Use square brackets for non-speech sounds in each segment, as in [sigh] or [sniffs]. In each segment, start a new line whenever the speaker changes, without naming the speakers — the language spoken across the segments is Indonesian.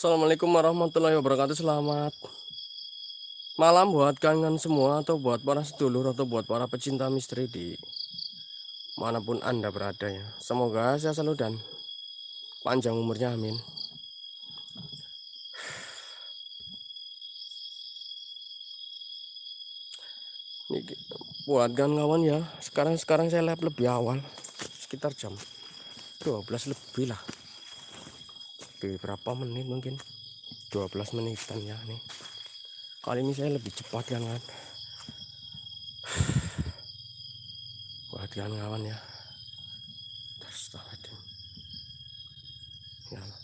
Assalamualaikum warahmatullahi wabarakatuh Selamat malam buat kangen semua Atau buat para sedulur Atau buat para pecinta misteri di Manapun anda berada ya Semoga saya selalu dan Panjang umurnya amin Ini buat kawan-kawan ya Sekarang-sekarang saya lihat lebih awal Sekitar jam 12 lebih lah lebih berapa menit mungkin 12 menitan ya nih kali ini saya lebih cepat kan kan [sighs] buat kawan ya terus ya [sighs]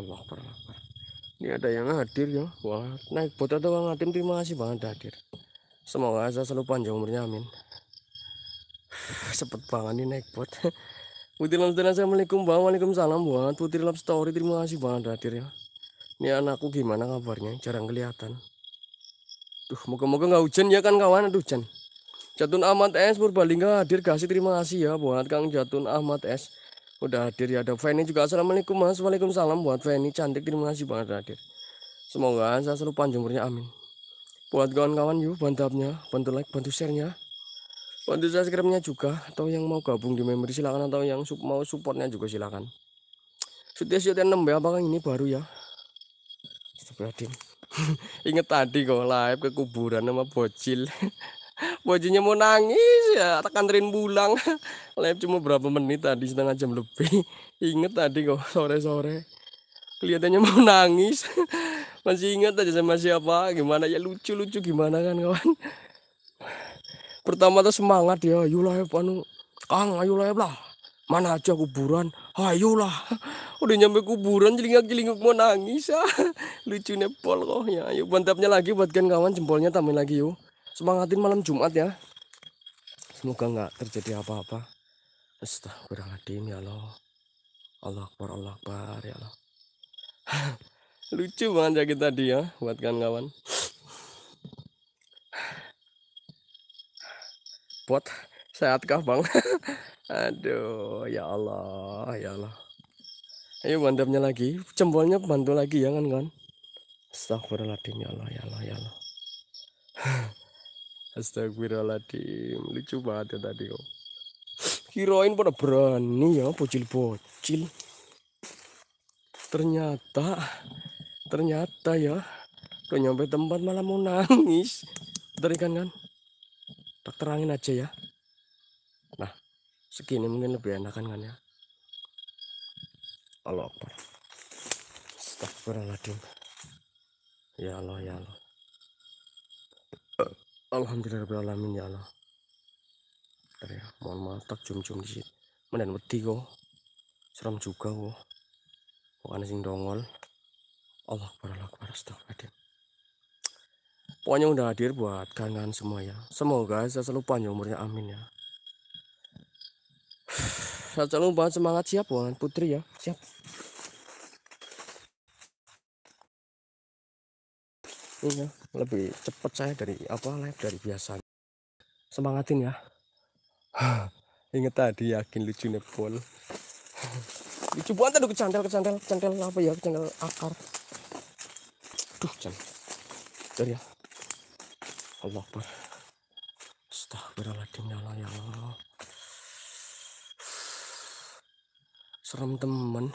Allah pernah ini ada yang hadir ya wah naik bot atau ngatim terima kasih banget hadir Semoga aja selalu panjang umurnya amin. [sighs] Cepet banget nih naik bot. Putri Lam Story Assalamualaikum Bang Waalaikumsalam buat Putri Lam Story Terima kasih banget hadir ya Ini anakku gimana kabarnya Jarang kelihatan Tuh moga-moga nggak hujan ya kan kawan Aduh hujan Jatun Ahmad S Purbalingga hadir kasih Terima kasih ya buat Kang Jatun Ahmad S Udah hadir ya Ada Feni juga Assalamualaikum Mas Waalaikumsalam Buat Feni cantik Terima kasih banget hadir Semoga saya selalu panjang umurnya Amin buat kawan-kawan yuk bantu abnya bantu like bantu share nya bantu subscribe-nya juga atau yang mau gabung di member silakan atau yang sub mau supportnya juga silakan sudah sudah 6 ya apakah ini baru ya Astagfirullahaladzim [laughs] inget tadi kok live ke kuburan sama bocil [laughs] bocilnya mau nangis ya tak anterin pulang [laughs] live cuma berapa menit tadi setengah jam lebih inget tadi kok sore-sore kelihatannya mau nangis masih ingat aja sama siapa gimana ya lucu-lucu gimana kan kawan pertama tuh semangat ya yulah ya panu kang ayolah ya lah mana aja kuburan ayolah udah nyampe kuburan jelingak jelingak mau nangis ah. lucu nepol kok ya yuk bantapnya lagi buat kan kawan jempolnya tambahin lagi yuk semangatin malam Jumat ya semoga nggak terjadi apa-apa Astagfirullahaladzim ya Allah Allah Akbar Allah Akbar ya Allah lucu banget jaket ya tadi ya buat kawan-kawan buat sehatkah bang [laughs] aduh ya Allah ya Allah ayo bantamnya lagi cembolnya bantu lagi ya kan kan astagfirullahaladzim ya Allah ya Allah ya Allah [laughs] astagfirullahaladzim lucu banget ya tadi kok kirain pada berani ya bocil-bocil ternyata ternyata ya udah nyampe tempat malah mau nangis bentar ikan kan tak terangin aja ya nah segini mungkin lebih enak kan kan ya Allah Akbar Astagfirullahaladzim Ya Allah ya Allah Alhamdulillahirrahmanirrahim ya Allah Bentar ya mohon maaf tak cium jum di sini wedi kok seram juga kok bukan sing dongol Allah Akbar, Allah Akbar, astagfirullahaladzim. Pokoknya udah hadir buat kangen semua ya. Semoga saya selalu panjang umurnya, amin ya. [sighs] Saya selalu banget semangat siap buat putri ya, siap. Ini ya, lebih cepat saya dari apa live dari biasa. Semangatin ya. [sighs] Ingat tadi yakin [sighs] lucu nepol. lucu banget aduh kecantel kecantel kecantel apa ya kecantel akar Aduh, jam Bentar ya. Allah Akbar. Astagfirullahaladzim ya Allah ya Allah. Serem temen.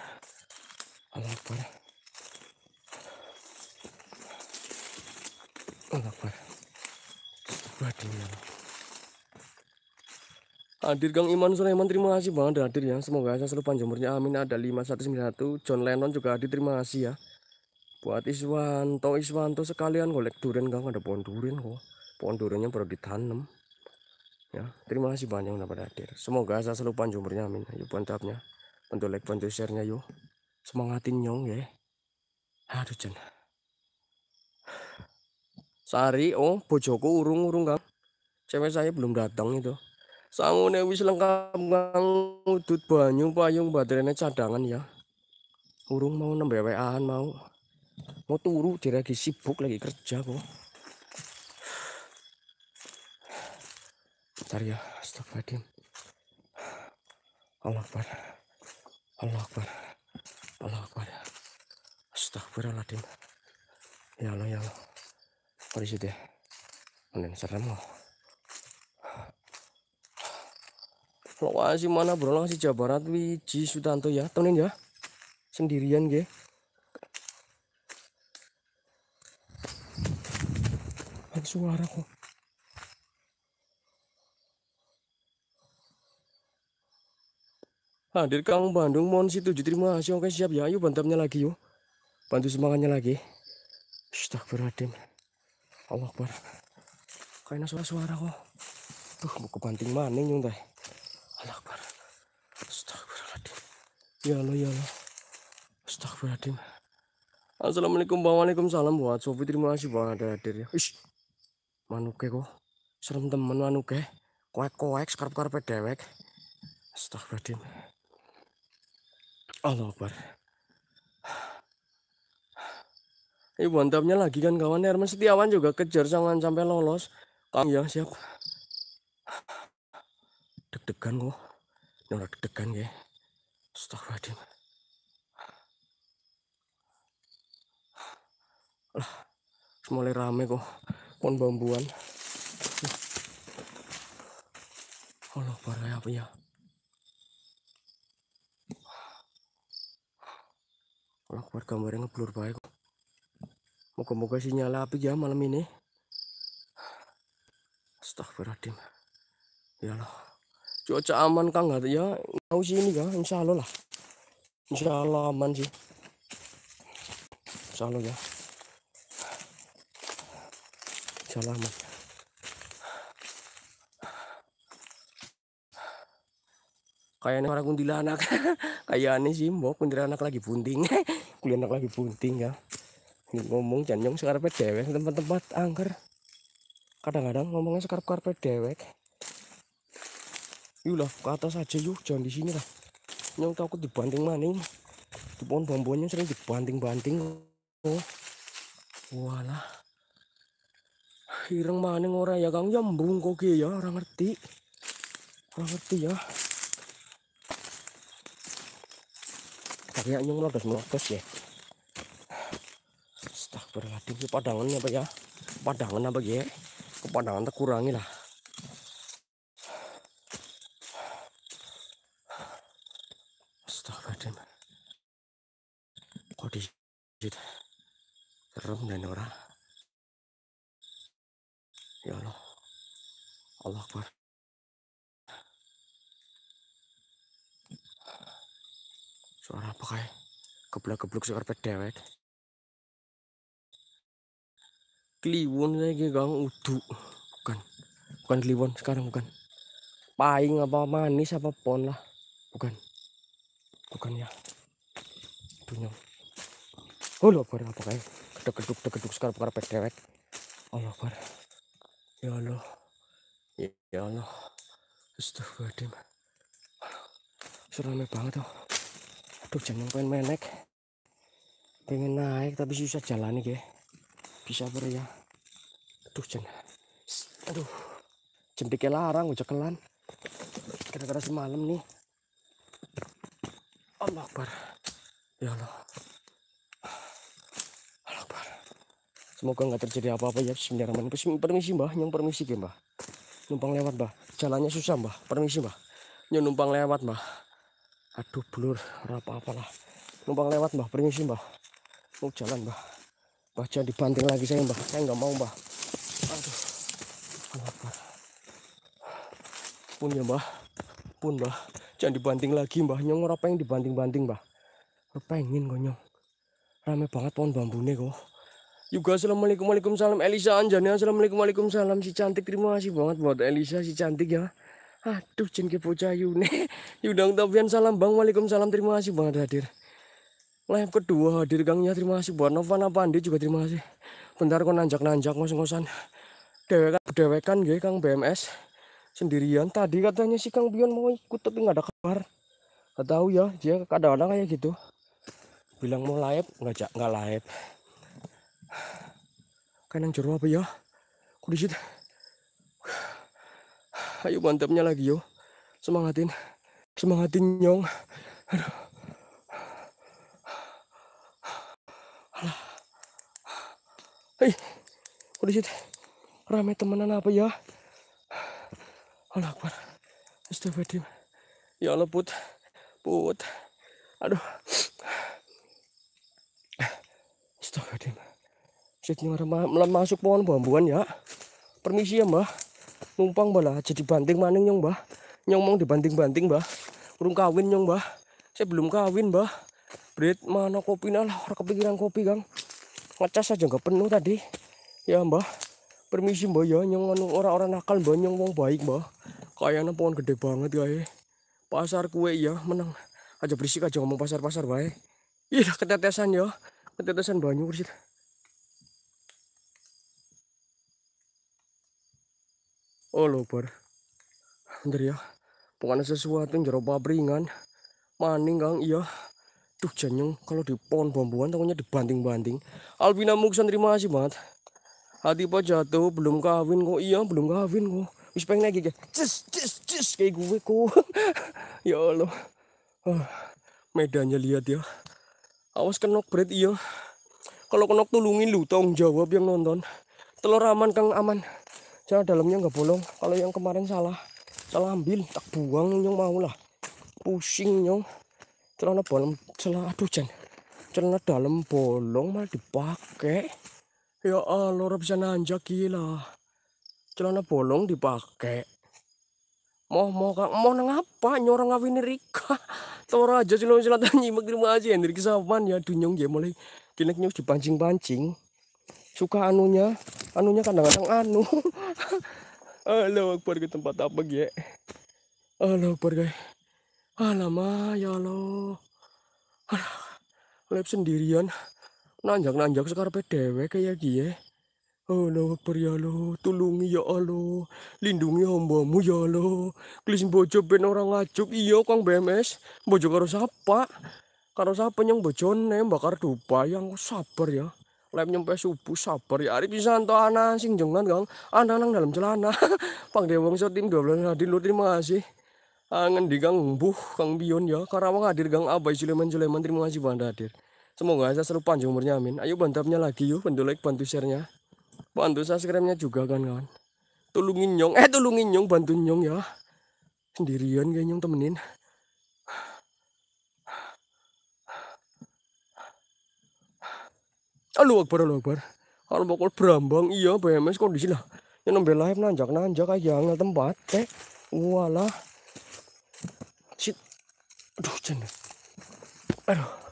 Allah Akbar. Allah Akbar. Astagfirullahaladzim ya Allah. Hadir Gang Iman Sulaiman terima kasih banget hadir ya. Semoga saya selalu panjang umurnya. Amin. Ada 5191 John Lennon juga hadir terima kasih ya buat Iswanto Iswanto sekalian golek durian kang ada pohon durian kok pohon duriannya baru ditanam ya terima kasih banyak udah pada hadir semoga saya selalu panjang amin yuk pantapnya bantu like bantu nya yuk semangatin nyong ya aduh jen sari oh bojoku urung-urung kang cewek saya belum datang itu sangune wis lengkap kang udut banyu payung baterainya cadangan ya urung mau nembewean mau mau turu dia lagi sibuk lagi kerja kok bentar ya astagfirullahaladzim Allah Akbar Allah Akbar Allah Akbar astagfirullahaladzim ya Allah ya Allah pada situ ya Mending serem loh lokasi mana bro? lo Jawa Barat Wiji Sutanto ya temenin ya sendirian gue hilang suara kok hadir Kang Bandung mohon situ terima kasih oke siap ya ayo bantamnya lagi yuk bantu semangatnya lagi Astagfirullahaladzim Allah Akbar kayaknya suara-suara kok tuh mau kebanting maning yung teh Allah Akbar Astagfirullahaladzim ya Allah ya Allah Astagfirullahaladzim Assalamualaikum Waalaikumsalam buat Sofi terima kasih banget hadir ya Ish manuke kok serem temen manuke koek-koek skarep-karepe dewek astagfirullahaladzim Allah Akbar ini bantapnya lagi kan kawan Herman Setiawan juga kejar jangan sampai lolos Kang ya siap deg-degan kok ini deg-degan ya astagfirullahaladzim lah mulai rame kok pohon bambuan Allah parah apinya ya. Allah buat gambarnya ngeblur baik moga-moga sih nyala api ya malam ini astagfirullahaladzim ya Allah cuaca aman kang ya mau sih ini ya insya Allah lah insya Allah aman sih insya Allah ya bisa lama kayaknya orang kuntilanak [laughs] kayaknya sih mau kuntilanak lagi bunting [laughs] kuntilanak lagi bunting ya ini ngomong janyong sekarpet dewek tempat-tempat angker kadang-kadang ngomongnya sekarpet dewek yuk lah ke atas aja yuk jangan di sini lah nyong takut dibanting maning di pohon bambunya sering dibanting-banting oh walah ireng maning ora ya Kang nyambung kok ya orang ngerti orang ngerti ya kayak nyung meledos-meledos ya astagfirullahaladzim padangan apa ya padangan apa ya kepadangan terkurangi lah
geblak-gebluk sekarpet dewek
kliwon lagi gang udu bukan bukan kliwon sekarang bukan pahing apa manis apa pon lah bukan bukan ya dunia oh lo bar apa kayak keduk keduk keduk keduk sekarang karpet dewek Allah oh, bar ya Allah ya, ya Allah astagfirullahaladzim surame banget tuh oh. aduh jangan main menek pengen naik tapi susah jalan nih bisa beri ya aduh jen aduh jempiknya larang kelan kira-kira semalam nih Allah Akbar ya Allah Allah Akbar semoga nggak terjadi apa-apa ya Bismillahirrahmanirrahim permisi mbah yang permisi ke mbah numpang lewat mbah jalannya susah mbah permisi mbah yang numpang lewat mbah aduh blur apa-apalah numpang lewat mbah permisi mbah mau oh, jalan mbah. Mbah jangan dibanting lagi saya mbah. Saya nggak mau mbah. Aduh. Kenapa? Pun ya mbah. Pun mbah. Jangan dibanting lagi mbah. Nyong apa yang dibanting-banting mbah. Ora pengen kok nyong. Rame banget pohon bambu nih kok. Juga assalamualaikum waalaikumsalam Elisa Anjani assalamualaikum waalaikumsalam si cantik terima kasih banget buat Elisa si cantik ya. Aduh jengke bocah Yune. [laughs] Yudang Tavian salam Bang Waalaikumsalam terima kasih banget hadir live kedua hadir gangnya terima kasih buat Novan apa Andi juga terima kasih bentar kok nanjak-nanjak ngos-ngosan dewekan dewekan gue Kang BMS sendirian tadi katanya si Kang Bion mau ikut tapi nggak ada kabar Gak tahu ya dia kadang-kadang kayak gitu bilang mau live ngajak nggak live kanang jero apa ya kudisit ayo mantapnya lagi yo semangatin semangatin nyong aduh situ rame temenan apa ya? Allah Akbar. Kan Astagfirullahaladzim. Ya Allah put. Put. Aduh. Astagfirullahaladzim. Jadi malah masuk pohon bambuan ya. Permisi ya mbah. Numpang mbah jadi banting maning nyong mbah. Nyong mau dibanting-banting mbah. Kurung kawin nyong mbah. Saya belum kawin mbah. Brit mana kopi nah lah. Orang kepikiran kopi kang. Ngecas aja nggak penuh tadi ya mbah permisi mbah ya nyong anu, orang-orang nakal mbah nyong wong baik mbah kayaknya pohon gede banget ya pasar kue ya menang aja berisik aja ngomong pasar-pasar baik iya ketetesan ya ketetesan banyu bersih oh lobar bentar ya pokoknya sesuatu yang jero pabringan maning kang iya Tuh jenyong kalau di pohon bambuan takutnya dibanting-banting Alvina Muksan terima kasih banget hati po jatuh belum kawin kok iya belum kawin kok wis pengen lagi kayak cis cis cis kayak gue kok [laughs] ya Allah ah, medannya lihat ya awas kenok berat iya kalau kenok tulungin lu tong jawab yang nonton telur aman kang aman jangan dalamnya nggak bolong kalau yang kemarin salah salah ambil tak buang nyong mau lah pusing nyong celana bolong celana aduh jan celana dalam bolong malah dipakai Ya Allah, orang bisa nanjak gila. Celana bolong dipakai. Moh moh kang moh nang apa nyorang ngawini Rika. [laughs] Tora aja sih lo tanya, nyimak terima aja yang dari ya dunyong ya mulai kineknya dipancing-pancing. Suka anunya, anunya kadang-kadang anu. [laughs] Halo Akbar ke tempat apa ya? Halo Akbar guys. Alamak ya Allah. Alah, sendirian nanjak-nanjak sekarang dhewe ya, kayak gini, oh no, pria ya lo, tulungi ya Allah, lindungi hambamu ya Allah. Klis bojo ben orang ngajuk, iya Kang BMS, bojo karo sapa? Karo sapa bojo ne, bakar dupa yang sabar ya. Lem nyong subuh sabar ya. Ari bisa anto ana sing jengan Kang, ana nang dalam celana. [laughs] Pang Dewang so tim 12 hadir loh terima kasih. Angen ah, di Kang Buh, Kang Bion ya, Karawang hadir gang Abai jeleman jeleman terima kasih Bang hadir. Semoga saya seru panjang umurnya amin. Ayo bantapnya lagi yuk, bantu like, bantu sharenya. Bantu subscribe-nya juga kan kawan. Tolongin nyong, eh tolongin nyong, bantu nyong ya. Sendirian kayak nyong temenin. Aduh, akbar, aduh akbar. Kalau bakal berambang, iya BMS kondisi lah. Yang nambah live nanjak-nanjak aja nggak tempat, eh. Walah. Shit. Aduh, jenis.
Aduh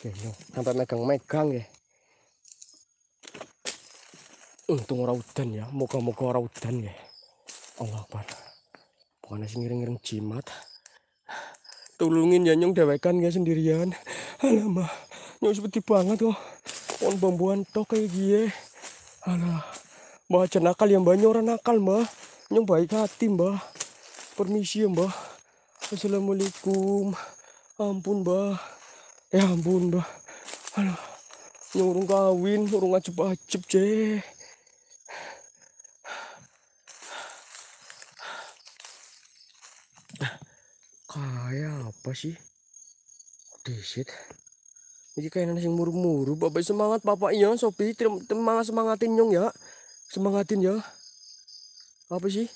gendong
sampai megang-megang ya. Untung orang udan ya, moga-moga orang udan ya. Allah Akbar. Pokoknya sih ngiring-ngiring jimat. Tulungin ya nyong dewekan ya sendirian. alamah nyong seperti banget kok. Pohon bambuan tok kayak gie. Alah, mbah aja nakal ya mbah, nyong orang nakal mbah. Nyong baik hati mbah. Permisi ya mbah. Assalamualaikum. Ampun mbah ya ampun bro aduh nyurung kawin urung ajep-ajep je kayak apa sih desit jadi kayaknya nasi muru-muru bapak semangat bapak iya, sopi semangat semangatin nyong ya semangatin ya apa sih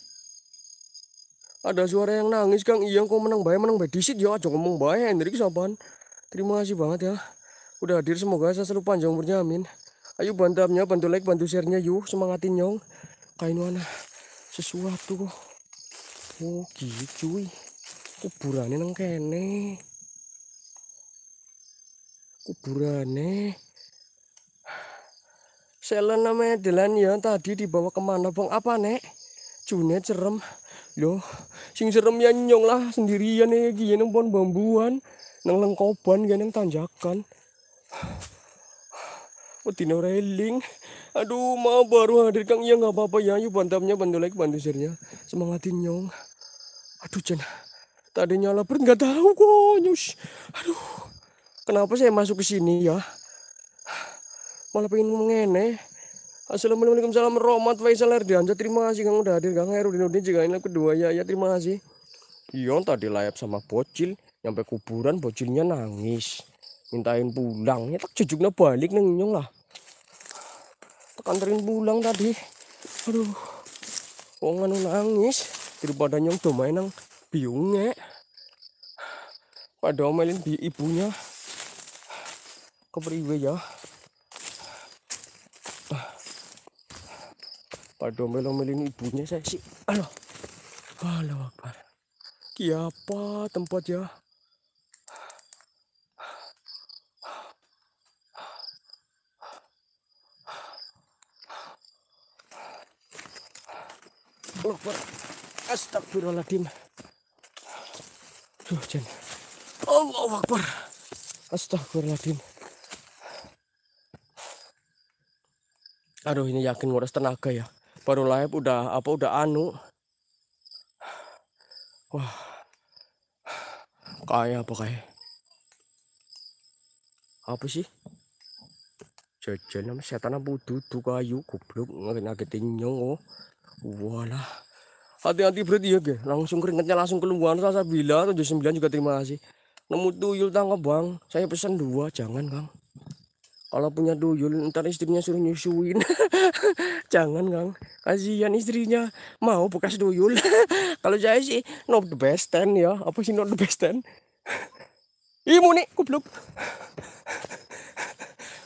ada suara yang nangis kang iya kok menang bayar, menang bayar disit ya aja ngomong baik Hendrik saban terima kasih banget ya udah hadir semoga saya selalu panjang umurnya amin ayo bantu bantu like bantu sharenya yuk semangatin nyong kain mana sesuatu kok. oh gitu cuy kuburannya nengkene kene kuburannya namanya Delan ya tadi dibawa kemana bang apa nek Junet cerem, loh sing serem ya nyong lah sendirian ya gini pon bambuan nang lengkoban gak nang tanjakan Petino railing Aduh ma baru hadir kang iya nggak apa-apa ya yuk bantamnya bantu like bantu share semangatin nyong Aduh cen tadi nyala berat nggak tahu kok nyus Aduh kenapa saya masuk ke sini ya malah pengen mengene Assalamualaikum salam Romat Faisal Erdian terima kasih Kang udah hadir Kang Erudin Udin juga ini kedua ya ya terima kasih Ion tadi layap sama bocil nyampe kuburan bocilnya nangis mintain pulang ya tak jujuknya balik neng nyong lah tekan terin pulang tadi aduh wong anu nangis daripada nyong domain nang biungnya pada omelin bi ibunya kepriwe ya pada omel-omelin ibunya saya sih aloh Allah Akbar. Kiapa tempat ya? Allah Akbar Astagfirullahaladzim Duh jen Allah Akbar Astagfirullahaladzim Aduh ini yakin nguras tenaga ya Baru live udah apa udah anu Wah Kaya apa kaya Apa sih Jajan sama setan apa duduk kayu goblok ngagetin nyong oh Walah. Hati-hati berarti ya, guys. Langsung keringetnya langsung keluar. Saya Salsabila 79 juga terima kasih. Nemu tuyul tangkap, Bang. Saya pesan dua, jangan, Kang. Kalau punya tuyul, ntar istrinya suruh nyusuin. [laughs] jangan, Kang. Kasihan istrinya mau bekas tuyul. [laughs] Kalau saya sih not the best ten ya. Apa sih not the best ten? [laughs] Ibu nih, goblok.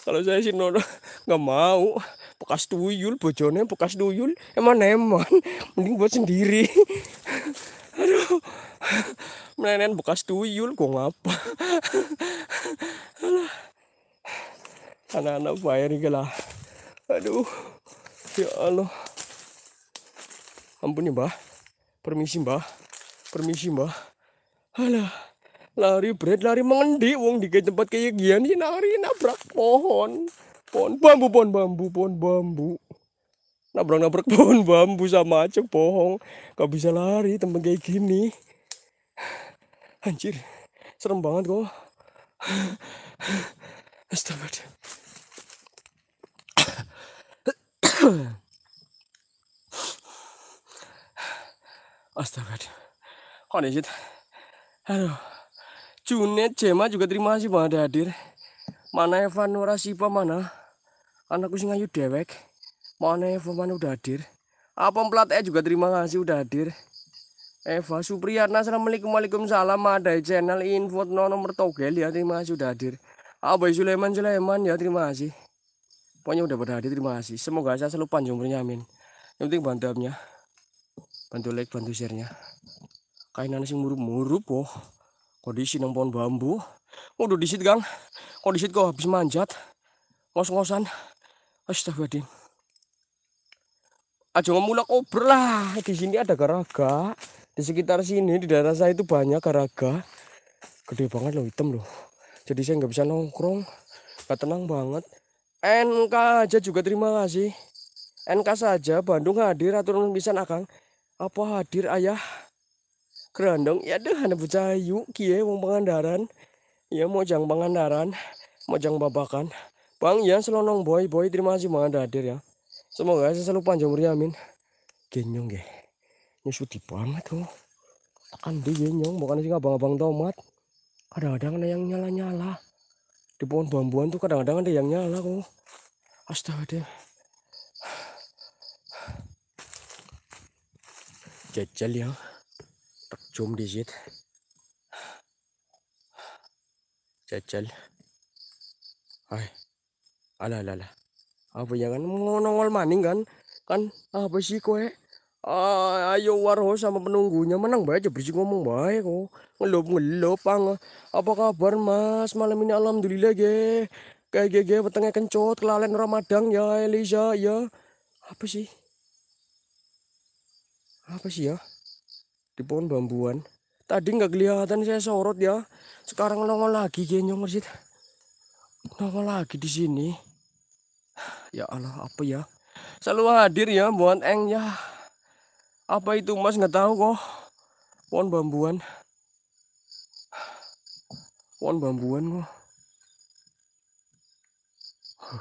Kalau saya sih nggak mau bekas tuyul bojone bekas tuyul emang emang [laughs] mending buat sendiri [laughs] aduh [laughs] menenen bekas tuyul gua ngapa anak-anak bayar lah aduh ya Allah ampun ya mbah permisi mbah permisi mbah alah lari bread lari mengendi wong di tempat kayak gini lari nabrak pohon Pohon bambu, pohon bambu, pohon bambu. Nabrak-nabrak [laughs] pohon bambu sama aja bohong. Gak bisa lari temen kayak gini. [sighs] Anjir, serem banget kok. [sighs] Astagfirullah. [coughs] Astaga. Kondisi. Aduh. Junet Cema juga terima kasih banget hadir mana Evan ora sipa mana anakku singa ayu dewek mana Eva mana udah hadir apa plat eh juga terima kasih udah hadir Eva Supriyatna Assalamualaikum Waalaikumsalam ada channel info no nomor togel ya terima kasih udah hadir Abai Sulaiman Sulaiman ya terima kasih pokoknya udah pada hadir terima kasih semoga saya selalu panjang umurnya amin yang penting bantu abnya bantu like bantu sharenya kainan sing murup-murup oh kondisi nang pohon bambu Waduh disit gang. Kok disit kok habis manjat. Ngos-ngosan. Astagfirullahaladzim. Aja ngomulak ober lah. Di sini ada garaga. Di sekitar sini di daerah saya itu banyak garaga. Gede banget loh hitam loh. Jadi saya nggak bisa nongkrong. Gak tenang banget. NK aja juga terima kasih. NK saja Bandung hadir aturan bisa ah, Akang. Apa hadir ayah? Gerandong, ya deh, anak bucayu, kie, wong pengandaran. Ya mojang mau mojang Babakan. Bang ya selonong boy, boy terima kasih banget hadir ya. Semoga saya selalu panjang ya amin. Genyong ge. Nyusuti banget tuh. Oh. Akan di genyong, bukan sih abang-abang tomat. Kadang-kadang ada yang nyala-nyala. Di pohon bambuan tuh kadang-kadang ada yang nyala kok. Astaga deh. Jajal ya. Terjum di situ. jajal hai alah alah apa jangan ya ngonongol maning kan kan apa sih kue Uh, ah, ayo warho sama penunggunya menang baik aja berisi ngomong baik kok ngelop ngelop ang apa kabar mas malam ini alhamdulillah ge kayak ge petengnya kencot kelalen ramadang ya Elisa ya apa sih apa sih ya di pohon bambuan tadi nggak kelihatan saya sorot ya sekarang nongol lagi genyong masjid nongol lagi di sini ya Allah apa ya selalu hadir ya buat eng ya apa itu mas nggak tahu kok pohon bambuan pohon bambuan kok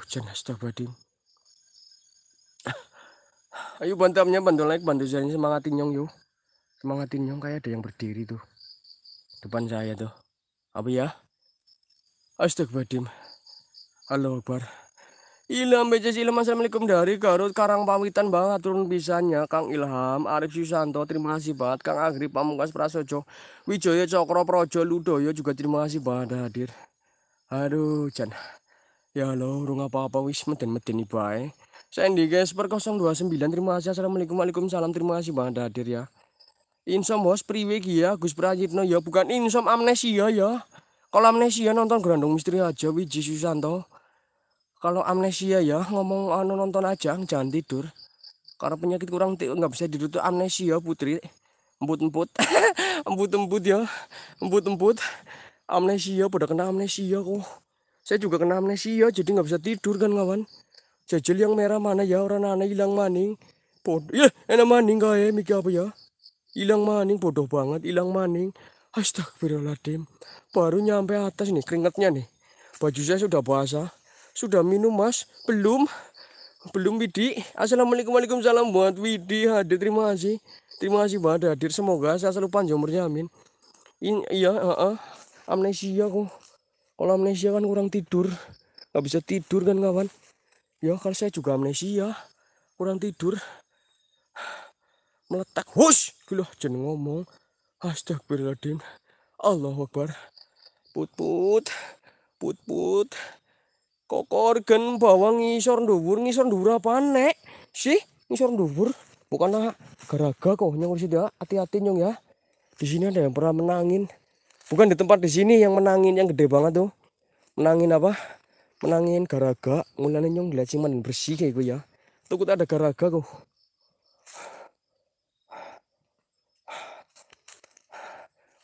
hujan astagfirullahaladzim ayo bantu amnya bantu like bantu jalan semangatin nyong yuk semangatin nyong kayak ada yang berdiri tuh depan saya tuh apa ya? Astagfirullahaladzim. Halo Akbar. Ilham BCS Ilham Assalamualaikum dari Garut Karang pamitan banget turun bisanya Kang Ilham Arif Susanto terima kasih banget Kang Agri Pamungkas Prasojo Wijoyo Cokro Projo Ludoyo juga terima kasih banget hadir Aduh Jan Ya lo urung apa-apa wis meden-meden ibae Sandy guys per 029 terima kasih Assalamualaikum Waalaikumsalam terima kasih banget hadir ya Insom bos priwe ki ya Gus Prayitno ya bukan insom amnesia ya. Kalau amnesia nonton Grandong Misteri aja Wiji Susanto. Kalau amnesia ya ngomong anu nonton aja jangan tidur. Karena penyakit kurang tidur nggak bisa tidur tuh amnesia putri. embut-embut [laughs] embut-embut ya. embut-embut Amnesia pada kena amnesia kok. Saya juga kena amnesia jadi nggak bisa tidur kan kawan. Jajel yang merah mana ya orang anak hilang maning. Pod, ya enak maning ya mikir apa ya? hilang maning bodoh banget hilang maning astagfirullahaladzim baru nyampe atas nih keringatnya nih baju saya sudah basah sudah minum mas belum belum Widi Assalamualaikum Waalaikumsalam buat Widi hadir terima kasih terima kasih buat hadir semoga saya selalu panjang umurnya amin In, iya uh, uh, amnesia kok kalau amnesia kan kurang tidur nggak bisa tidur kan kawan ya kalau saya juga amnesia kurang tidur meletak hush gila jen ngomong astagfirullahaladzim Allah Akbar put put put put kokor gen bawang ngisor ndubur ngisor ndubur apa nek sih ngisor ndubur bukan garaga kok nyong di sini hati-hati nyong ya di sini ada yang pernah menangin bukan di tempat di sini yang menangin yang gede banget tuh menangin apa menangin garaga mulanya nyong lihat cuman bersih kayak gue ya tuh kita ada garaga kok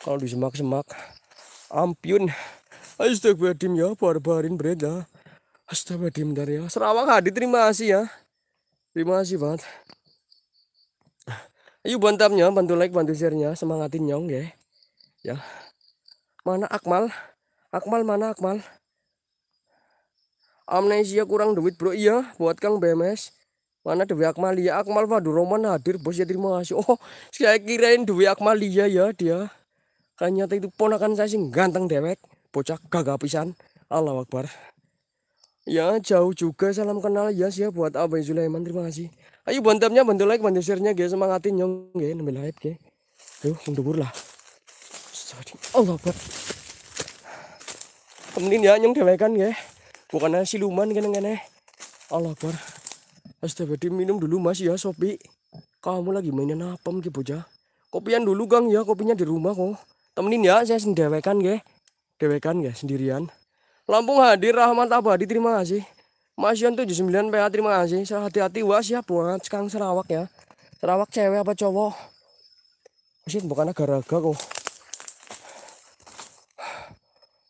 kalau di semak-semak ampun astagfirullahaladzim ya barbarin astaga ya. astagfirullahaladzim dari ya Sarawak hadir terima kasih ya terima kasih banget ayo bantamnya bantu like bantu share-nya ya. semangatin nyong ya ya mana Akmal Akmal mana Akmal amnesia kurang duit bro iya buat Kang BMS mana Dewi Akmalia Akmal Fadul Roman hadir bos ya terima kasih oh saya kirain Dewi Akmalia ya dia Kanyata itu ponakan saya sih ganteng dewek. Bocah gagah pisan. Allah Akbar. Ya jauh juga salam kenal ya yes, buat abai Zulaiman terima kasih. Ayo bantamnya bantu like bantu share-nya guys semangatin nyong guys nambah like guys. Yuk mundur lah. Allah Akbar. Temenin ya nyong dewekan guys. Bukannya siluman kene-kene. Allah Akbar. Astaga minum dulu Mas ya Sopi. Kamu lagi mainin apa mungkin bocah? Kopian dulu Gang ya, kopinya di rumah kok temenin ya saya sendewekan ya dewekan ya sendirian Lampung hadir Rahmat Abadi terima kasih Masyon 79 PH terima kasih saya hati-hati wah siap buat sekarang Sarawak ya Sarawak cewek apa cowok Masih bukan agar agak kok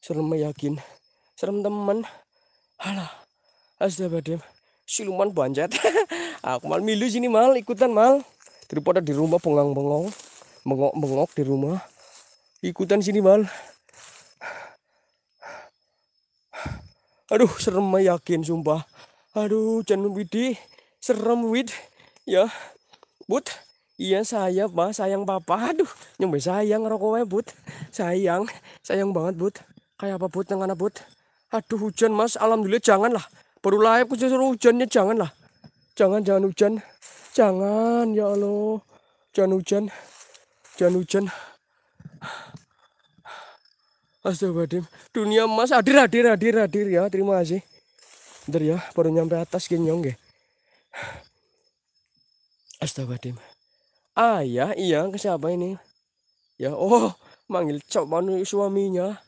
Serem meyakin Serem temen halah astagfirullah Siluman banjat [laughs] Aku mal milu sini mal ikutan mal Daripada di rumah bengang-bengong Bengok-bengok di rumah ikutan sini mal, aduh serem yakin sumpah aduh jangan widi serem wid ya but iya saya pak sayang papa aduh nyampe sayang rokoknya but sayang sayang banget but kayak apa but tengah but aduh hujan mas alhamdulillah janganlah baru layak aku suruh hujannya janganlah jangan jangan hujan jangan ya allah jangan hujan jangan hujan Astagfirullahaladzim. Dunia emas hadir hadir hadir hadir ya. Terima kasih. Bentar ya, baru nyampe atas genyong ya. Astagfirullahaladzim. Ah ya, iya ke siapa ini? Ya, oh, manggil cok manu suaminya.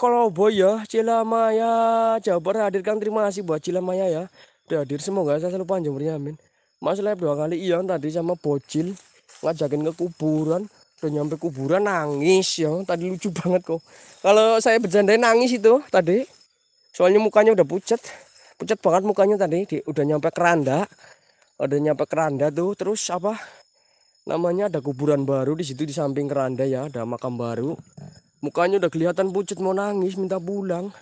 Kalau boy ya, cila Maya, coba hadirkan terima kasih buat cila Maya ya. Udah hadir semoga saya selalu panjang amin. Mas live dua kali iya tadi sama bocil ngajakin ke kuburan udah nyampe kuburan nangis ya tadi lucu banget kok kalau saya bercandain nangis itu tadi soalnya mukanya udah pucat pucat banget mukanya tadi di, udah nyampe keranda udah nyampe keranda tuh terus apa namanya ada kuburan baru di situ di samping keranda ya ada makam baru mukanya udah kelihatan pucat mau nangis minta pulang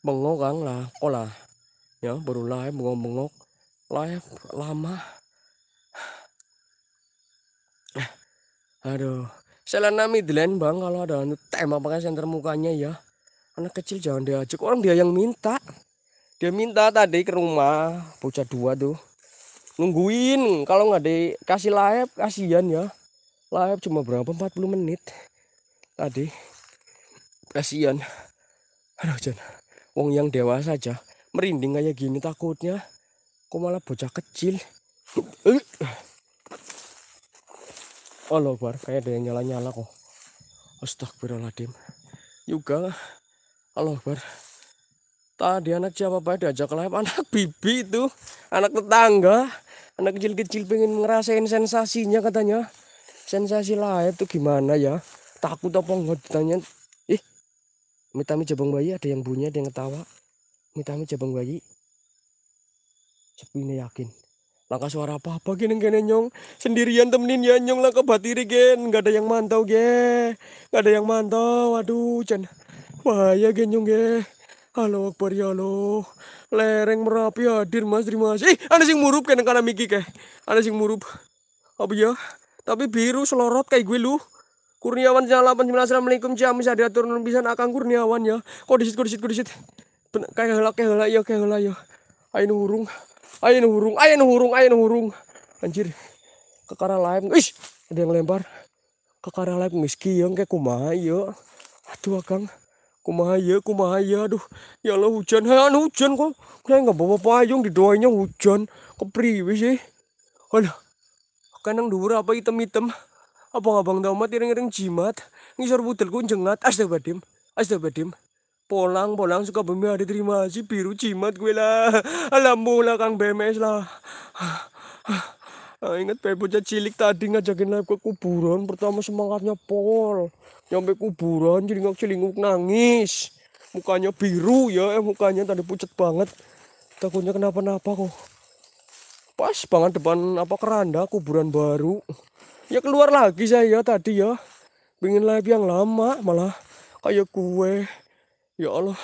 mengokang lah kok lah ya baru live bengok-bengok live lama aduh Selena Midland bang kalau ada hantu tema pakai senter mukanya ya. Anak kecil jangan diajak orang dia yang minta. Dia minta tadi ke rumah bocah dua tuh. Nungguin kalau nggak dikasih layap kasihan ya. Layap cuma berapa 40 menit tadi. Kasihan. Aduh Jan, wong yang dewasa aja merinding kayak gini takutnya. Kok malah bocah kecil. Eh. Allah bar kayak ada yang nyala-nyala kok Astagfirullahaladzim juga Allah tak tadi anak siapa pak diajak live anak bibi itu anak tetangga anak kecil-kecil pengen ngerasain sensasinya katanya sensasi live itu gimana ya takut apa nggak ditanya ih minta mitami jabang bayi ada yang bunyi ada yang ketawa mitami jabang bayi ini yakin Langkah suara apa-apa gini gini nyong. Sendirian temenin ya nyong langkah batiri gen. Gak ada yang mantau ge. Gak ada yang mantau. waduh, jen. Bahaya gen nyong ge. Halo Akbar ya lo. Lereng Merapi hadir Mas terima kasih. Eh, ada sing murup kena karena Miki ke. Ada sing murup. Apa ya? Tapi biru selorot kayak gue lu. Kurniawan jalan 89 assalamualaikum jam bisa diatur nun bisa akang Kurniawan ya. Kok disit kok disit kok disit. Kayak helak kayak helak ya kayak helak ya. Ayo nurung Ayo hurung, ayo hurung, ayo hurung. Anjir. Ke kara lain. Ih, ada yang lempar. Ke kara lain miski yang kayak kumaha ieu. Aduh, akang, Kumaha ieu, kumaha ieu. Aduh, ya Allah hujan. Han hujan kok. Kena enggak bawa payung didoainya hujan, kok priwi sih? Eh? Aduh. Kanang dhuwur apa item-item. Abang-abang damat ireng-ireng jimat. Ngisor butel ku jengat. Astagfirullahaladzim. Astagfirullahaladzim. Polang, polang suka bumi ada terima si biru cimat gue lah. alhamdulillah Kang bemes lah. Nah, ingat bocah cilik tadi ngajakin live ke kuburan pertama semangatnya pol nyampe kuburan jadi nggak celinguk nangis mukanya biru ya eh, mukanya tadi pucat banget takutnya kenapa-napa kok pas banget depan apa keranda kuburan baru ya keluar lagi saya tadi ya pingin live yang lama malah kayak gue Ya Allah,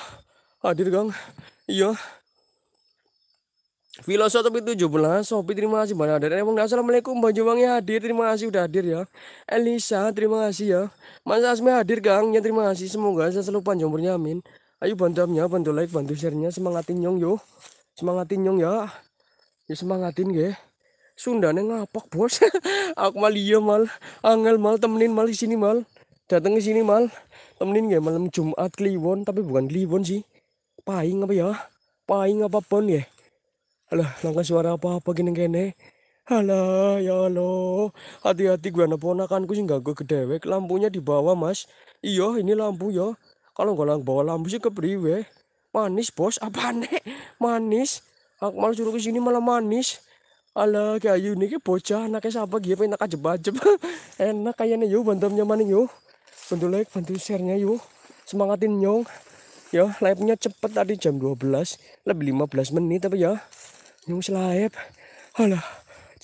hadir Gang. Iya. Filosof tapi 17 Sopi terima kasih banyak. Hadir Emang Assalamualaikum Mbak Bangnya hadir Terima kasih udah hadir ya Elisa terima kasih ya Mas Asmi hadir Gang, ya terima kasih Semoga saya selalu panjang umurnya amin Ayo bantu amnya bantu like bantu sharenya Semangatin nyong yo Semangatin nyong ya Ya semangatin ge neng ngapak bos [laughs] Aku mal iya mal Angel mal temenin mal di sini mal Datang ke sini mal temenin ya malam Jumat Kliwon tapi bukan Kliwon sih Pahing apa ya Pahing apa pun ya alah langkah suara apa apa gini gini alah ya lo hati-hati gue anak ponakanku sih nggak gue gedewek lampunya di bawah mas iya ini lampu ya kalau nggak lang bawa lampu sih kepriwe manis bos apa nih manis aku malah suruh kesini malah manis alah kayak ini kayak bocah anaknya siapa gitu enak aja bajem enak kayaknya yuk bantamnya maning yuk bantu like bantu sharenya yuk semangatin nyong ya live nya cepet tadi jam 12 lebih 15 menit apa ya nyong selayap, halah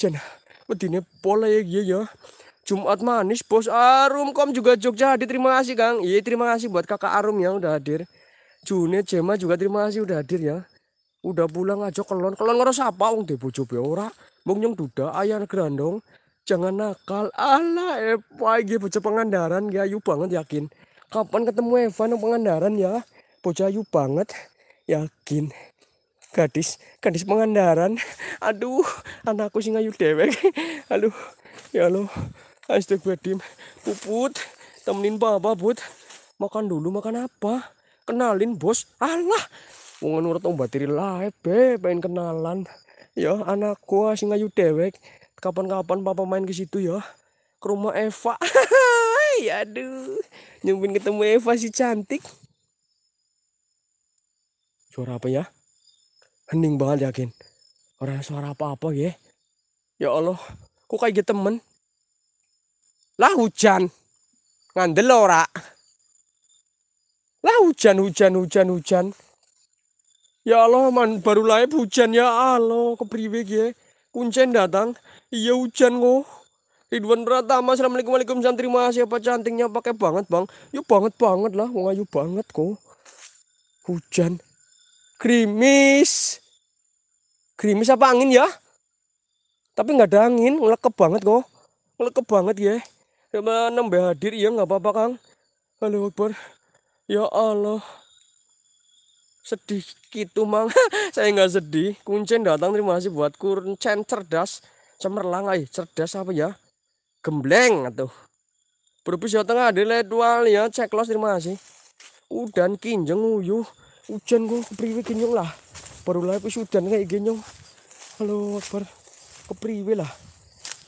jana Betina pola ya iya ya Jumat manis bos Arum kom juga Jogja hadir terima kasih Kang iya terima kasih buat kakak Arum yang udah hadir June Jema juga terima kasih udah hadir ya udah pulang aja kelon kelon ngerasa apa wong debojo be ora mung nyong duda ayah grandong jangan nakal ala Eva gitu bocah pengandaran ya ayu banget yakin kapan ketemu Eva nung pengandaran ya bocah ayu banget yakin gadis gadis pengandaran [laughs] aduh anakku sing ayu dewek [laughs] aduh ya lo astagfirullahaladzim puput temenin papa put makan dulu makan apa kenalin bos Allah wong nurut ombak diri lah pengen kenalan ya anakku sing ayu dewek Kapan-kapan papa main ke situ ya. Ke rumah Eva. [laughs] ya aduh. nyumbin ketemu Eva si cantik. Suara apa ya? Hening banget yakin. Orang suara apa-apa ya. Ya Allah. Kok kayak gitu temen? Lah hujan. Ngandel ora. Lah hujan hujan hujan hujan. Ya Allah man baru lahir hujan ya Allah kepriwe ya. Kuncen datang. Iya hujan kok. Ridwan Pratama, Assalamualaikum Waalaikum terima kasih apa cantiknya pakai banget bang. yuk banget banget lah. Wong ayu banget kok. Hujan. Krimis. Krimis apa angin ya? Tapi nggak ada angin. Ngelekep banget kok. Ngelekep banget ya. Nambah hadir ya nggak apa-apa kang. Halo Akbar. Ya Allah sedih gitu mang [laughs] saya nggak sedih kuncen datang terima kasih buat kuncen cerdas cemerlang ay cerdas apa ya gembleng atau berbus Jawa Tengah ada ledual ya cek los terima kasih udan kinjeng uyu hujan gue kepriwe kinjeng lah baru lagi pas udan kayak kinjeng halo akbar kepriwe lah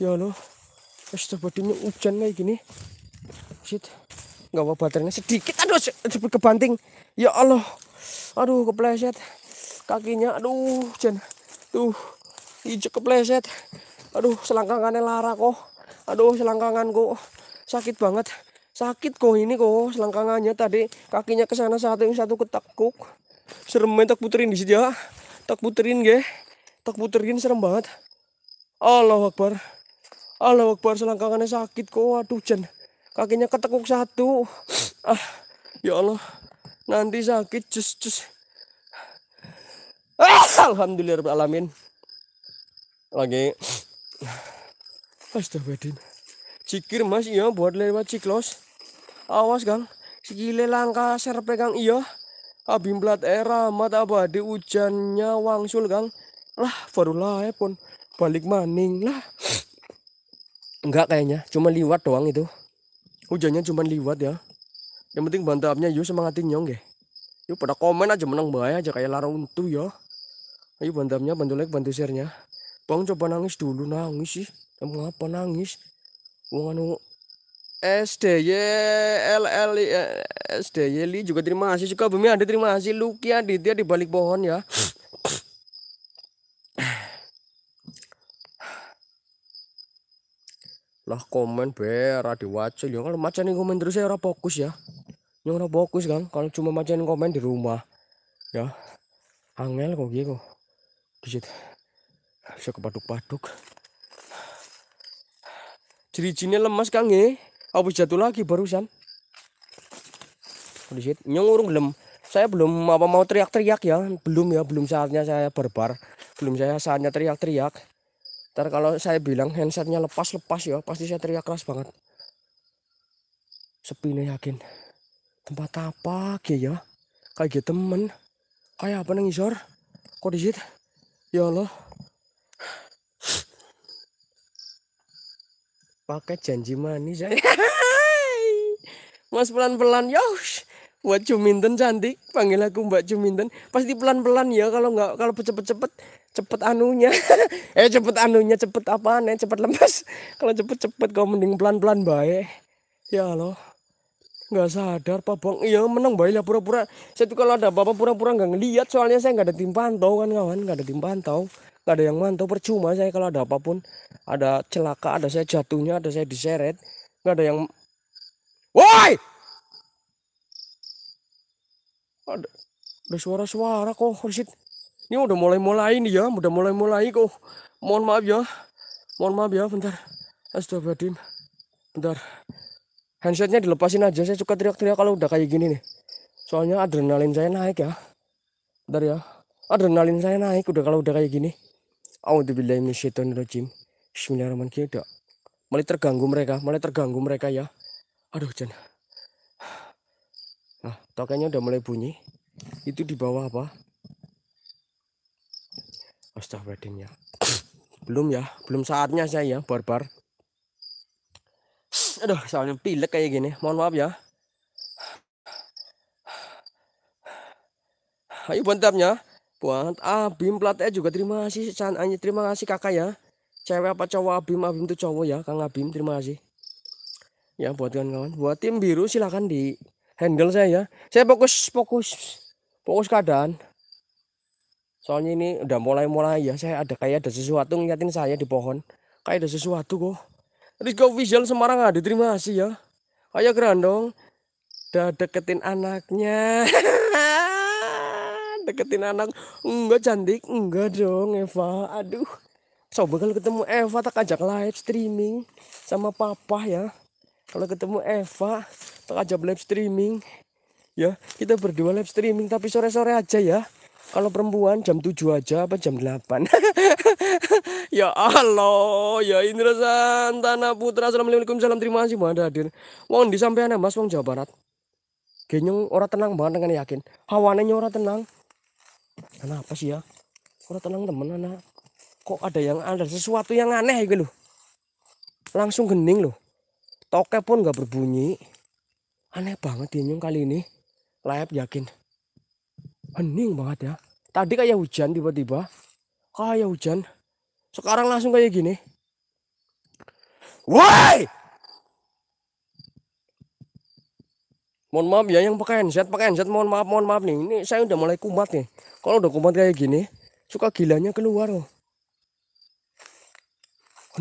ya lo astagfirullahaladzim hujan kayak gini shit nggak apa baterainya sedikit aduh kebanting ya Allah aduh kepleset kakinya aduh Jen tuh ijek kepleset aduh selangkangannya lara kok aduh selangkangan kok sakit banget sakit kok ini kok selangkangannya tadi kakinya ke sana satu yang satu ketekuk serem tak puterin di sedia ya. tak puterin ge tak puterin serem banget Allah Akbar Allah Akbar selangkangannya sakit kok aduh Jen kakinya ketekuk satu ah ya Allah nanti sakit cus cus ah, alhamdulillah alamin lagi astagfirullahaladzim cikir mas iya buat lewat ciklos awas gang segile langka serpe kang iya abim blat era mat abadi hujannya wangsul kang lah farulah ya pun balik maning lah enggak kayaknya cuma liwat doang itu hujannya cuma liwat ya yang penting abnya yuk semangatin nyong deh, yuk pada komen aja menang bahaya aja kayak larang untu ya ayo abnya bantu like bantu sharenya bang coba nangis dulu nangis sih Kamu apa nangis Wong anu SDY LL SDY Li juga terima kasih juga bumi ada terima kasih Luki Aditya di balik pohon ya lah komen berat wajah diwacil ya kalau macan komen terus ya orang fokus ya ya ora fokus kan kalau cuma macan komen di rumah ya angel kok gitu situ bisa kepaduk-paduk ciri-cirinya lemas kan ya apa jatuh lagi barusan situ nyong lem saya belum apa mau teriak-teriak ya belum ya belum saatnya saya berbar belum saya saatnya teriak-teriak Ntar kalau saya bilang handsetnya lepas-lepas ya, pasti saya teriak keras banget. Sepi nih yakin. Tempat apa kayak ya? Kayak gitu temen. Kayak apa nih isor? Kok disit? Ya Allah. Pakai janji manis saya. [laughs] Mas pelan-pelan, yosh buat Cuminten cantik panggil aku Mbak Cuminten pasti pelan-pelan ya kalau nggak kalau cepet-cepet cepet anunya [laughs] eh cepet anunya cepet apa nih eh, cepet lemas [laughs] kalau cepet-cepet kau mending pelan-pelan baik eh. ya loh nggak sadar pak bang iya menang baik lah pura-pura saya tuh kalau ada apa-apa pura-pura nggak ngeliat soalnya saya nggak ada tim pantau kan kawan nggak ada tim pantau nggak ada yang mantau percuma saya kalau ada apapun ada celaka ada saya jatuhnya ada saya diseret nggak ada yang woi ada, ada suara-suara kok, Horsit. Oh, ini udah mulai-mulai nih ya, udah mulai-mulai kok. Mohon maaf ya. Mohon maaf ya, bentar. Astagfirullahaladzim. Bentar. Handsetnya dilepasin aja, saya suka teriak-teriak kalau udah kayak gini nih. Soalnya adrenalin saya naik ya. Bentar ya. Adrenalin saya naik udah kalau udah kayak gini. ini Auzubillahiminasyaitonirrajim. Bismillahirrahmanirrahim. Udah. Mulai terganggu mereka, mulai terganggu mereka ya. Aduh, jangan. Tokennya udah mulai bunyi. Itu di bawah apa? Astagfirullahaladzim ya. [clears throat] Belum ya, belum saatnya saya ya, barbar. [sniffs] Aduh, soalnya pilek kayak gini. Mohon maaf ya. [sniffs] Ayo bantapnya. Buat Abim plat juga terima kasih. San terima kasih kakak ya. Cewek apa cowok Abim? Abim itu cowok ya, Kang Abim. Terima kasih. Ya buat kawan-kawan, buat tim biru silahkan di handle saya ya. saya fokus fokus fokus keadaan soalnya ini udah mulai-mulai ya saya ada kayak ada sesuatu ngeliatin saya di pohon kayak ada sesuatu kok terus official visual Semarang ada terima kasih ya ayo gerandong udah deketin anaknya [laughs] deketin anak enggak cantik enggak dong Eva aduh coba kalau ketemu Eva tak ajak live streaming sama papa ya kalau ketemu Eva tak aja live streaming ya kita berdua live streaming tapi sore-sore aja ya kalau perempuan jam 7 aja apa jam 8 [laughs] ya Allah ya Indra Santana Putra Assalamualaikum salam terima kasih mau hadir wong di sampean ya, Mas wong Jawa Barat genyong orang tenang banget dengan yakin hawannya orang tenang apa sih ya orang tenang temen anak kok ada yang ada sesuatu yang aneh gitu loh langsung gening loh Toke pun nggak berbunyi. Aneh banget Dinyung kali ini. Layap yakin. Hening banget ya. Tadi kayak hujan tiba-tiba. Kayak hujan. Sekarang langsung kayak gini. Woi! Mohon maaf ya yang pakai headset pakai headset mohon maaf, mohon maaf nih. Ini saya udah mulai kumat nih. Kalau udah kumat kayak gini, suka gilanya keluar loh.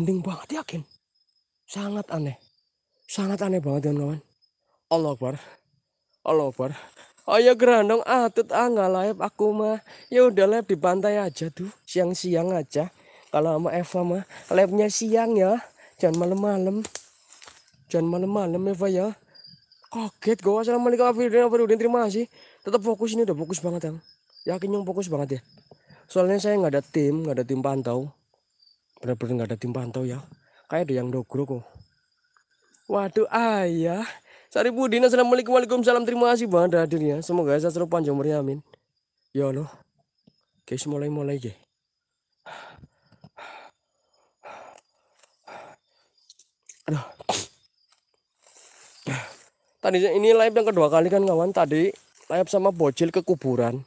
Hening banget yakin. Sangat aneh sangat aneh banget teman-teman ya, Allah Akbar Allah Akbar ayo gerandong atut ah nggak live aku mah ya udah live di pantai aja tuh siang-siang aja kalau sama Eva mah live-nya siang ya jangan malam-malam jangan malam-malam Eva ya kaget gue assalamualaikum warahmatullahi Afidin terima kasih tetap fokus ini udah fokus banget yang yakin yang fokus banget ya soalnya saya nggak ada tim nggak ada tim pantau benar-benar nggak ada tim pantau ya kayak ada yang dogro kok Waduh ayah. Sari Budina assalamualaikum waalaikumsalam terima kasih banget hadirnya. Semoga saya selalu panjang umurnya amin. Ya Allah. Guys mulai-mulai ya. Aduh. Tadi ini live yang kedua kali kan kawan. Tadi live sama bocil ke kuburan.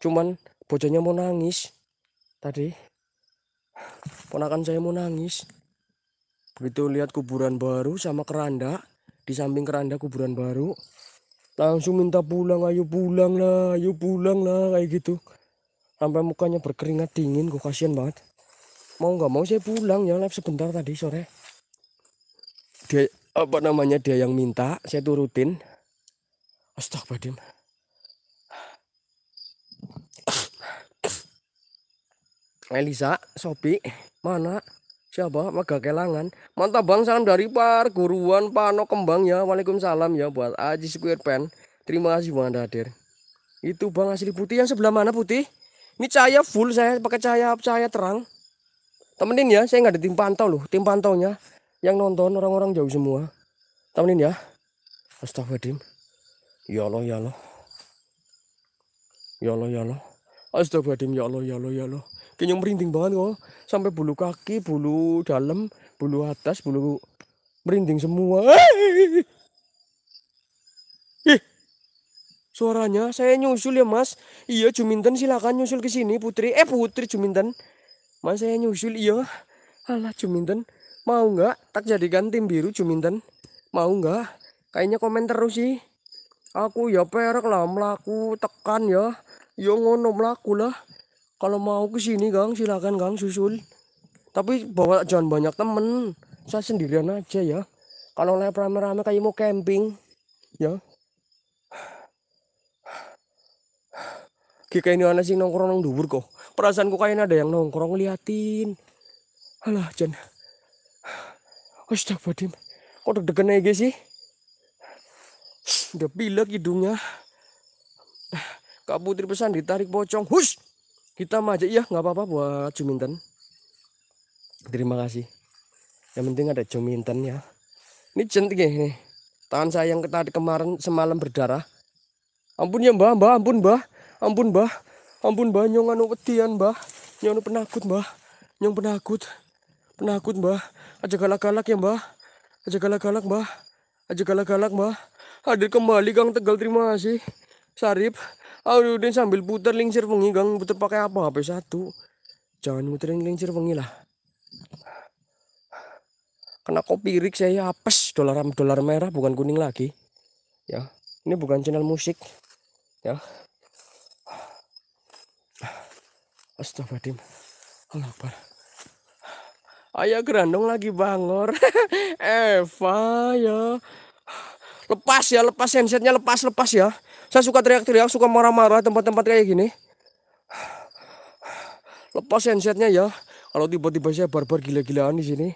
Cuman Bocilnya mau nangis. Tadi ponakan saya mau nangis begitu lihat kuburan baru sama keranda di samping keranda kuburan baru langsung minta pulang ayo pulang lah ayo pulang lah kayak gitu sampai mukanya berkeringat dingin gue kasihan banget mau nggak mau saya pulang ya live sebentar tadi sore dia apa namanya dia yang minta saya turutin astagfirullahaladzim Elisa, Sopi, mana? Siapa? maga Kelangan. Mantap Bang, salam dari perguruan Pano Kembang ya. Waalaikumsalam ya buat Aji Square Pen. Terima kasih Bang Anda hadir. Itu Bang asli putih yang sebelah mana putih? Ini cahaya full saya pakai cahaya cahaya terang. Temenin ya, saya nggak ada tim pantau loh. Tim pantau nya yang nonton orang-orang jauh semua. Temenin ya. Astagfirullahaladzim. Ya Allah, ya Allah. Ya Allah, ya Allah. Astagfirullahaladzim, ya Allah, ya Allah, ya Allah. Kayaknya merinding banget kok. Sampai bulu kaki, bulu dalam, bulu atas, bulu merinding semua. Ih. Suaranya saya nyusul ya, Mas. Iya, Juminten silakan nyusul ke sini, Putri. Eh, Putri Juminten. Mas saya nyusul, iya. Alah, Juminten. Mau nggak tak jadi tim biru Juminten? Mau nggak? Kayaknya komen terus sih. Aku ya perak lah melaku tekan ya. Yo ya, ngono melaku lah. Kalau mau ke sini, Gang, silakan, Gang, susul. Tapi bawa jangan banyak temen. Saya sendirian aja ya. Kalau lagi rame-rame kayak mau camping, ya. Kayak ini aneh sih nongkrong nong dubur kok. Perasaanku kayaknya ada yang nongkrong liatin. Alah, jangan. Astagfirullahaladzim. Kok deg-degan aja sih? Udah pilek hidungnya. Kak Putri pesan ditarik bocong. Hush! kita mah aja iya nggak apa-apa buat Juminten terima kasih yang penting ada Juminten ya ini cantik ya ini tangan saya yang tadi kemarin semalam berdarah ampun ya mbah mbah ampun mbah ampun mbah ampun mbah nyong anu petian mbah nyong anu penakut mbah nyong penakut penakut mbah aja galak-galak ya mbah aja galak-galak mbah aja galak-galak mbah hadir kembali Kang Tegal terima kasih Sarip Aduh, Den sambil putar lingsir wengi, Gang. Putar pakai apa? HP satu. Jangan muterin lingsir wengi lah. Kena kopi rik saya ya. apes dolar dolar merah bukan kuning lagi. Ya, ini bukan channel musik. Ya. Astagfirullahaladzim. Allah Akbar. Ayah gerandong lagi bangor. [laughs] Eva ya lepas ya lepas handsetnya lepas lepas ya saya suka teriak-teriak suka marah-marah tempat-tempat kayak gini lepas handsetnya ya kalau tiba-tiba saya barbar gila-gilaan di sini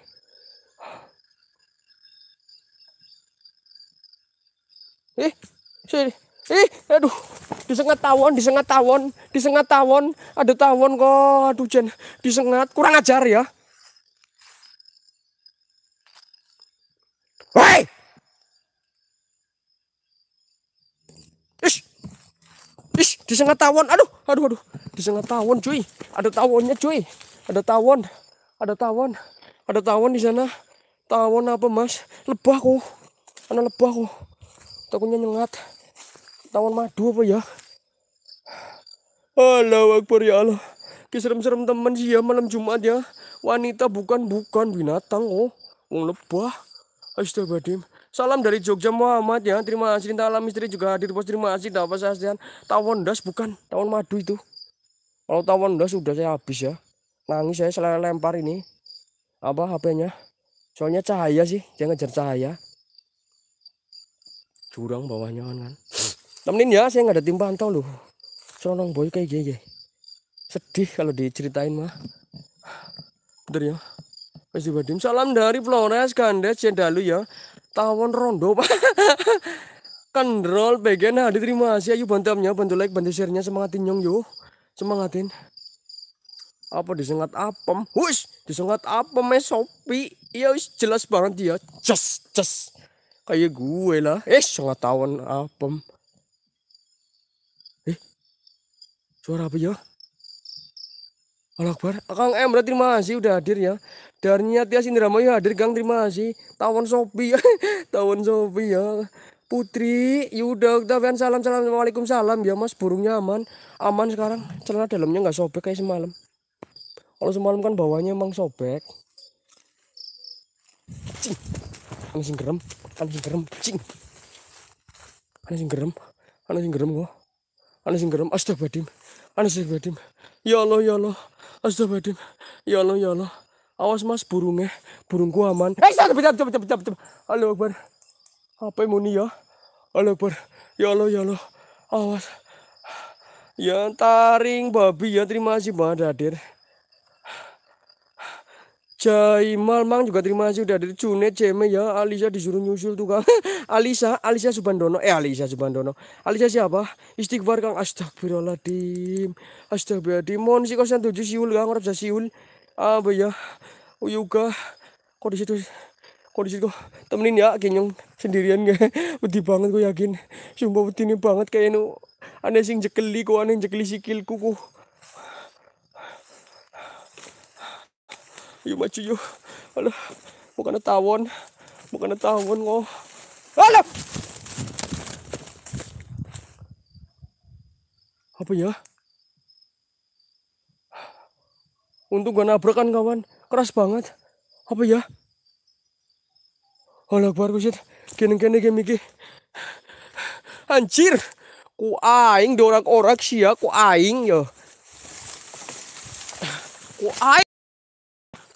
eh sini eh aduh disengat tawon disengat tawon disengat tawon ada tawon kok aduh jen disengat kurang ajar ya Hei! di disengat tawon aduh aduh aduh di disengat tawon cuy ada tawonnya cuy ada tawon ada tawon ada tawon di sana tawon apa mas lebah kok mana lebah kok takutnya nyengat tawon madu apa ya Allah Akbar ya Allah keserem-serem teman sih ya malam Jumat ya wanita bukan bukan binatang oh wong lebah astagfirullahaladzim Salam dari Jogja Muhammad ya. Terima kasih Cinta Alam Misteri juga hadir bos. Terima kasih Dapat Sastian. Tawon das bukan tawon madu itu. Kalau tawon das sudah saya habis ya. Nangis saya selalu lempar ini. Apa HP-nya? Soalnya cahaya sih, dia ngejar cahaya. Jurang bawahnya kan kan. Temenin ya, saya nggak ada tim tau loh. Sonong boy kayak gini. Ya. Sedih kalau diceritain mah. Bentar ya. Salam dari Flores Gandes Cendalu ya tawon rondo pak [laughs] kendrol bagian nah diterima sih ayo bantu amnya bantu like bantu share-nya semangatin nyong yo semangatin apa disengat apem hus disengat apem eh sopi iya jelas banget dia Cus, cus. kayak gue lah eh sengat tawon apem eh suara apa ya Alakbar, Kang M, terima kasih udah hadir ya Darnya Tias ya hadir Gang terima kasih. Tawon Sopi ya. [laughs] Tawon Sopi ya. Putri, kita ya Oktavian, salam, salam, assalamualaikum, salam ya mas, burungnya aman, aman sekarang, celana dalamnya nggak sobek kayak semalam. Kalau semalam kan bawahnya emang sobek. Cing, aneh sing gerem, aneh sing gerem, cing, aneh sing gerem, aneh sing gerem kok aneh sing gerem, astagfirullahaladzim, aneh sing gerem, ya Allah, ya Allah, astagfirullahaladzim, ya Allah, ya Allah. Awas mas burungnya, burungku aman. Eh, satu bentar, cepet cepet cepet Halo Akbar. Apa yang mau nih ya? Halo Akbar. Ya Allah, ya Allah. Awas. Ya taring babi ya terima kasih banget hadir. Jai Mang juga terima kasih udah dari Cune ceme ya Alisa disuruh nyusul tuh kan [laughs] Alisa, Alisa Subandono. Eh Alisa Subandono. Alisa siapa? Istighfar Kang. Astagfirullahaladzim. Astagfirullahaladzim. mohon sih kosan tujuh siul Kang, orang siul. Ah, ya Uyuga. Oh, kok di situ kok di situ temenin ya kenyong sendirian gak [laughs] beti banget gue yakin sumpah ini banget kayak nu aneh sing jekeli kok aneh jekeli sikilku kok yuk maju yuk alah bukan tawon bukan tawon kok alah apa ya Untung gak nabrak kan kawan. Keras banget. Apa ya? Allah akbar kusit. kini kene gemiki. Anjir. Ku aing dorak-orak sih ya. Ku aing ya. Ku aing.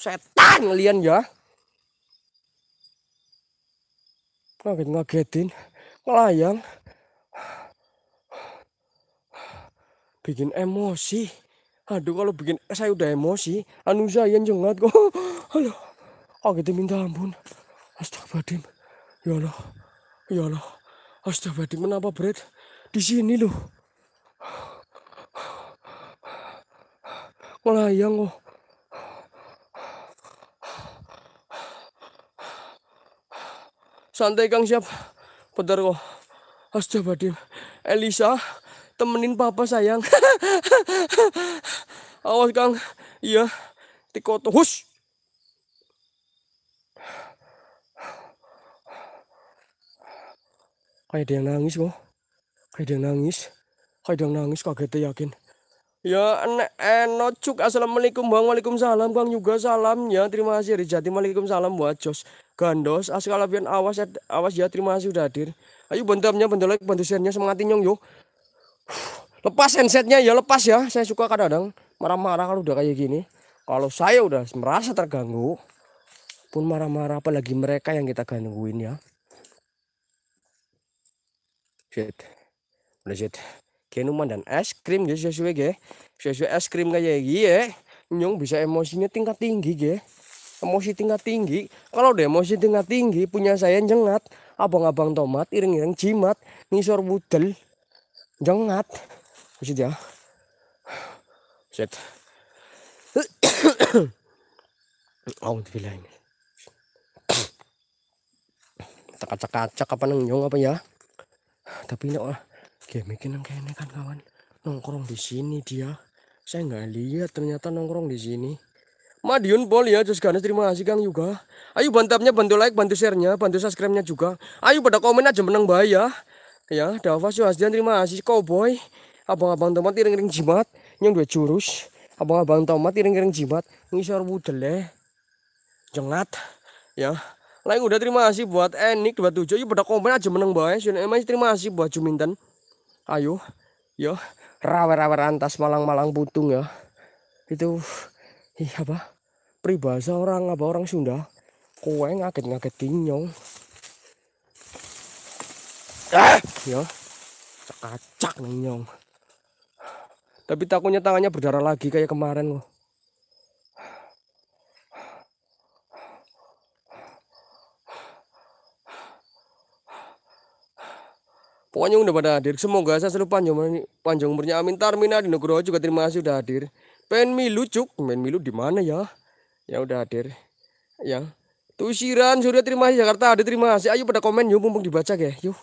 Setan kalian ya. Ngaget ngagetin. Ngelayang. Bikin emosi aduh kalau bikin saya udah emosi anu saya jengat kok Halo, oh gitu minta ampun astagfirullahaladzim ya Allah ya Allah astagfirullahaladzim kenapa berat di sini loh melayang kok santai kang siap bentar kok astagfirullahaladzim Elisa temenin papa sayang [laughs] awas kang iya tikoto hush kayak dia nangis kok, kayak dia nangis kayak dia nangis kaget yakin Ya enak enak cuk assalamualaikum bang waalaikumsalam bang juga salam ya terima kasih dari kasih salam buat Jos Gandos askalabian awas awas ya terima kasih udah hadir ayo bentarnya bentar lagi bantu sharenya, semangatin nyong yo Lepas handsetnya ya lepas ya. Saya suka kadang-kadang marah-marah kalau udah kayak gini. Kalau saya udah merasa terganggu pun marah-marah apalagi mereka yang kita gangguin ya. Shit. Udah shit. Kenuman dan es krim ya sesuai ge. Sesuai es krim kayak gini ya Nyong bisa emosinya tingkat tinggi ge. Emosi tingkat tinggi. Kalau udah emosi tingkat tinggi punya saya jengat abang-abang tomat iring-iring jimat ngisor budel jengat Widzicie? Shit. Out villain. Takacak-acak apa neng, nyong apa ya? Tapi ini oh, gemikin yang kayaknya kan kawan nongkrong di sini dia. Saya nggak lihat ternyata nongkrong di sini. Madiun Pol ya, terus Ganes terima kasih Kang juga. Ayo bantapnya, bantu like, bantu share-nya, bantu subscribe-nya juga. Ayo pada komen aja menang bahaya. Ya, ya Davas Yohasdian terima kasih Cowboy abang-abang tomat ireng-ireng jimat yang dua jurus abang-abang tomat ireng-ireng jimat ngisor budele jengat ya lain udah terima kasih buat Enik 27 yuk pada komen aja menang bae sun emang eh, terima kasih buat Juminten ayo yo ya. rawer-rawer antas malang-malang butung ya itu iya apa peribahasa orang apa orang Sunda Kue ngaget-ngaget nyong ah ya cak cak nyong tapi takutnya tangannya berdarah lagi kayak kemarin loh. Pokoknya udah pada hadir. Semoga saya selalu panjang, panjang umurnya. Amin. Tarmina di Nugroho juga terima kasih udah hadir. Pen milu cuk. Pen milu di mana ya? Ya udah hadir. Ya. Tusiran surya terima kasih Jakarta ada terima kasih. Ayo pada komen yuk mumpung dibaca ya. Yuk.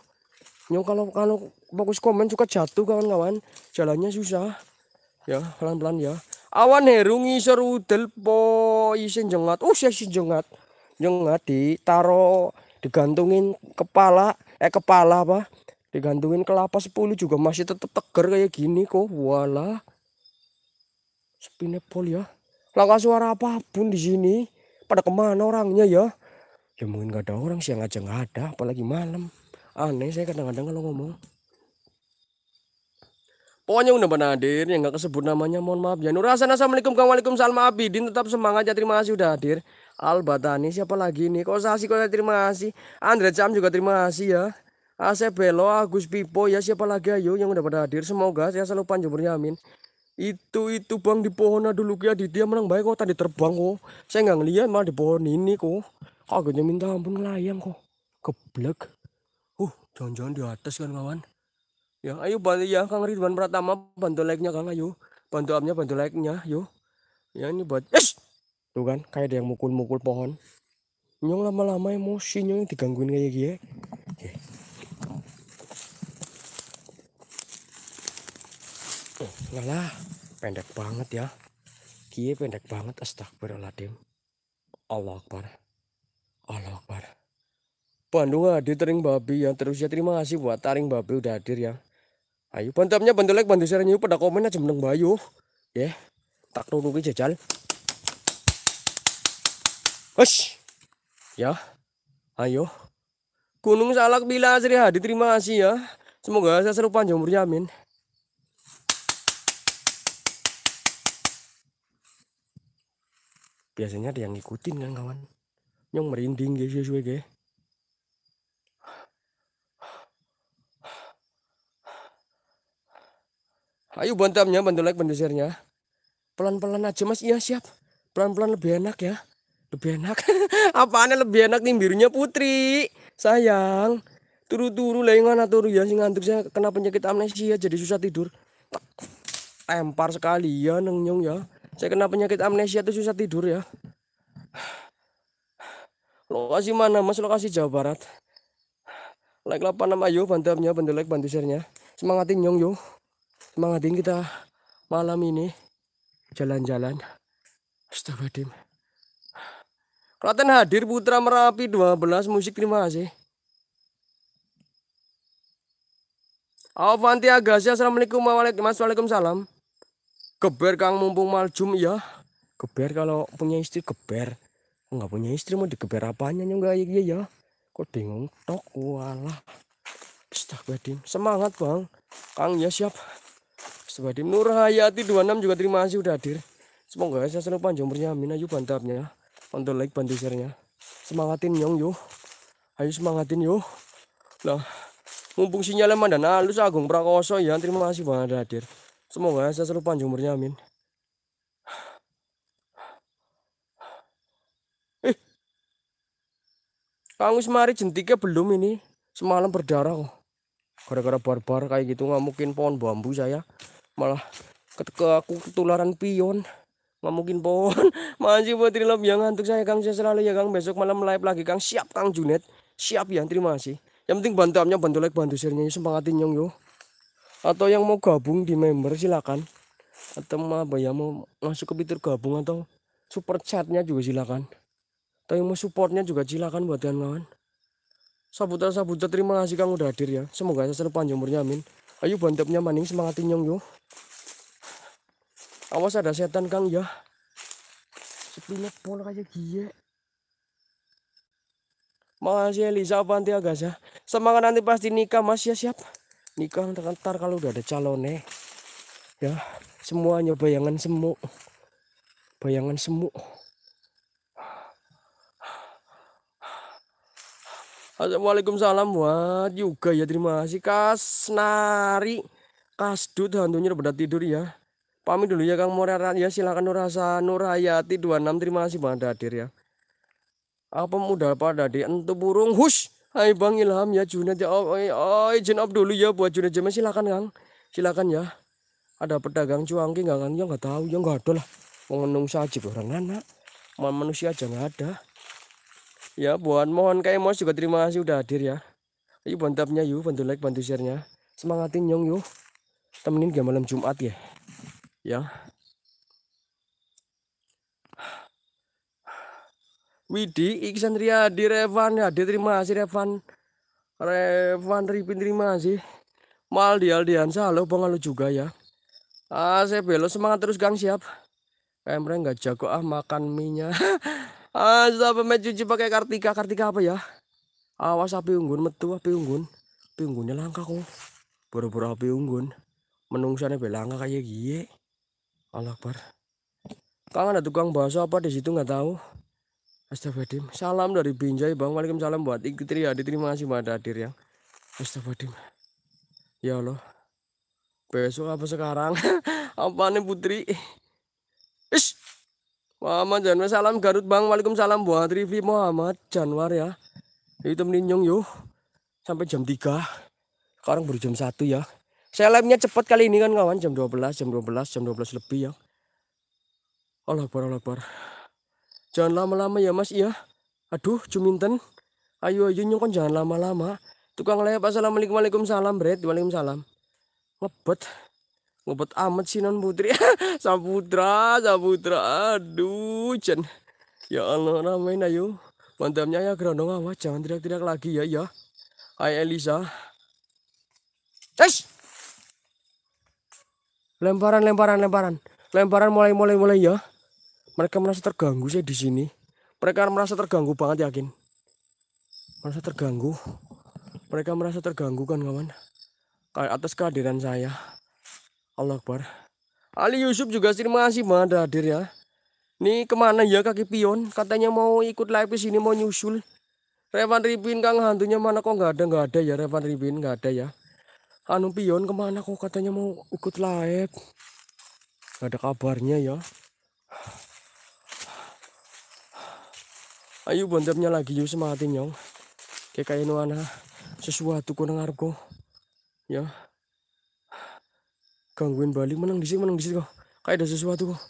Yuk kalau kalau bagus komen suka jatuh kawan-kawan. Jalannya susah. Ya, pelan-pelan ya. Awan herungi serudel po isin jengat. Oh, iya, isin jengat. Jengat taro digantungin kepala eh kepala apa? Digantungin kelapa 10 juga masih tetap tegar kayak gini kok. Walah. Spinepol ya. Langkah suara apapun di sini. Pada kemana orangnya ya? Ya mungkin gak ada orang siang aja gak ada. Apalagi malam. Aneh saya kadang-kadang kalau ngomong. Pokoknya udah pernah hadir yang nggak kesebut namanya mohon maaf ya. Nur Hasan Assalamualaikum Kang Waalaikumsalam Abidin tetap semangat ya terima kasih udah hadir. Al Batani siapa lagi nih? kok kok terima kasih. Andre Cam juga terima kasih ya. Asep Belo, Agus Pipo ya siapa lagi ayo yang udah pada hadir. Semoga saya selalu panjang ya, amin. Itu itu Bang di pohon dulu ya di dia menang baik kok tadi terbang kok. Saya nggak ngeliat malah di pohon ini kok. kagaknya minta ampun layang kok. Keblek. Uh, jangan-jangan di atas kan kawan. Ya, ayo bantu ya Kang Ridwan Pratama bantu like-nya Kang ayo. Bantu up-nya bantu like-nya, yo. Ya ini buat yes! Tuh kan kayak ada yang mukul-mukul pohon. Nyong lama-lama emosi nyong digangguin kayak gini. Okay. Oh, eh, lah, pendek banget ya. Kiye pendek banget astagfirullahaladzim. Allah Akbar. Allah Akbar. Bandung hadir tering babi ya. Terus ya terima kasih buat taring babi udah hadir ya ayo bantu bantu like bantu share pada komen aja meneng bayu ya yeah. tak nunggu jajal Hush. ya ayo gunung salak bila Sri hadi terima kasih ya semoga saya seru panjang umurnya amin biasanya ada yang ngikutin kan kawan nyong merinding guys guys guys Ayo bantamnya, bantu like, bantu share Pelan-pelan aja mas, iya siap. Pelan-pelan lebih enak ya. Lebih enak. [laughs] Apaan lebih enak nih birunya putri. Sayang. Turu-turu lengan atau ya si ngantuk saya kena penyakit amnesia jadi susah tidur. Tempar sekali ya neng nyong ya. Saya kena penyakit amnesia tuh susah tidur ya. Lokasi mana mas? Lokasi Jawa Barat. Like 86 ayo bantu bantu like bantu share-nya. Semangatin nyong yo semangatin kita malam ini jalan-jalan astagfirullahaladzim Kelaten hadir Putra Merapi 12 musik terima kasih Avanti Agasi Assalamualaikum Waalaikumsalam salam Geber Kang mumpung maljum ya Geber kalau punya istri geber Enggak punya istri mau digeber apanya enggak ya ya Kok bingung tok walah Astagfirullahaladzim semangat bang Kang ya siap Tim Nur Hayati 26 juga terima kasih udah hadir. Semoga saya selalu panjang umurnya. Amin. Ayo bantapnya. Ya. Untuk like, bantu share Semangatin nyong yo. Ayo semangatin yo. Nah, mumpung sinyalnya mandan halus Agung Prakoso ya. Terima kasih banget udah hadir. Semoga saya selalu panjang umurnya. Amin. Eh. Kang Mari jentiknya belum ini. Semalam berdarah kok gara-gara barbar kayak gitu nggak mungkin pohon bambu saya malah ketika aku ketularan pion nggak mungkin pohon [laughs] masih buat lebih yang ngantuk saya kang saya selalu ya kang besok malam live lagi kang siap kang Junet siap ya terima kasih yang penting bantu amnya bantu like bantu sharenya ya. semangatin nyong yo atau yang mau gabung di member silakan atau apa ya mau masuk ke fitur gabung atau super chatnya juga silakan atau yang mau supportnya juga silakan buat kawan-kawan sabuta sabuta terima kasih kang udah hadir ya semoga saya selalu panjang umurnya amin ayo bantu maning semangatin nyong yo awas ada setan kang ya sepinya pol kayak gila Makasih Elisa Pantiaga ya. Semangat nanti pasti nikah Mas ya siap. Nikah ntar ntar kalau udah ada calonnya. Ya, semuanya bayangan semu. Bayangan semu. Assalamualaikum salam buat juga ya terima kasih kas nari kas dud hantunya udah tidur ya. Pamit dulu ya Kang Morar ya silakan Nurasa Nurayati 26 terima kasih Bang hadir ya. Apa muda pada di entu burung hush. Hai Bang Ilham ya Junet ya oh, eh, oh, izin up dulu ya buat Junet Jema silakan Kang. Silakan ya. Ada pedagang cuangki enggak Kang? Ya enggak tahu ya enggak ada lah. Mengenung saja orang anak. Manusia aja enggak ada. Ya buat mohon kayak Mas juga terima kasih udah hadir ya. Ayo bantapnya yuk, bantu like, bantu sharenya. Semangatin Nyong yuk. Temenin gak malam Jumat ya ya Widi Iksan Riyadi Revan ya diterima sih Revan Revan Ripin terima sih. Mal di Aldiansa halo bang halo juga ya ah saya belo semangat terus gang siap Emre nggak jago ah makan minyak [laughs] ah sudah pemain cuci pakai Kartika Kartika apa ya awas api unggun metu api unggun api unggunnya langka kok Buru-buru api unggun sana belangka kayak gie Allah Akbar. Kang ada tukang bakso apa di situ nggak tahu. Astagfirullahaladzim. Salam dari Binjai Bang. Waalaikumsalam buat Ikutri Adi. Terima kasih buat hadir yang. Astagfirullahaladzim. Ya Allah. Besok apa sekarang? [laughs] apa nih Putri? Ish. Muhammad Janwar. Salam Garut Bang. Waalaikumsalam buat Rivi Muhammad Janwar ya. Itu meninjung yuk. Sampai jam 3. Sekarang baru jam 1 ya. Saya live-nya cepat kali ini kan kawan jam 12, jam 12, jam 12 lebih ya. Allah Akbar, Allah Akbar. Jangan lama-lama ya Mas iya. Aduh, Juminten. Ayo ayo nyokon jangan lama-lama. Tukang layap assalamualaikum waalaikumsalam Bret. Waalaikumsalam. Ngebet. Ngebet amat sih non putri. [laughs] saputra, saputra. Aduh, Jen. Ya Allah ramain ayo. Mantapnya ya gerondong awas jangan teriak-teriak lagi ya ya. Hai Elisa. Eish! Lemparan, lemparan, lemparan. Lemparan mulai, mulai, mulai ya. Mereka merasa terganggu sih di sini. Mereka merasa terganggu banget yakin. Merasa terganggu. Mereka merasa terganggu kan kawan. Atas kehadiran saya. Allah Akbar. Ali Yusuf juga masih banget hadir ya. Nih kemana ya kaki pion? Katanya mau ikut live sini mau nyusul. Revan Ribin Kang hantunya mana kok nggak ada nggak ada ya Revan Ribin nggak ada ya anu pion kemana kok katanya mau ikut laet gak ada kabarnya ya ayo bontepnya lagi yuk semangatin nyong kayak kayak nuana sesuatu kok ngarep kok ya gangguin balik menang disik menang disik kok kayak ada sesuatu kok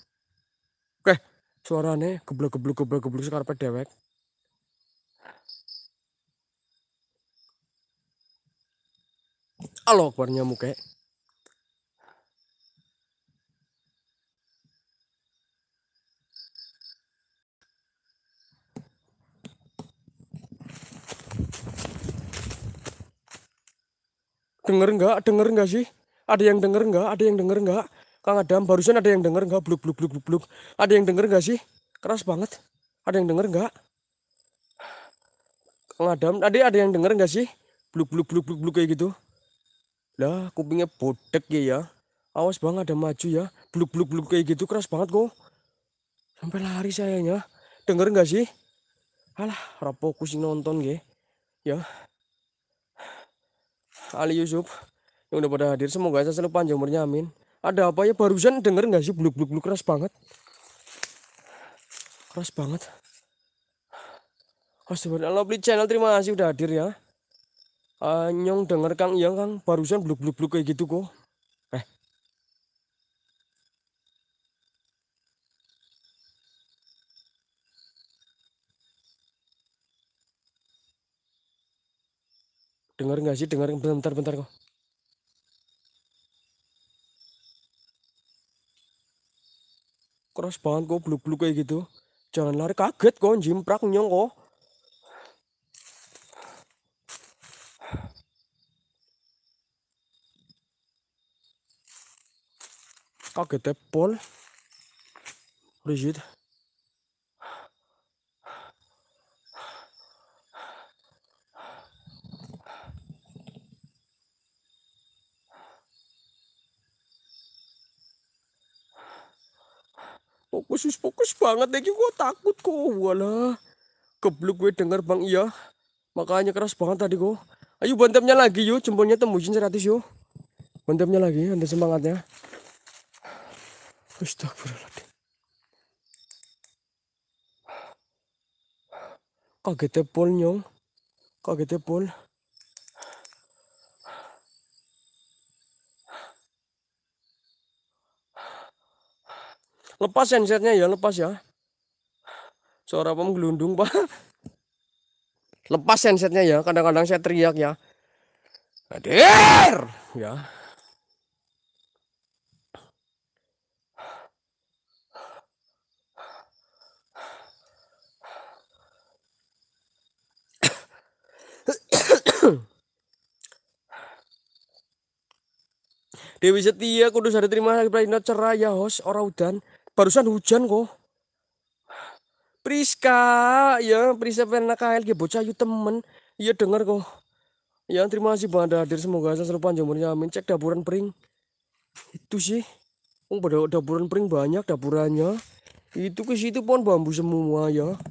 oke suarane geblek geblek geblek geblek sekarpet dewek Allah Akbar nyamuk kayak. Denger nggak? Denger nggak sih? Ada yang denger enggak Ada yang denger enggak Kang Adam, barusan ada yang denger enggak Bluk bluk bluk bluk bluk. Ada yang denger enggak sih? Keras banget. Ada yang denger enggak Kang Adam, tadi ada yang denger enggak sih? Bluk bluk bluk bluk bluk kayak gitu. Lah, kupingnya bodek ya ya. Awas banget ada maju ya. Bluk-bluk-bluk kayak gitu keras banget kok. Sampai lari sayanya. Denger nggak sih? Alah, rapo kucing nonton ya. Ya. Ali Yusuf yang udah pada hadir. Semoga saya selalu panjang umurnya amin. Ada apa ya barusan denger nggak sih bluk-bluk-bluk keras banget? Keras banget. Astagfirullah, beli channel terima kasih udah hadir ya. Anyong eh, denger Kang iya Kang barusan bluk-bluk-bluk kayak gitu kok. Eh. Dengar nggak sih? Dengar bentar-bentar kok. Keras banget kok bluk-bluk kayak gitu. Jangan lari kaget kok, jimprak nyong kok. pakai tepol, rigid Fokus, fokus banget deh, gue takut kok. wala kebluk gue denger bang iya. Makanya keras banget tadi kok. Ayo bantemnya lagi yuk, jempolnya tembusin 100 yuk. Bantemnya lagi, ada semangatnya. Astagfirullahaladzim. Kagetnya pol nyong. Kagetnya pol. Lepas handsetnya ya, ya, lepas ya. Suara pom gelundung, Pak. Lepas handsetnya ya, ya, kadang-kadang saya teriak ya. Hadir! Ya. Dewi Setia kudu sadar terima Prahina cerah ya hos orang udan. Barusan hujan kok. Priska, ya Priska pernah kail bocah yuk temen. Iya dengar kok. Ya terima kasih sudah hadir semoga saya selalu panjang umurnya amin. Cek dapuran pering. Itu sih. Wong oh, pada dapuran pering banyak dapurannya. Itu ke situ pohon bambu semua ya.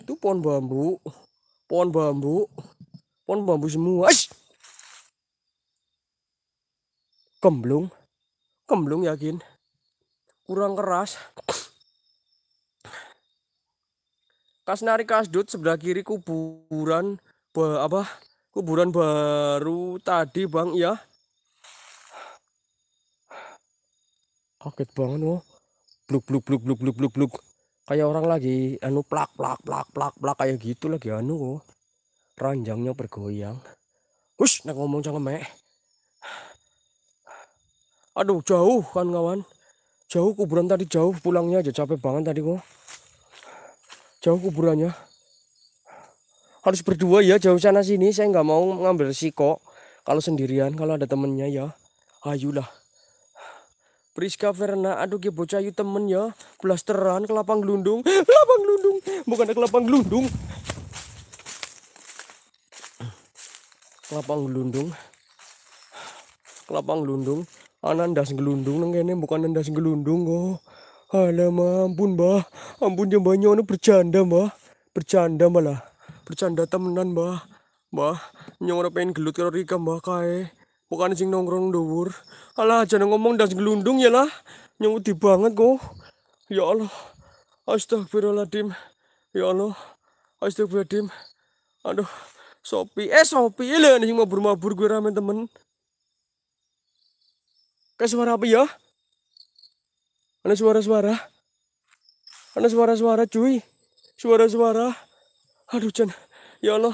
Itu pohon bambu. Pohon bambu. Pohon bambu semua kemblung kemblung yakin kurang keras kas nari kas Kasdut sebelah kiri kuburan ba, apa kuburan baru tadi bang ya kaget banget loh bluk bluk bluk bluk bluk bluk bluk kayak orang lagi anu plak plak plak plak plak kayak gitu lagi anu ranjangnya bergoyang hush nak ngomong cangkemek aduh jauh kan kawan jauh kuburan tadi jauh pulangnya aja capek banget tadi kok jauh kuburannya harus berdua ya jauh sana sini saya nggak mau ngambil kok. kalau sendirian kalau ada temennya ya ayulah Priska Verna aduh ge bocah temennya. temen ya blasteran kelapang gelundung [gasps] kelapang gelundung bukan kelapang gelundung kelapang gelundung kelapang gelundung Anak ah, ndas gelundung nang kene bukan ndas gelundung kok. Oh. ma, ampun mbah. Ampun jam banyak anu nyono bercanda mbah. Bercanda malah. Bercanda temenan mbah. Mbah, ora pengen gelut karo Rika mbah kae. Bukan sing nongkrong dhuwur. Alah, jangan ngomong ndas gelundung ya lah. Nyuti banget kok. Ya Allah. Astagfirullahaladzim. Ya Allah. Astagfirullahaladzim. Aduh. Sopi, eh Sopi, eh, lho sing mabur-mabur gue ramen temen. Kayak suara apa ya? Ada suara-suara. Ada suara-suara cuy. Suara-suara. Aduh Jan. Ya Allah.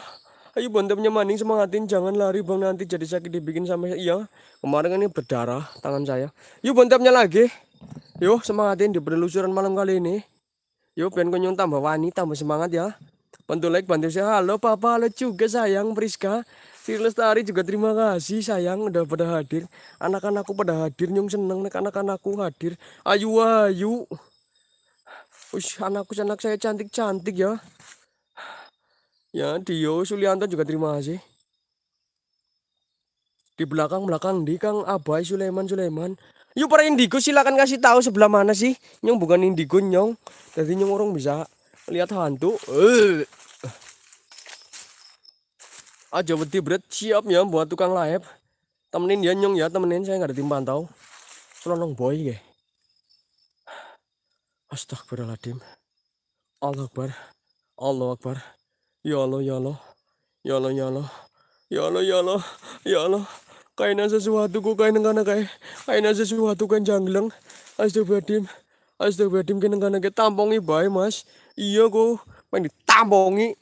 Ayo bontemnya maning semangatin jangan lari bang nanti jadi sakit dibikin sama iya kemarin kan ini berdarah tangan saya yuk bontemnya lagi yuk semangatin di penelusuran malam kali ini yuk biar konyong tambah wani tambah semangat ya bantu like bantu saya halo papa halo juga sayang Priska Sri Lestari juga terima kasih sayang udah pada hadir. Anak-anakku pada hadir, nyung seneng nek anak-anakku hadir. Ayu ayu. Ush, anakku anak saya cantik-cantik ya. Ya, Dio Sulianto juga terima kasih. Di belakang-belakang di Kang Abai Sulaiman Sulaiman. Yuk para indigo silakan kasih tahu sebelah mana sih? nyung bukan indigo nyong. Jadi nyung orang bisa lihat hantu. Uh aja wedi bret siap ya buat tukang live temenin ya nyong ya temenin saya nggak ada tim pantau selonong boy ya astagfirullahaladzim Allah Akbar Allah Akbar ya Allah ya Allah ya Allah ya Allah ya Allah ya Allah ya Allah kainan sesuatu ku kainan kainan kai kainan sesuatu kan janggeleng astagfirullahaladzim astagfirullahaladzim kainan kainan kai tampongi bay mas iya ku main ditampongi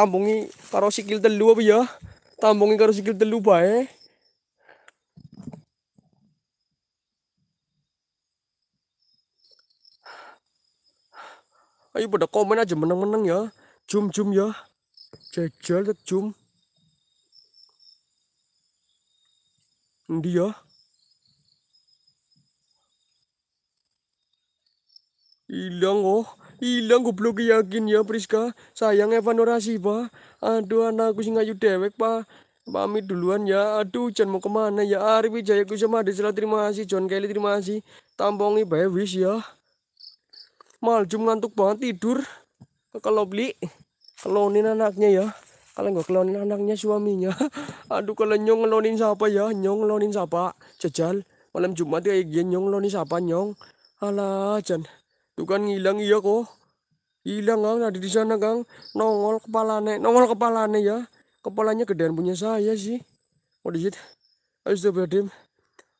tambungi karo sikil telu apa ya tambungi karo sikil telu bae ayo pada komen aja meneng-meneng ya jum jum ya jajal jum Ndi ya hilang oh Hilang goblok yakin ya Priska. Sayang Evan ora Pak. Aduh anakku sing ayu dewek, Pak. Pamit duluan ya. Aduh, Jan mau kemana ya? Arif ku sama Desela terima kasih. John Kelly terima kasih. Tampongi bae wis ya. Maljum ngantuk banget tidur. Kalau beli kelonin anaknya ya. Kalau nggak kelonin anaknya suaminya. [laughs] Aduh, kalau nyong ngelonin siapa ya? Nyong ngelonin siapa? Jajal. Malam Jumat kayak gini nyong ngelonin siapa nyong? Alah, Jan. Tuh kan ngilang iya kok. Hilang Kang, ada di sana Kang. Nongol kepalane, nongol kepalane ya. Kepalanya gedean punya saya sih. Mau dijit. Ayo Astagfirullahaladzim.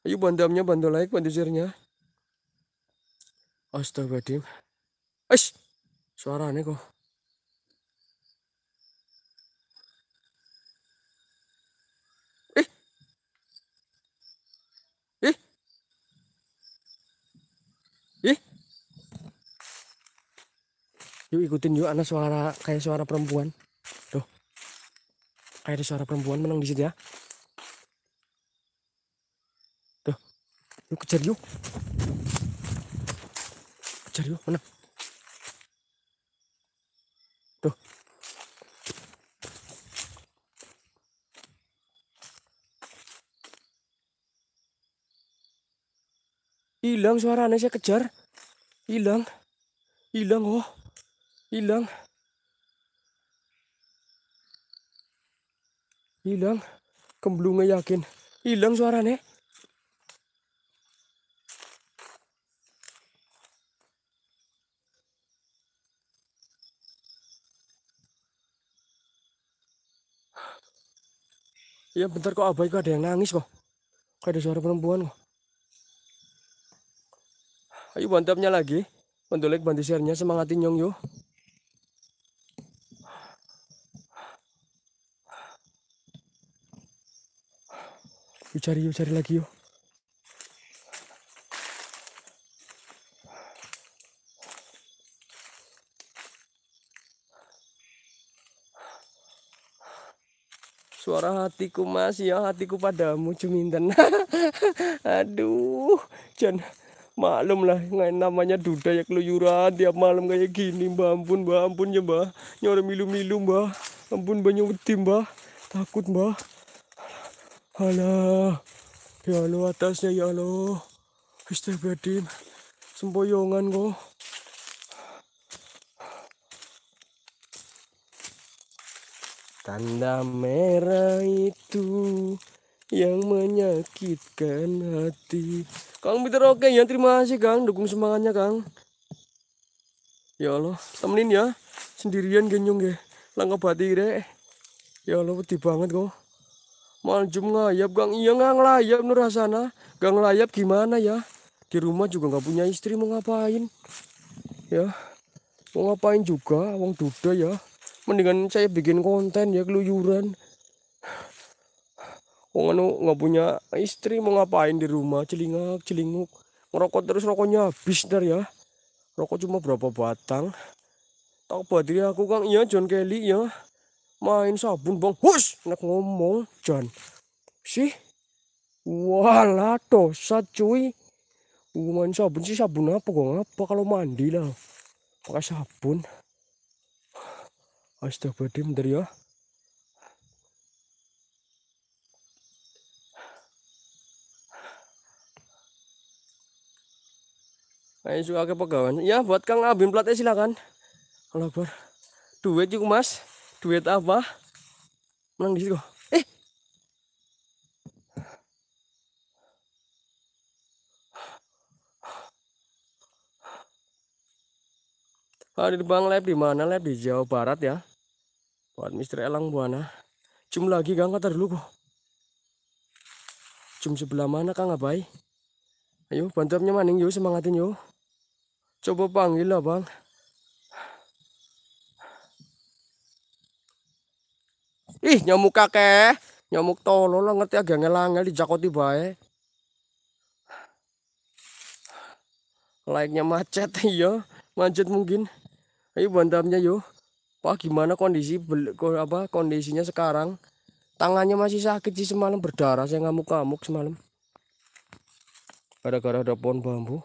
Ayo bandamnya, bantu like, bantu share-nya. Astagfirullahaladzim. Aish, suaranya kok. yuk ikutin yuk anak suara kayak suara perempuan tuh kayak ada suara perempuan menang di situ ya tuh yuk kejar yuk kejar yuk menang tuh hilang suara anaknya kejar hilang hilang oh Hilang. Hilang. Kemblungnya yakin. Hilang suaranya. ya bentar kok abai kok ada yang nangis kok. Kok ada suara perempuan kok. Ayo bantapnya lagi. like, bantu share-nya semangatin nyong yuk. yuk cari yuk cari lagi yuk suara hatiku mas ya hatiku padamu cuminten [laughs] aduh jangan malam lah namanya duda ya keluyuran tiap malam kayak gini mbah ampun mbah ampun ya mbak nyore milu-milu mbah ampun banyak wedi mbak takut mbah halo ya Allah atasnya ya Allah Astagfirullahaladzim sempoyongan kok Tanda merah itu yang menyakitkan hati. Kang Peter oke ya, terima kasih Kang, dukung semangatnya Kang. Ya Allah, temenin ya, sendirian genyung ya, langkah deh Ya Allah, putih banget kok. Manjum ngayap gang iya nggak ngelayap nurasana. Gang layap gimana ya? Di rumah juga nggak punya istri mau ngapain? Ya, mau ngapain juga? Wong duda ya. Mendingan saya bikin konten ya keluyuran. Wong anu nggak punya istri mau ngapain di rumah? Celingak, celinguk. Ngerokok terus rokoknya habis ntar ya. Rokok cuma berapa batang? Tak badri aku kang iya John Kelly ya main sabun bang hus nak ngomong Jan sih wala dosa cuy uh, main sabun sih sabun apa gue ngapa kalau mandi lah pakai sabun dim dari ya Ayo suka ke pegawai. Ya buat Kang Abim platnya silakan. Kalau duit juga Mas duit apa menang di situ eh Hadir Bang Lab di mana? Lab di Jawa Barat ya. Buat Mister Elang Buana. Cum lagi Kang kata dulu kok. Cum sebelah mana Kang Abai? Ayo bantu maning yo semangatin yo. Coba panggil lah Bang. Ih, nyamuk kakek. Nyamuk tolo lah ngerti agak ah, ngelang ngelangel di Jakoti bae. Layaknya macet [laughs] iya macet mungkin. Ayo bandamnya yo. Pak gimana kondisi apa kondisinya sekarang? Tangannya masih sakit sih semalam berdarah saya ngamuk-ngamuk semalam. Gara-gara ada pohon bambu.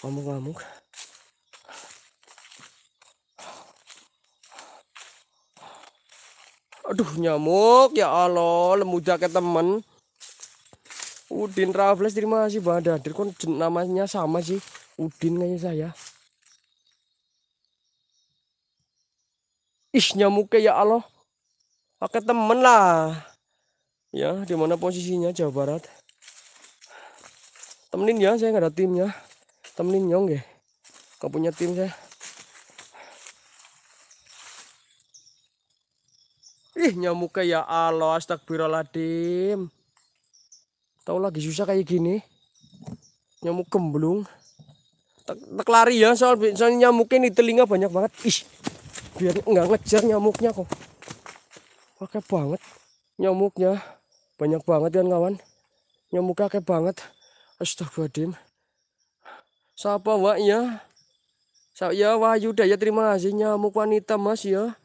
Ngamuk-ngamuk. Aduh nyamuk ya Allah lemu jaket temen. Udin Raffles terima kasih Bang Dadir kon namanya sama sih Udin kayaknya saya. Ih nyamuk ya Allah. Pakai temen lah. Ya di mana posisinya Jawa Barat. Temenin ya saya nggak ada timnya. Temenin nyong ya. Gak punya tim saya. Ih nyamuknya ya Allah astagfirullahaladzim. Tahu lagi susah kayak gini. Nyamuk kembung tak lari ya soal soalnya nyamuk ini telinga banyak banget. Ih biar nggak ngejar nyamuknya kok. Pakai banget nyamuknya. Banyak banget kan kawan. Nyamuknya kayak banget. Astagfirullahaladzim. Siapa wak ya? Saya Wahyu Daya terima kasih nyamuk wanita mas ya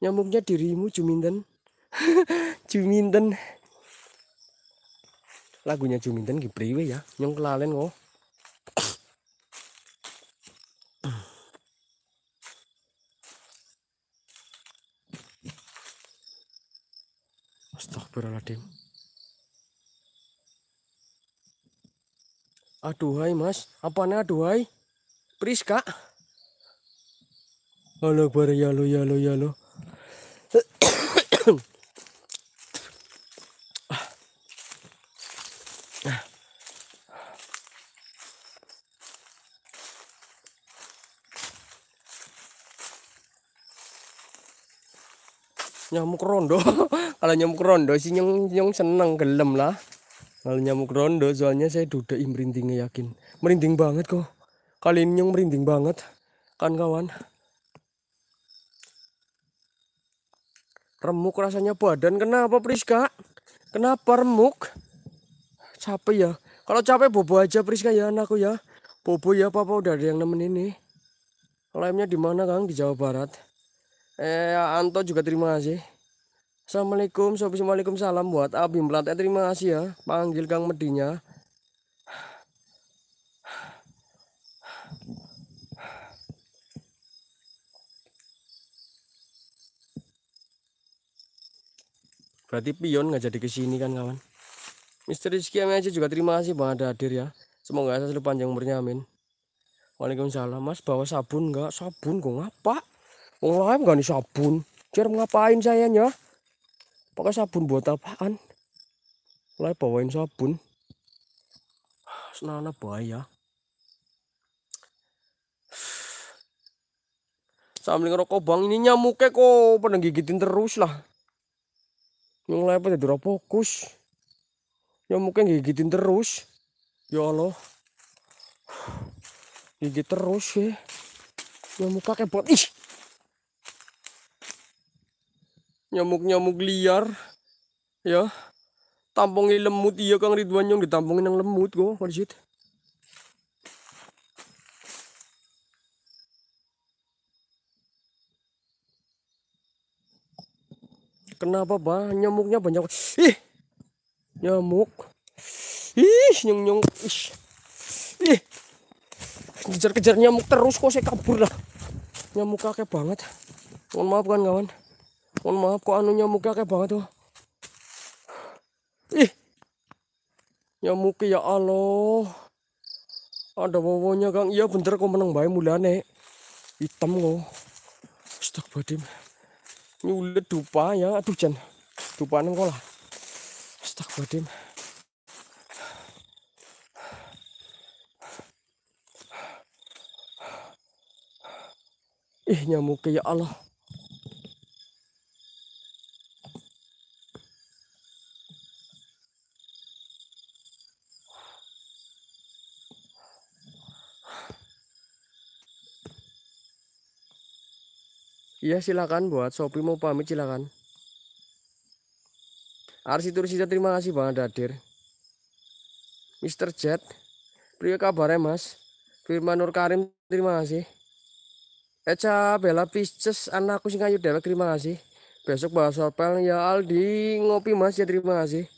nyamuknya dirimu Juminten [laughs] Juminten lagunya Juminten gibriwe ya nyong kelalen kok Astagfirullahaladzim Aduhai mas Apanya aduhai Priska Halo bar ya lo ya lo ya lo nyamuk rondo [laughs] kalau nyamuk rondo sih nyong nyong seneng gelem lah kalau nyamuk rondo soalnya saya duda merindingnya yakin merinding banget kok kali ini nyong merinding banget kan kawan remuk rasanya badan kenapa Priska kenapa remuk capek ya kalau capek bobo aja Priska ya anakku ya bobo ya papa udah ada yang nemenin nih lemnya di mana Kang di Jawa Barat eh Anto juga terima kasih Assalamualaikum sobat Assalamualaikum salam buat Abim Eh terima kasih ya panggil Kang Medinya Berarti pion nggak jadi kesini kan kawan. Misteri sekian aja juga terima kasih bang ada hadir ya. Semoga saya selalu panjang umurnya amin. Waalaikumsalam mas bawa sabun nggak? Sabun kok ngapa? Orang gak nih sabun. Cer ngapain sayanya? Pakai sabun buat apaan? Mulai bawain sabun. Senana bahaya. Sambil ngerokok bang ini nyamuknya kok pada gigitin terus lah. Yang lain pada tidak fokus. Nyamuknya gigitin terus. Ya Allah. Gigit terus ya. kakek buat. Ih. nyamuk-nyamuk liar ya tampungin lemut iya Kang Ridwan yang ditampungin yang lemut kok Farjid kenapa bah nyamuknya banyak ih nyamuk ih nyong nyong ih kejar-kejar nyamuk terus kok saya kabur lah nyamuk kakek banget mohon maaf kan kawan mohon maaf kok anu nyamuknya kayak banget tuh ih nyamuk ya Allah ada nya kang iya bener kok menang bae mulane hitam kok astagfirullahaladzim Nyulet dupa ya aduh jan dupa nang kolah astagfirullahaladzim ih nyamuk ya Allah Iya silakan buat Sopi mau pamit silakan. Arsitur Sita terima kasih banget hadir. Mister Jet, pria kabarnya mas? Firman Nur Karim terima kasih. Eca Bella Pisces anakku sing kayu dewek terima kasih. Besok bahas sopel ya Aldi ngopi mas ya terima kasih.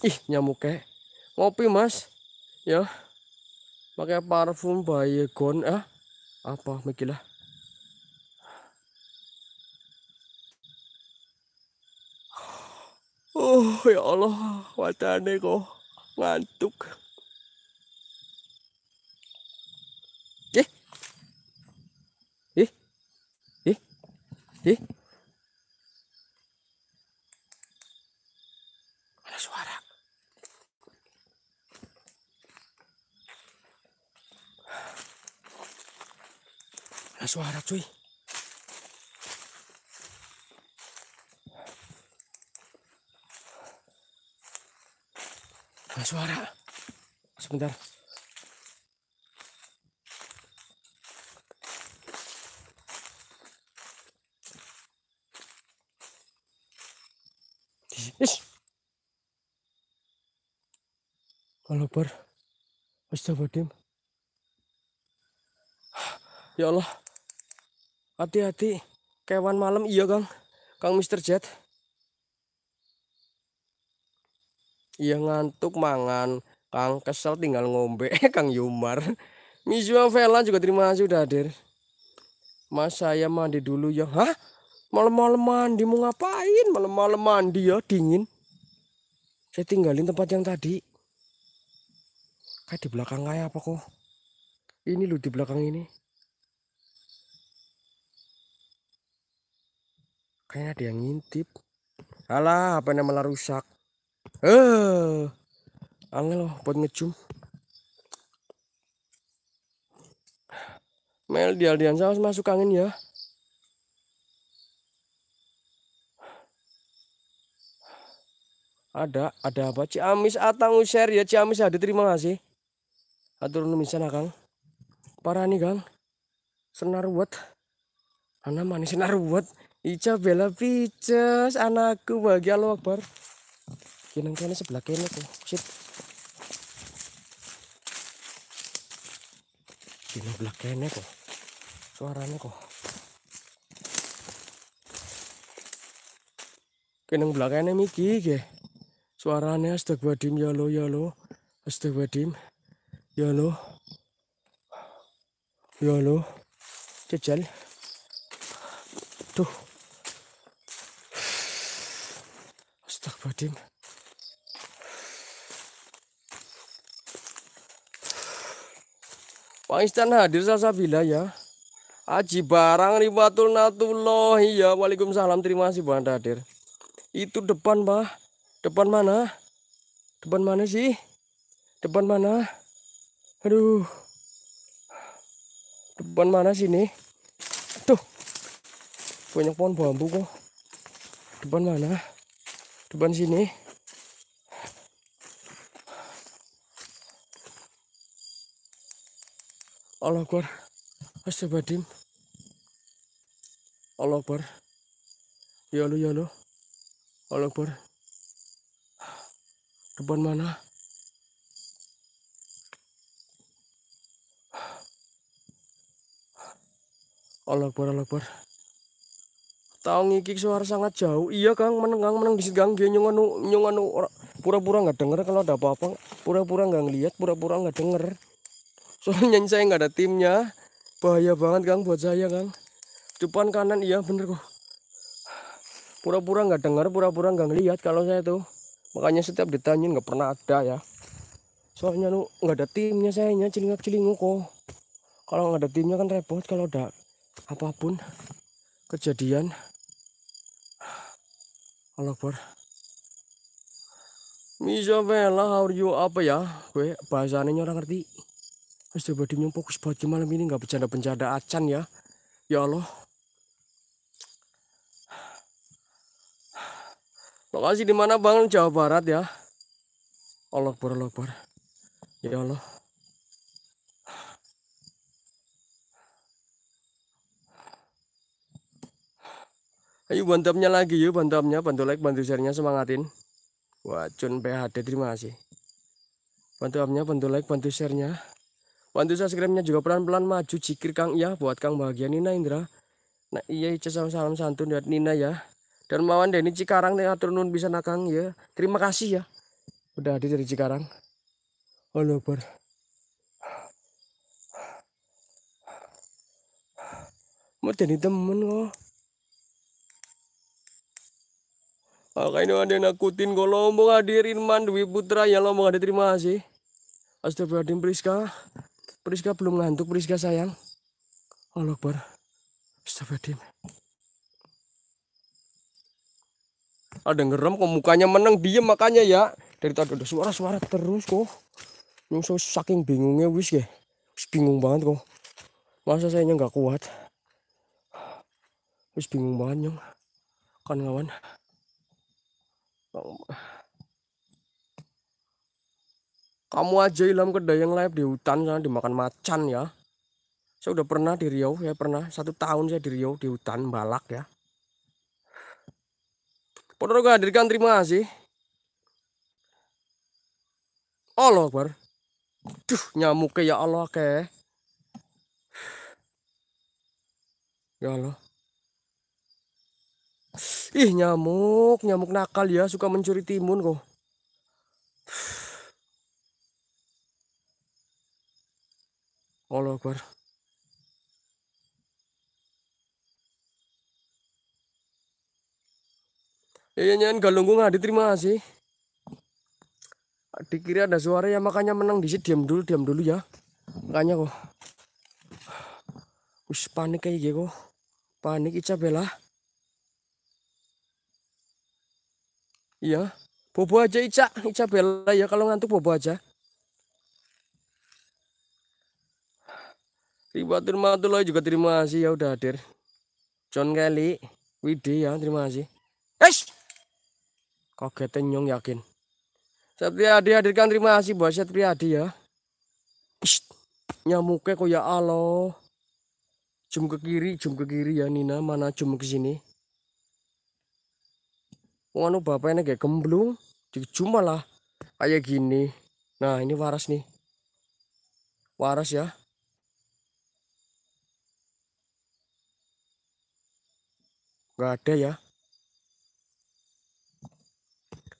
Ih nyamuk kek. Ngopi mas. Ya. Pakai parfum Bayegon ah. Eh? Apa mikilah. Oh ya Allah, wadane kok ngantuk. Eh.
Eh. Eh. Eh. Ada suara.
Ada suara cuy. ada suara sebentar Is. Kalau ber, astagfirullahaladzim. Ya Allah, hati-hati, kewan malam iya kang, kang Mister Jet. Iya ngantuk mangan. Kang kesel tinggal ngombe. [laughs] Kang Yumar. Mizuang Vela juga terima kasih udah hadir. Mas saya mandi dulu ya. Hah? Malam-malam mandi mau ngapain? Malam-malam mandi ya dingin. Saya tinggalin tempat yang tadi. Kayak di belakang kayak apa kok? Ini loh di belakang ini. Kayaknya ada yang ngintip. Alah, apa namanya rusak. Eh, angin loh buat ngecum. Mel di Aldian harus masuk angin ya. Ada, ada apa? Ciamis Atang User ya Ciamis ada terima kasih. Atur numisan Kang. Parah nih Kang. Senar buat. Anak manis senar buat. Ica bela pices anakku bahagia lo akbar. Kinang kene sebelah kene tuh. Shit. Kinang sebelah kene kok. Suaranya kok. Kinang sebelah kene miki ge. Suaranya astagfirullahaladzim ya lo ya lo. Astagfirullahaladzim. Ya lo. Ya lo. Jajal. Tuh. Astagfirullahaladzim. Pakistan hadir villa ya. Aji barang ribatul natuloh ya. Waalaikumsalam. Terima kasih buat hadir. Itu depan, Pak. Depan mana? Depan mana sih? Depan mana? Aduh. Depan mana sini? Tuh. Banyak pohon bambu kok. Depan mana? Depan sini. Allah Akbar Astagfirullahaladzim Allah Akbar Ya Allah ya Allah Allah Akbar Depan mana Allah Akbar Allah Akbar Tahu ngikik suara sangat jauh Iya Kang menengang meneng disit Kang Nyonganu nyonganu pura-pura nggak denger kalau ada apa-apa pura-pura nggak ngeliat pura-pura nggak denger soalnya saya nggak ada timnya bahaya banget kang buat saya kang depan kanan iya bener kok pura-pura nggak dengar pura-pura nggak ngelihat kalau saya tuh makanya setiap ditanyain nggak pernah ada ya soalnya lu nggak ada timnya saya nya celingak celinguk kok kalau nggak ada timnya kan repot kalau ada apapun kejadian halo Misalnya, lah, how are you? Apa ya? Gue bahasanya orang ngerti. Astaga badimnya fokus banget malam ini nggak bercanda-bercanda acan ya. Ya Allah. Lokasi di mana Bang Jawa Barat ya? Allah Akbar, Allah Akbar. Ya Allah. Ayo bantamnya lagi yuk bantamnya bantu like bantu share semangatin. wajun PHD terima kasih. Bantamnya bantu like, bantu share Bantu subscribe-nya juga pelan-pelan maju cikir Kang ya buat Kang bahagia Nina Indra. Nah iya salam salam santun buat Nina ya. Dan Mawan Deni Cikarang nih atur nun bisa nakang ya. Terima kasih ya. Udah hadir dari Cikarang. Halo Bar. Mau jadi temen kok. ini ah, ada yang nakutin kok lombong hadirin Man Dwi Putra yang lombong hadir terima kasih. Astagfirullahaladzim Priska. Priska belum ngantuk Priska sayang Allah Akbar Astagfirullahaladzim ada ngerem kok mukanya meneng diem makanya ya dari tadi ada suara-suara terus kok nyusul saking bingungnya wis ya wis bingung banget kok masa saya nggak kuat wis bingung banget nyong kan kawan kamu aja ilham kedai yang Live di hutan sana dimakan macan ya saya udah pernah di Riau ya, pernah satu tahun saya di Riau di hutan balak ya Ponorogo hadirkan terima kasih Allah Akbar Duh nyamuk ya Allah ke Ya Allah Ih nyamuk nyamuk nakal ya suka mencuri timun kok Allah Akbar. Iya nyanyian galunggu nggak diterima sih. kiri ada suara ya makanya menang di sini diam dulu diam dulu ya. Makanya kok. Us panik kayak gitu. Panik Ica bela Iya, bobo aja Ica, Ica bela ya kalau ngantuk bobo aja. Terima terima kasih juga terima kasih ya udah hadir. John Kelly, Widi ya terima kasih. Eish! Kagetnya nyong yakin. Adi hadirkan terima kasih buat Adi ya. nyamuknya kok ya Allah. Jum ke kiri, jum ke kiri ya Nina, mana jum ke sini. Wanu bapaknya kayak gemblung, cuma lah kayak gini. Nah ini waras nih, waras ya. Gak ada ya.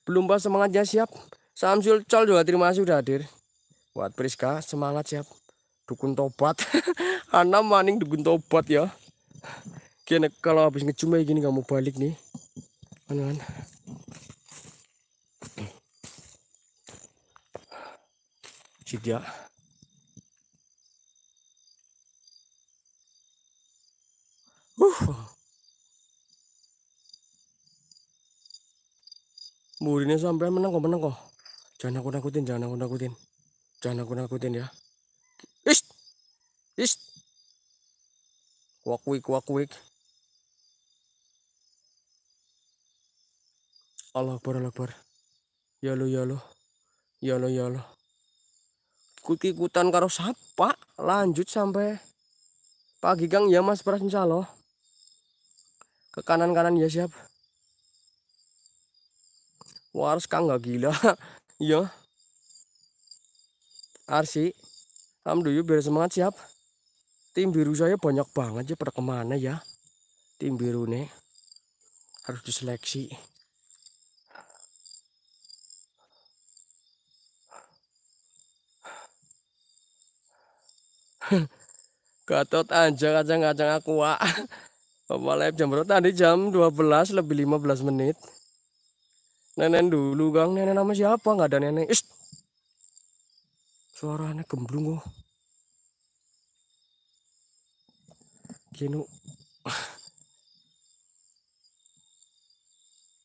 Belum pas semangatnya siap. Samsul Col juga terima kasih udah hadir. Buat Priska semangat siap. Dukun tobat. [laughs] Ana maning dukun tobat ya. Gini kalau habis ngecum gini gak mau balik nih. -anu. Sidia. Ya. Uh. Muridnya sampai menang kok, menang kok. Jangan aku nakutin, jangan aku nakutin. Jangan aku nakutin ya. Ist. Ist. Kuak wik, kuak wik. Allah Akbar, Allah Akbar. Ya lo, ya lo. Ya lo, ya lo. kutikutan karo sapa lanjut sampai pagi gang ya Mas Prasensalo. Ke kanan-kanan ya siap. Waras kan nggak gila. [laughs] Iya. Arsi, Alhamdulillah Duyu biar semangat siap. Tim biru saya banyak banget ya pada kemana ya. Tim biru nih harus diseleksi. [laughs] Gatot aja kacang-kacang aku wak. [laughs] Bapak live jam berapa tadi jam 12 lebih 15 menit. Nenen dulu, Gang. Nenen nama siapa? Nggak ada nenek. Ist. Suaranya gemblung oh. Kino.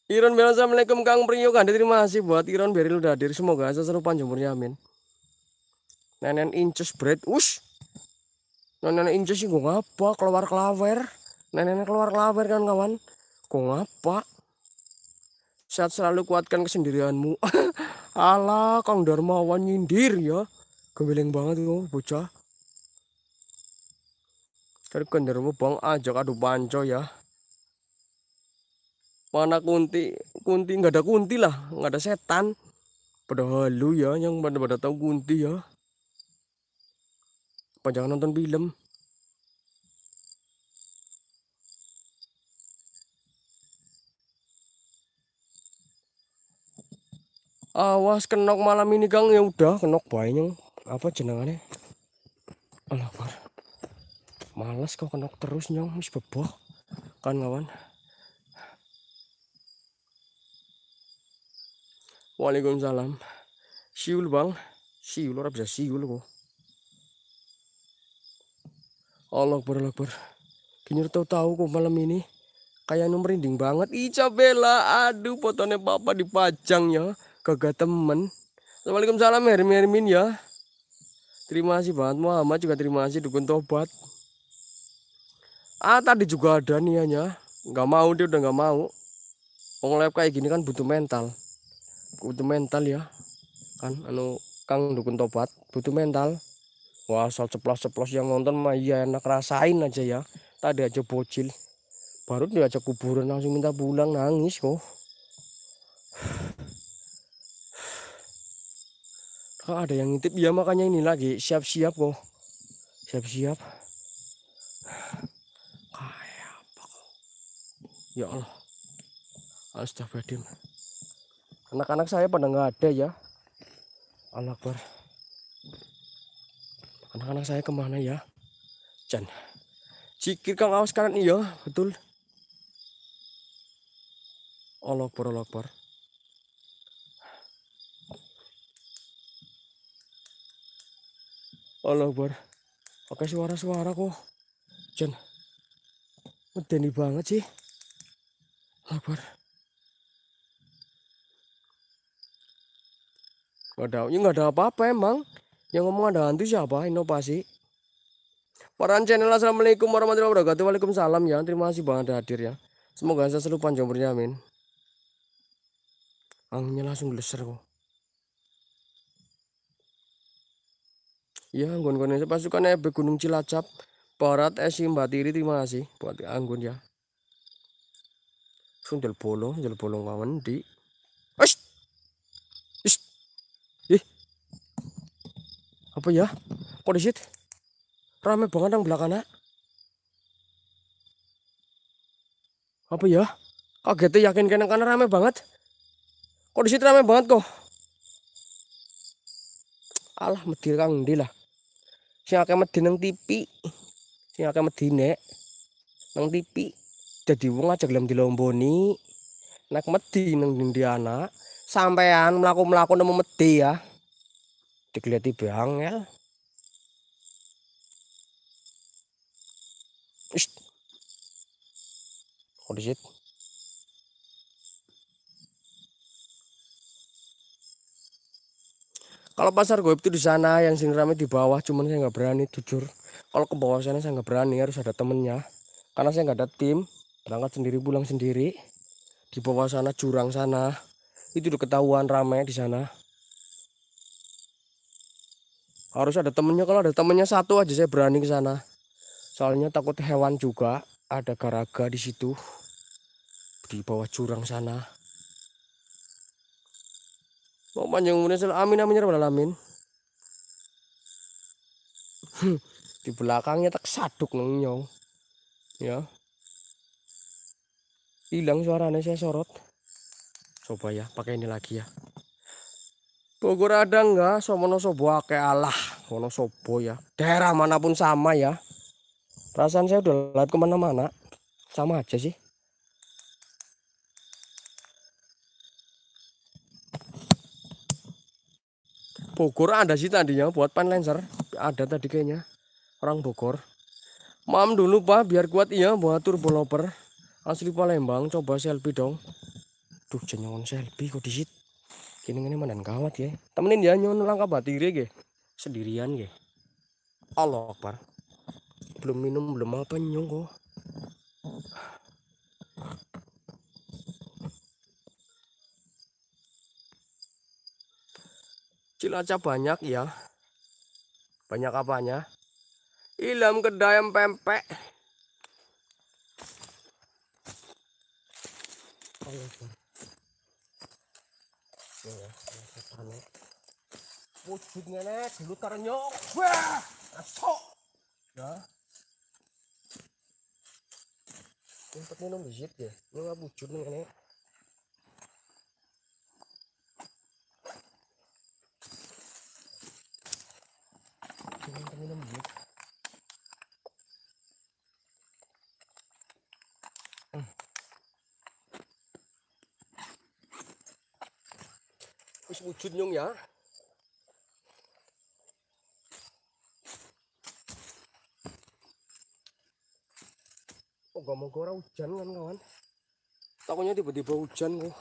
Iron bilang assalamualaikum Kang Priyo kan terima kasih buat Iron Beril udah hadir semoga aja seru panjang umurnya amin. Nenen inches bread us. Nenen inches sih gue ngapa keluar kelawer. Nenen keluar kelawer kan kawan. Gue ngapa? Sehat selalu kuatkan kesendirianmu. Allah [laughs] Kang Darmawan nyindir ya. Gembeling banget loh bocah. Kan Kang bang ajak aduh panco ya. Mana kunti? Kunti nggak ada kunti lah, nggak ada setan. Pada halu ya, yang pada pada tahu kunti ya. panjang jangan nonton film? awas kenok malam ini gang ya udah kenok banyak apa jenengannya alah malas kok kenok terus nyong mis beboh kan kawan Waalaikumsalam siul bang siul orang bisa siul kok Allah Akbar Allah Akbar Kinyur tahu kok malam ini kayak anu merinding banget Ica Bella aduh fotonya papa dipajang ya kagak temen Assalamualaikum salam hermin Hermin ya Terima kasih banget Muhammad juga terima kasih dukun tobat Ah tadi juga ada nianya, nggak mau dia udah nggak mau Ngelap kayak gini kan butuh mental Butuh mental ya Kan anu Kang dukun tobat butuh mental Wah asal ceplos-ceplos yang nonton mah iya enak rasain aja ya Tadi aja bocil Baru diajak kuburan langsung minta pulang nangis kok Kok ada yang ngintip? Ya makanya ini lagi siap-siap kok. Siap-siap. Kayak apa Ya Allah. Astagfirullahaladzim. Anak-anak saya pada nggak ada ya. Allah Akbar. Anak-anak saya kemana ya? Jan. Cikir Kang awas kanan iya, betul. Allah Akbar, Allah Allah bar, oke suara-suara kok Jan medeni banget sih Akbar nggak ada ini nggak ada apa-apa emang yang ngomong ada hantu siapa inovasi Para channel assalamualaikum warahmatullahi wabarakatuh Waalaikumsalam ya terima kasih banget hadir ya Semoga saya selalu panjang berjamin Anginnya langsung geleser kok ya anggun kono pasukan EB Gunung Cilacap Barat Esi eh, Mbak Tiri terima kasih buat anggun ya, ya. sundel bolong jel bolong kawan di Is. Is. Ih. Apa ya? Kok disit? Rame banget yang belakang, ah. Apa ya? Kaget ya, yakin kena karena rame banget. Kok disit rame banget kok. Alah, medir kang lah sing akeh medhi nang tipi sing akeh medhi nek nang tipi dadi wong aja gelem dilomboni nek medhi nang ndi anak sampean mlaku-mlaku nemu medhi ya digeleti bang ya. is it? Kalau pasar goib itu di sana, yang sing rame di bawah, cuman saya nggak berani jujur. Kalau ke bawah sana saya nggak berani, harus ada temennya. Karena saya nggak ada tim, berangkat sendiri pulang sendiri. Di bawah sana jurang sana, itu udah ketahuan ramai di sana. Harus ada temennya, kalau ada temennya satu aja saya berani ke sana. Soalnya takut hewan juga, ada garaga di situ, di bawah jurang sana. Mau panjang umurnya sel amin amin ya rabbal alamin. [laughs] Di belakangnya tak saduk neng nyong. Ya. Hilang suaranya saya sorot. Coba ya, pakai ini lagi ya. Bogor ada enggak? Somono sobo ake Allah, Mono sobo ya. Daerah manapun sama ya. Perasaan saya udah lihat kemana-mana, sama aja sih. Bogor ada sih tadinya buat pan lenser ada tadi kayaknya orang Bogor mam dulu pak biar kuat iya buat turbo loper asli Palembang coba selfie dong tuh jangan selfie kok disit kini ini mana kawat ya temenin ya nyon langkah batiri ge ya, ya. sendirian ge ya. Allah Akbar belum minum belum apa nyong kok Cilacap banyak ya. Banyak apanya? ilam kedai pempek. Wujudnya nih, gelut nyok, Wah, asok. Ya. Tempat minum di ya. Ini wujud nih nih.
sini kami lembut
wis wujud nyung ya oh gak mau ora hujan kan kawan takutnya tiba-tiba hujan kok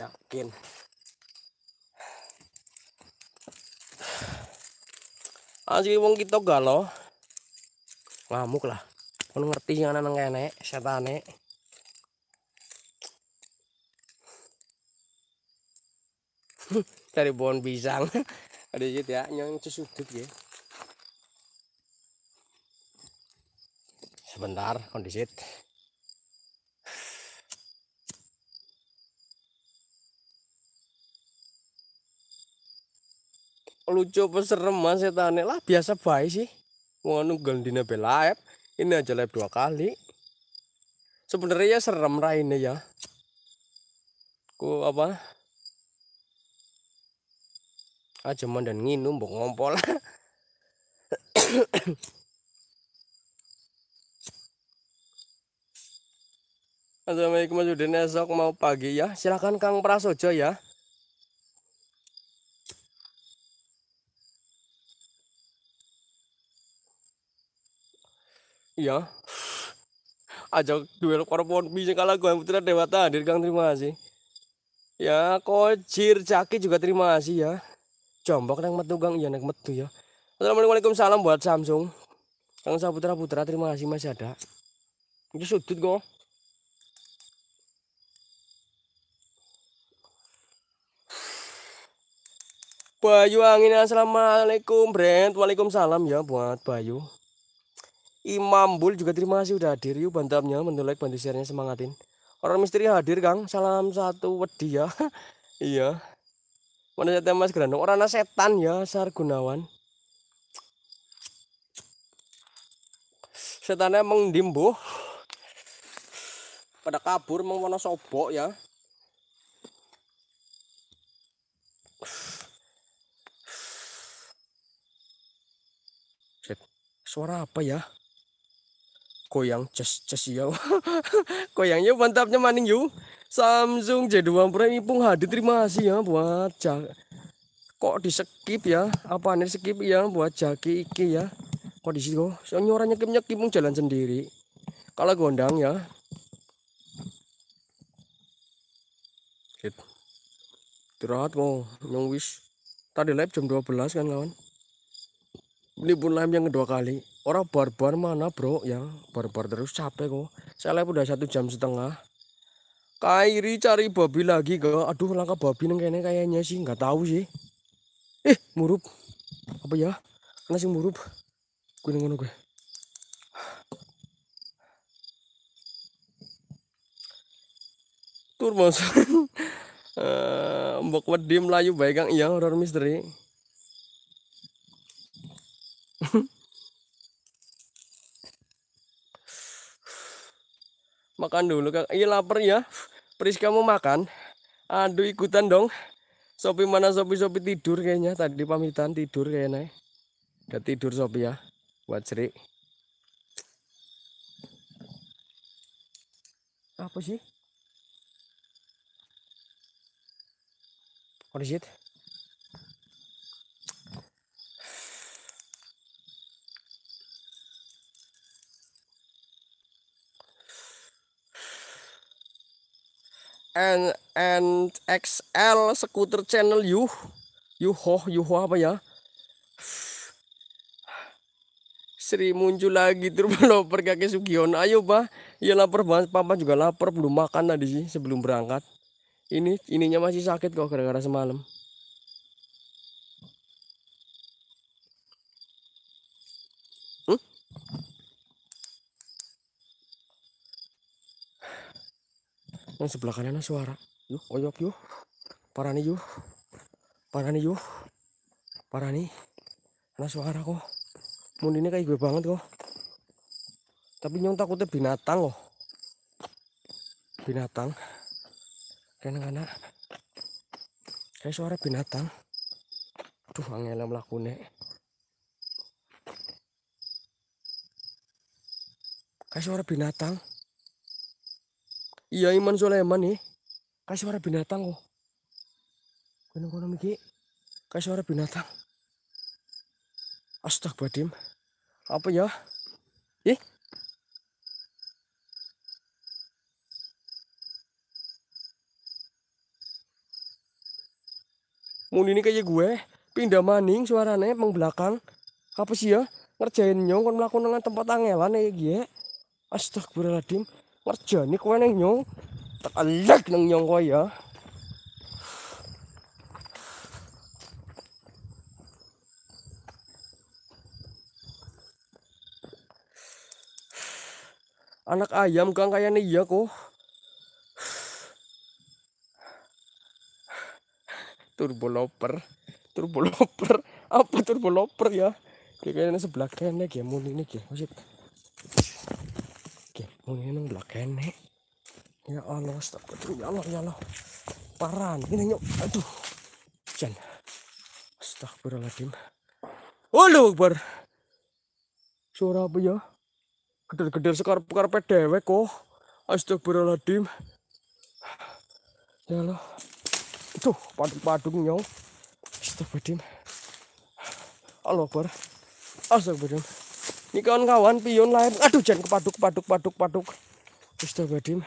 yakin Asli wong kita galo. Ngamuk lah. Kon ngerti yang nang kene setane. Cari [laughs] pohon pisang. [laughs] Ada gitu ya, nyong sudut ya. Sebentar, kondisit. lucu peserem mas setane lah biasa baik sih mau nunggal dina belaep ini aja live dua kali sebenarnya ya serem raine ya ku apa aja mandan nginum bong ngompol [coughs] Assalamualaikum Mas Udin esok mau pagi ya silahkan Kang Prasojo ya Iya. aja duel korpon bisa kalah gue putra dewata hadir Kang terima kasih. Ya kocir caki juga terima kasih ya. Jombok nang metu gang iya nang metu ya. Assalamualaikum salam buat Samsung. Kang Saputra Putra terima kasih masih ada. Itu sudut kok. Bayu Angin Assalamualaikum Brent Waalaikumsalam ya buat Bayu Imam Bul juga terima kasih udah hadir yuk bantamnya bantu like bantu share semangatin orang misteri hadir Kang salam satu wedi ya [laughs] iya mana saya Mas Grandong orang setan ya Sar Gunawan. setannya mengdimbo pada kabur mengwono sobok ya suara apa ya goyang ces jas ya [laughs] goyangnya mantapnya maning yuk Samsung J2 Pro ini pun hadir terima kasih ya buat jak kok di skip ya apa nih skip ya buat jaki iki ya kok di situ soalnya orang nyekip nyekip pun jalan sendiri kalau gondang ya Hit. Istirahat mau nyong Tadi live jam 12 kan kawan. Ini pun lem yang kedua kali orang barbar mana bro ya barbar terus capek kok saya lem udah satu jam setengah Kairi cari babi lagi ke aduh langkah babi neng kayaknya kayaknya sih nggak tahu sih eh murup apa ya sih murup gue ngono gue tur uh, [laughs] mbok Wedim layu baik kang iya horor misteri [laughs] makan dulu kak iya lapar ya Pris kamu makan aduh ikutan dong Sopi mana Sopi Sopi tidur kayaknya tadi pamitan tidur kayaknya. Udah tidur Sopi ya. Buat Sri. Apa sih? What is N and XL Scooter Channel Yuh Yuho Yuho apa ya Sri muncul lagi lapar kakek Sugion ayo bah ya lapar banget papa juga lapar belum makan tadi sih sebelum berangkat ini ininya masih sakit kok gara-gara semalam Yang sebelah kanannya suara. yuk oyok yuk, Parani nih Parani parah Parani. Ana suara kok. ini kayak gue banget kok. Tapi nyong takutnya binatang loh. Binatang. anak-anak, Kayak suara binatang. Aduh, angel mlakune. Kayak suara binatang. Iya Iman Sulaiman nih. Kasih suara binatang kok. Oh. Kono-kono iki kasih suara binatang. Astagfirullahaladzim. Apa ya? Ih. Mun ini kayak gue pindah maning suaranya emang belakang. Apa sih ya? Ngerjain nyong kan melakukan dengan tempat angelan ya gie. Ya. Astagfirullahaladzim. Warjane kowe nang nyong. Tak alek nang nyong kau ya. Anak ayam kang nih iya kok. Oh. Turbo loper. Turbo loper. Apa turbo loper ya? Kayaknya sebelah kene game nih game. Masih Oh, ini belah kene ya Allah Astagfirullah ya Allah ya Allah paran ini nyok aduh jan astagfirullahaladzim Waduh Akbar suara apa ya geder-geder sekar karpe dewek kok astagfirullahaladzim ya Allah tuh padung-padung nyok astagfirullahaladzim Allah Akbar astagfirullahaladzim ini kawan-kawan pion lain. Aduh jangan kepaduk paduk paduk paduk. Astagfirullahaladzim.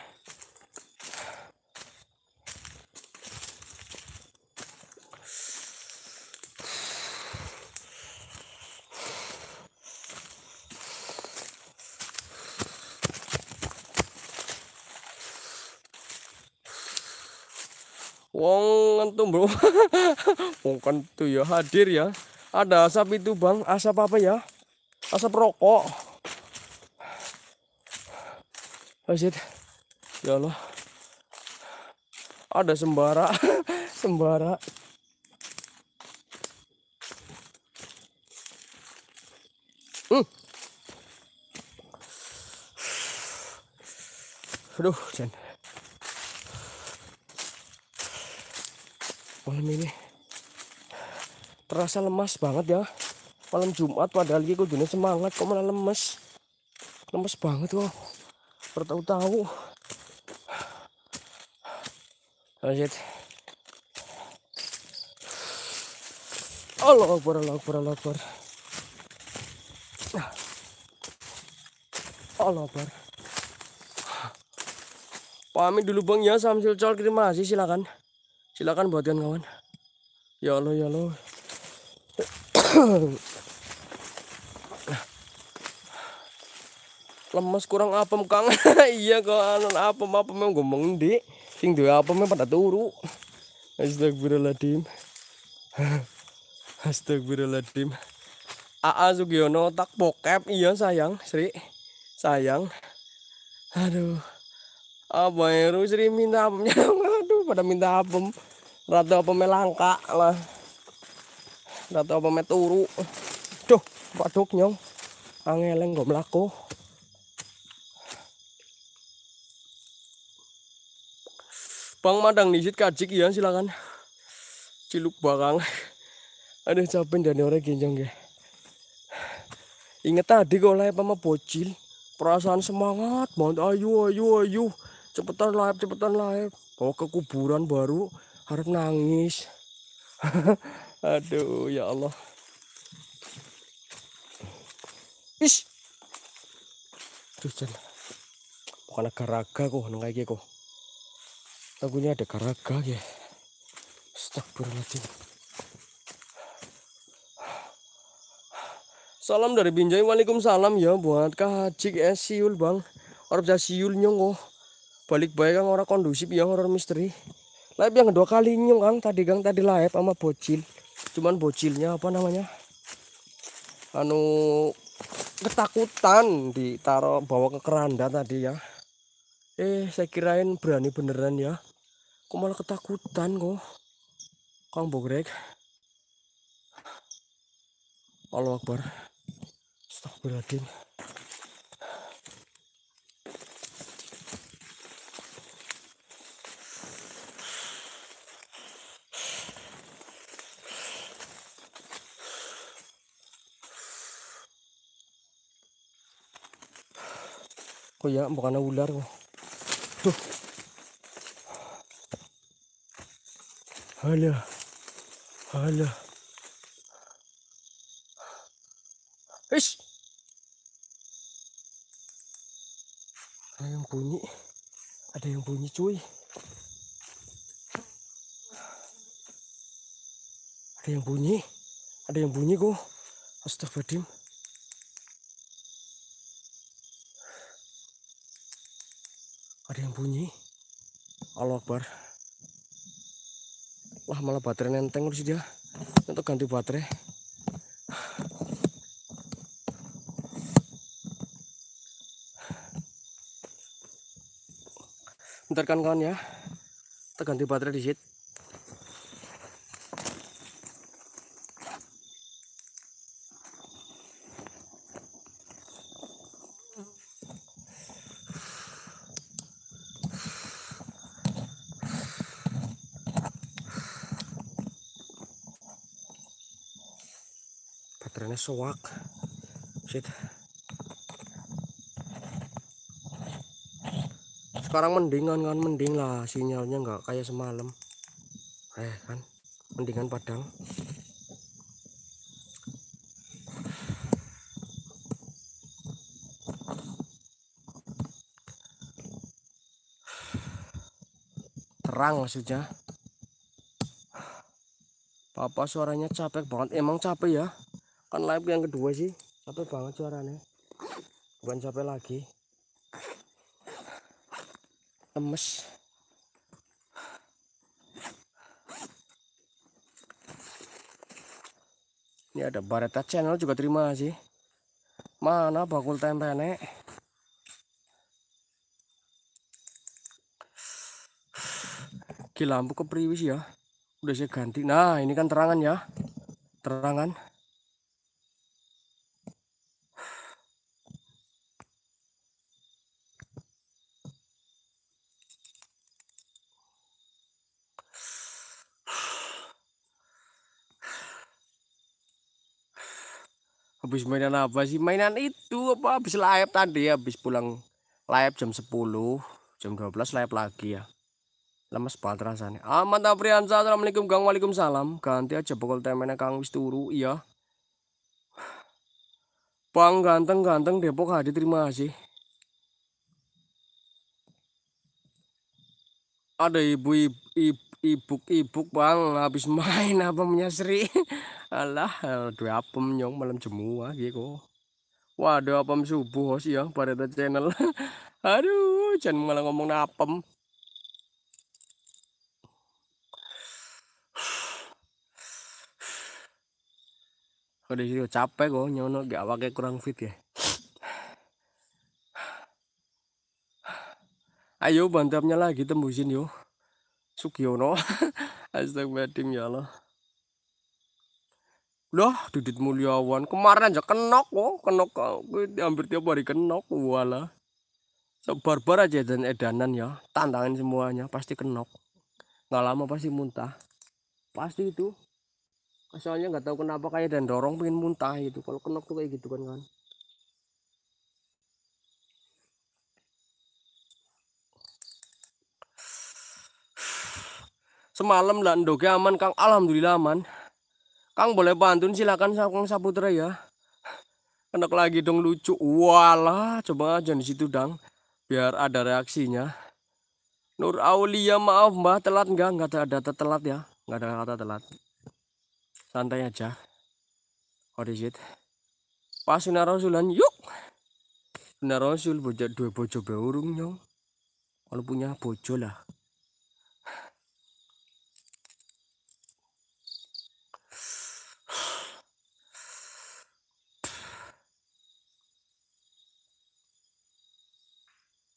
Wong entum bro, bukan [laughs] tuh ya hadir ya. Ada asap itu bang, asap apa ya? asap rokok oh ya Allah ada sembara [laughs] sembara hmm. aduh Jen. malam ini terasa lemas banget ya malam Jumat padahal iki kudune semangat kok malah lemes lemes banget kok bertahu-tahu lanjut Allah Akbar Allah Akbar Allah Akbar Allah Akbar pamit dulu bang ya Samsil silcol terima kasih silakan silakan buatkan kawan ya Allah ya Allah lemes kurang apem kang [laughs] iya kok anon apem apem yang ngomong di sing dua apemnya pada turu astagfirullahaladzim [laughs] astagfirullahaladzim AA Sugiono tak bokep iya sayang Sri sayang aduh apa ya Sri minta apemnya [laughs] aduh pada minta apem rata apemnya langka lah ratu apemnya turu pak padok nyong angeleng gak melakukan Bang Madang Nisit kacik ya silakan. Ciluk barang. Aduh capek dan orang genjong ya. Ingat tadi kok live sama bocil. Perasaan semangat mau Ayo ayo ayo. Cepetan live cepetan live. Bawa ke kuburan baru harap nangis. [laughs] Aduh ya Allah. Ish. Terus jalan. Bukan agak raga kok nengkai kok lagunya ada karaga ya Astagfirullahaladzim Salam dari Binjai Waalaikumsalam ya buat kajik es siul bang Orang bisa siul nyong oh. Balik baik kan orang kondusif ya orang misteri Live yang kedua kali nyong kan tadi gang tadi live sama bocil Cuman bocilnya apa namanya Anu ketakutan ditaruh bawa ke keranda tadi ya Eh saya kirain berani beneran ya kok malah ketakutan kok kang bogrek Allah Akbar Astagfirullahaladzim kok ya bukan ular kok tuh Hala. Hala. Ish. Ada yang bunyi. Ada yang bunyi cuy. Ada yang bunyi. Ada yang bunyi kok. Astagfirullahaladzim. Ada yang bunyi. Allah Akbar. Wah malah baterai nenteng terus dia. Untuk ganti baterai. Bentar kan kawan ya. Kita ganti baterai di situ. shit sekarang mendingan kan mending lah sinyalnya nggak kayak semalam eh kan mendingan padang terang maksudnya Papa suaranya capek banget emang capek ya kan live yang kedua sih capek banget suaranya bukan capek lagi lemes ini ada bareta channel juga terima sih mana bakul tempe nek gila lampu kepriwis ya udah saya ganti nah ini kan terangan ya terangan habis mainan apa sih mainan itu apa habis layap tadi habis pulang layap jam 10 jam 12 layap lagi ya lama banget rasanya aman ah, Apriansa assalamualaikum kang waalaikumsalam ganti aja pokok temennya kang wis turu iya bang ganteng ganteng Depok hadir terima kasih ada ibu ibu ibu ibu bang habis main apa menyasri [laughs] alah eh, dua apem nyong malam jemua gitu wah dua apem subuh sih ya pada channel [laughs] aduh jangan malah ngomong apem udah [sighs] sih capek kok nyono gak pakai kurang fit ya [sighs] ayo bantapnya lagi tembusin yuk, Sugiono [laughs] astagfirullahaladzim ya Allah Loh, Didit Mulyawan kemarin aja kenok kok, oh, kenok gue eh, hampir tiap hari kenok wala. Sebar-bar aja dan edanan ya, tantangan semuanya pasti kenok. Nggak lama pasti muntah. Pasti itu. Soalnya nggak tahu kenapa kayak dan dorong pengen muntah itu. Kalau kenok tuh kayak gitu kan kan. Semalam lah doge aman Kang, alhamdulillah aman. Kang boleh bantuin silakan Kang Saputra ya. Enak lagi dong lucu. Walah, coba aja di situ dang. Biar ada reaksinya. Nur Aulia maaf mbah telat enggak enggak ada data telat ya. Enggak ada kata telat. Santai aja. What is it? Pasuna Rasulan yuk. Pasuna Rasul bojo dua bojo beurung nyong. Kalau punya bojo lah.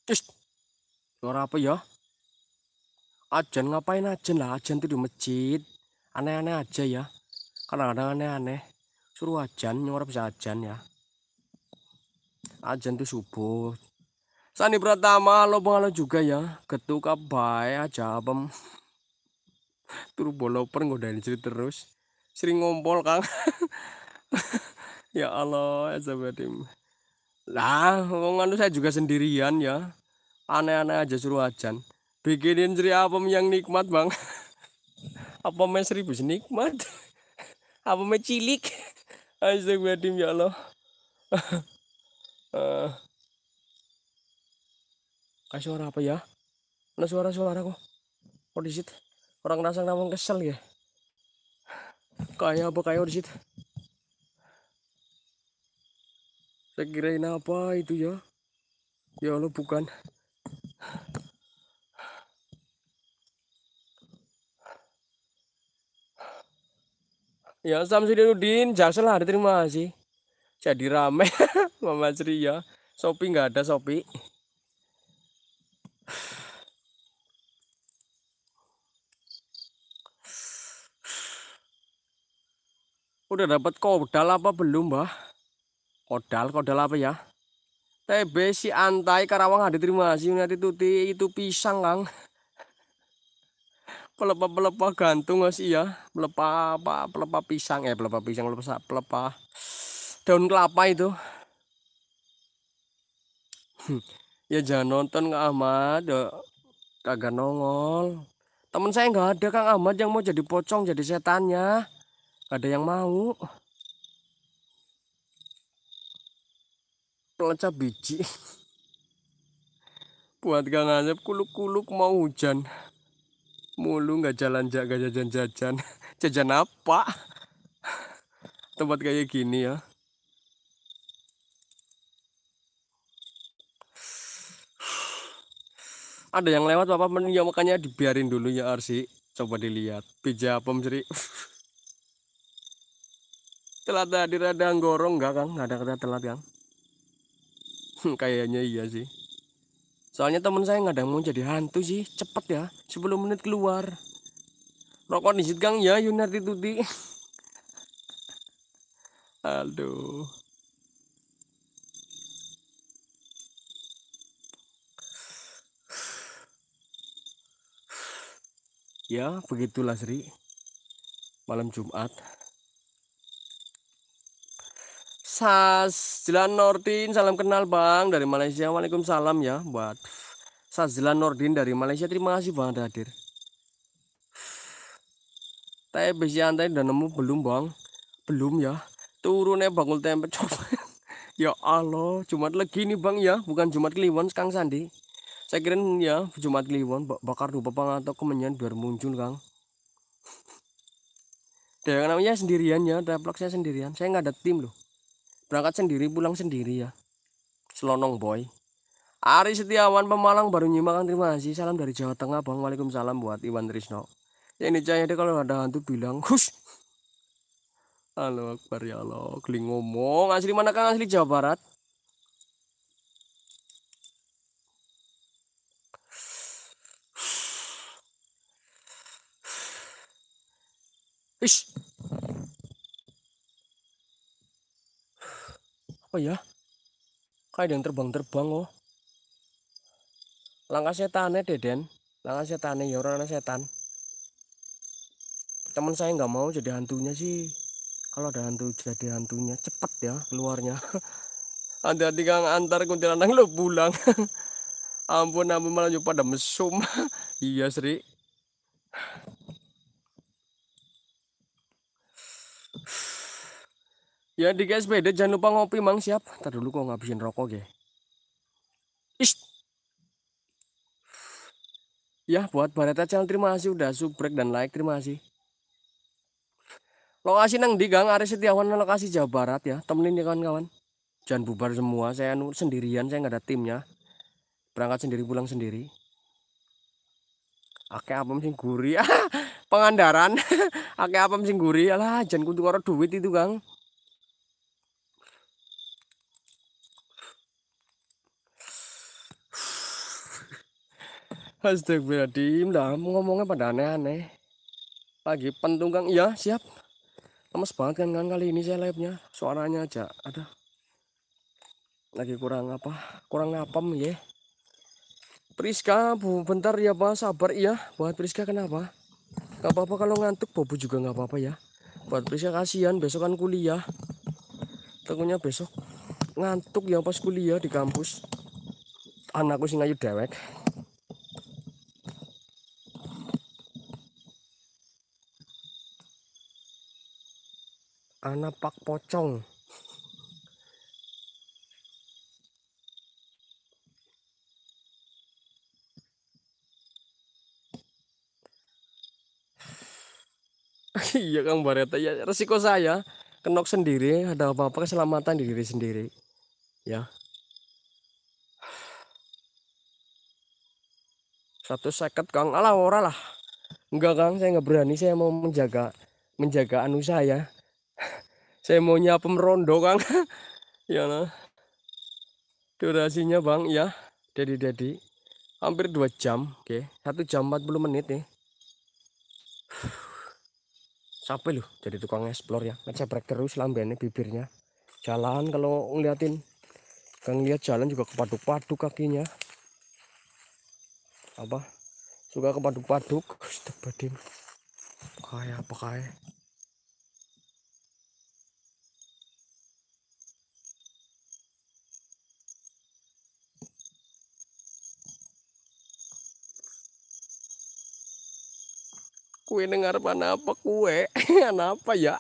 Cus. Suara apa ya? Ajan ngapain ajan lah, ajan tuh di masjid. Aneh-aneh aja ya. Kadang-kadang aneh-aneh. Suruh ajan, nyuar bisa ajan ya. Ajan tuh subuh. Sani Pratama, lo bangalo juga ya. Ketuk apa aja abem. Turu boloper ngodain cerit terus. Sering ngompol kang. [laughs] ya Allah, ya sahabat Lah, tuh anu saya juga sendirian ya aneh-aneh aja suruh ajan bikinin seri apem yang nikmat bang Apa [laughs] seribu nikmat apemnya [laughs] cilik [laughs] astagfirullahaladzim ya Allah eh. kayak kasih suara apa ya ada suara-suara kok kok disit orang rasa namun kesel ya kayak apa kayak disit saya kirain apa itu ya ya Allah bukan ya Samsidinuddin jasa lah diterima sih jadi rame [laughs] Mama Sri ya Sopi nggak ada Sopi udah dapat kodal apa belum mbah kodal kodal apa ya TB si antai Karawang ada terima sih nanti tuti itu pisang kang pelepah pelepah gantung nggak sih ya pelepah apa pelepah pisang ya eh, pelepah pisang pelepah pelepah daun kelapa itu hmm. ya jangan nonton nggak Ahmad ya, kagak nongol temen saya nggak ada kang Ahmad yang mau jadi pocong jadi setannya ada yang mau Pelacak biji [laughs] buat kang Asep kuluk-kuluk mau hujan mulu nggak jalan jaga jajan jajan [laughs] jajan apa tempat kayak gini ya ada yang lewat bapak ya makanya dibiarin dulu ya Arsi coba dilihat apa pemjeri [laughs] telat tadi ada gorong nggak kang nggak ada kata telat kang [laughs] kayaknya iya sih Soalnya teman saya nggak ada mau jadi hantu sih, cepet ya, 10 menit keluar. Rokok di gang ya, Yunarti Tuti. [laughs] Aduh. Ya, begitulah Sri. Malam Jumat. Sas Jilan Nordin, salam kenal Bang dari Malaysia. Waalaikumsalam ya buat Sas Jilan Nordin dari Malaysia. Terima kasih Bang udah hadir. Tapi besi antai udah nemu belum Bang? Belum ya. Turunnya bangul tempe [laughs] coba. ya Allah, Jumat lagi nih Bang ya, bukan Jumat Kliwon Kang Sandi. Saya kira ya Jumat Kliwon bakar dupa bang atau kemenyan biar muncul Kang. Dengan namanya sendirian ya, saya sendirian. Saya nggak ada tim loh berangkat sendiri pulang sendiri ya selonong boy Ari Setiawan Pemalang baru nyimak terima kasih salam dari Jawa Tengah bang Waalaikumsalam buat Iwan Trisno ya ini cahaya kalau ada hantu bilang hush Halo Akbar ya Allah ngomong asli mana kang asli Jawa Barat Ish, apa ya kayak yang terbang-terbang oh langkah setan ya deden langkah setan ya orang setan teman saya nggak mau jadi hantunya sih kalau ada hantu jadi hantunya cepat ya keluarnya [laughs] hati-hati kang antar kuntilanak lo pulang [laughs] ampun ampun malah pada mesum [laughs] iya Sri Ya di beda jangan lupa ngopi mang siap. Ntar dulu kok ngabisin rokok ya. Ist. Ya buat Barata Channel terima kasih udah subrek dan like terima kasih. Lokasi nang di Gang Aris Setiawan lokasi Jawa Barat ya. Temenin ya kawan-kawan. Jangan bubar semua, saya sendirian, saya nggak ada timnya. Berangkat sendiri pulang sendiri. Oke apa sing gurih. [laughs] Pengandaran. Oke [laughs] apa sing gurih. Alah, jangan kudu orang duit itu, gang Astagfirullahaladzim lah ngomongnya pada aneh-aneh lagi pentunggang iya siap lemes banget kan, kan kali ini saya live-nya suaranya aja ada lagi kurang apa kurang ngapem ya Priska bu bentar ya pak sabar iya. buat Priska kenapa Gak apa-apa kalau ngantuk bobo juga gak apa-apa ya buat Priska kasihan besok kan kuliah Tentunya besok ngantuk ya pas kuliah di kampus anakku sih ngayu dewek anak pak pocong iya kang bareta ya resiko saya kenok sendiri ada apa-apa keselamatan di diri sendiri ya satu seket kang ala ora lah enggak kang saya nggak berani saya mau menjaga menjaga anu saya saya maunya rondo kang [laughs] ya nah. durasinya bang ya jadi jadi hampir dua jam oke satu jam 40 menit nih sampai lu, jadi tukang eksplor ya ngeceprek terus nih bibirnya jalan kalau ngeliatin kang lihat jalan juga kepaduk-paduk kakinya apa suka kepaduk-paduk Terbatin. kayak apa kayak kue dengar mana apa kue [laughs] apa ya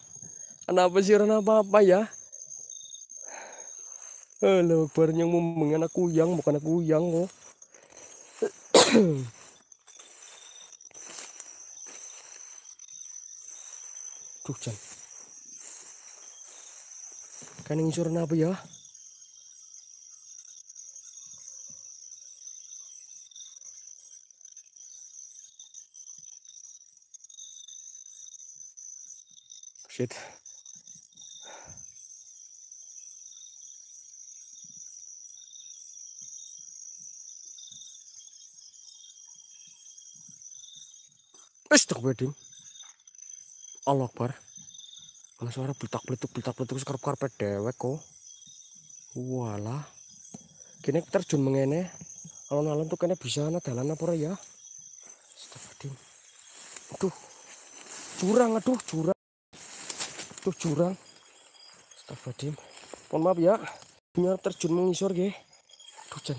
apa sih apa apa ya Halo, eh, barunya mau memang kuyang, bukan aku kuyang kok. Oh. [coughs] Kan yang apa ya? Shit. Astagfirullahaladzim. Allah Akbar. Ana suara bletak-bletuk bletak-bletuk sekarep-karep dewek kok. Walah. Kene terjun mengene. Alon-alon tuh kene bisa ana dalan apa ya? Astagfirullahaladzim. Aduh. Curang aduh curang itu jurang. Astagfirullahaladzim. Mohon maaf ya. Ini terjun mengisor ya Tuh jen.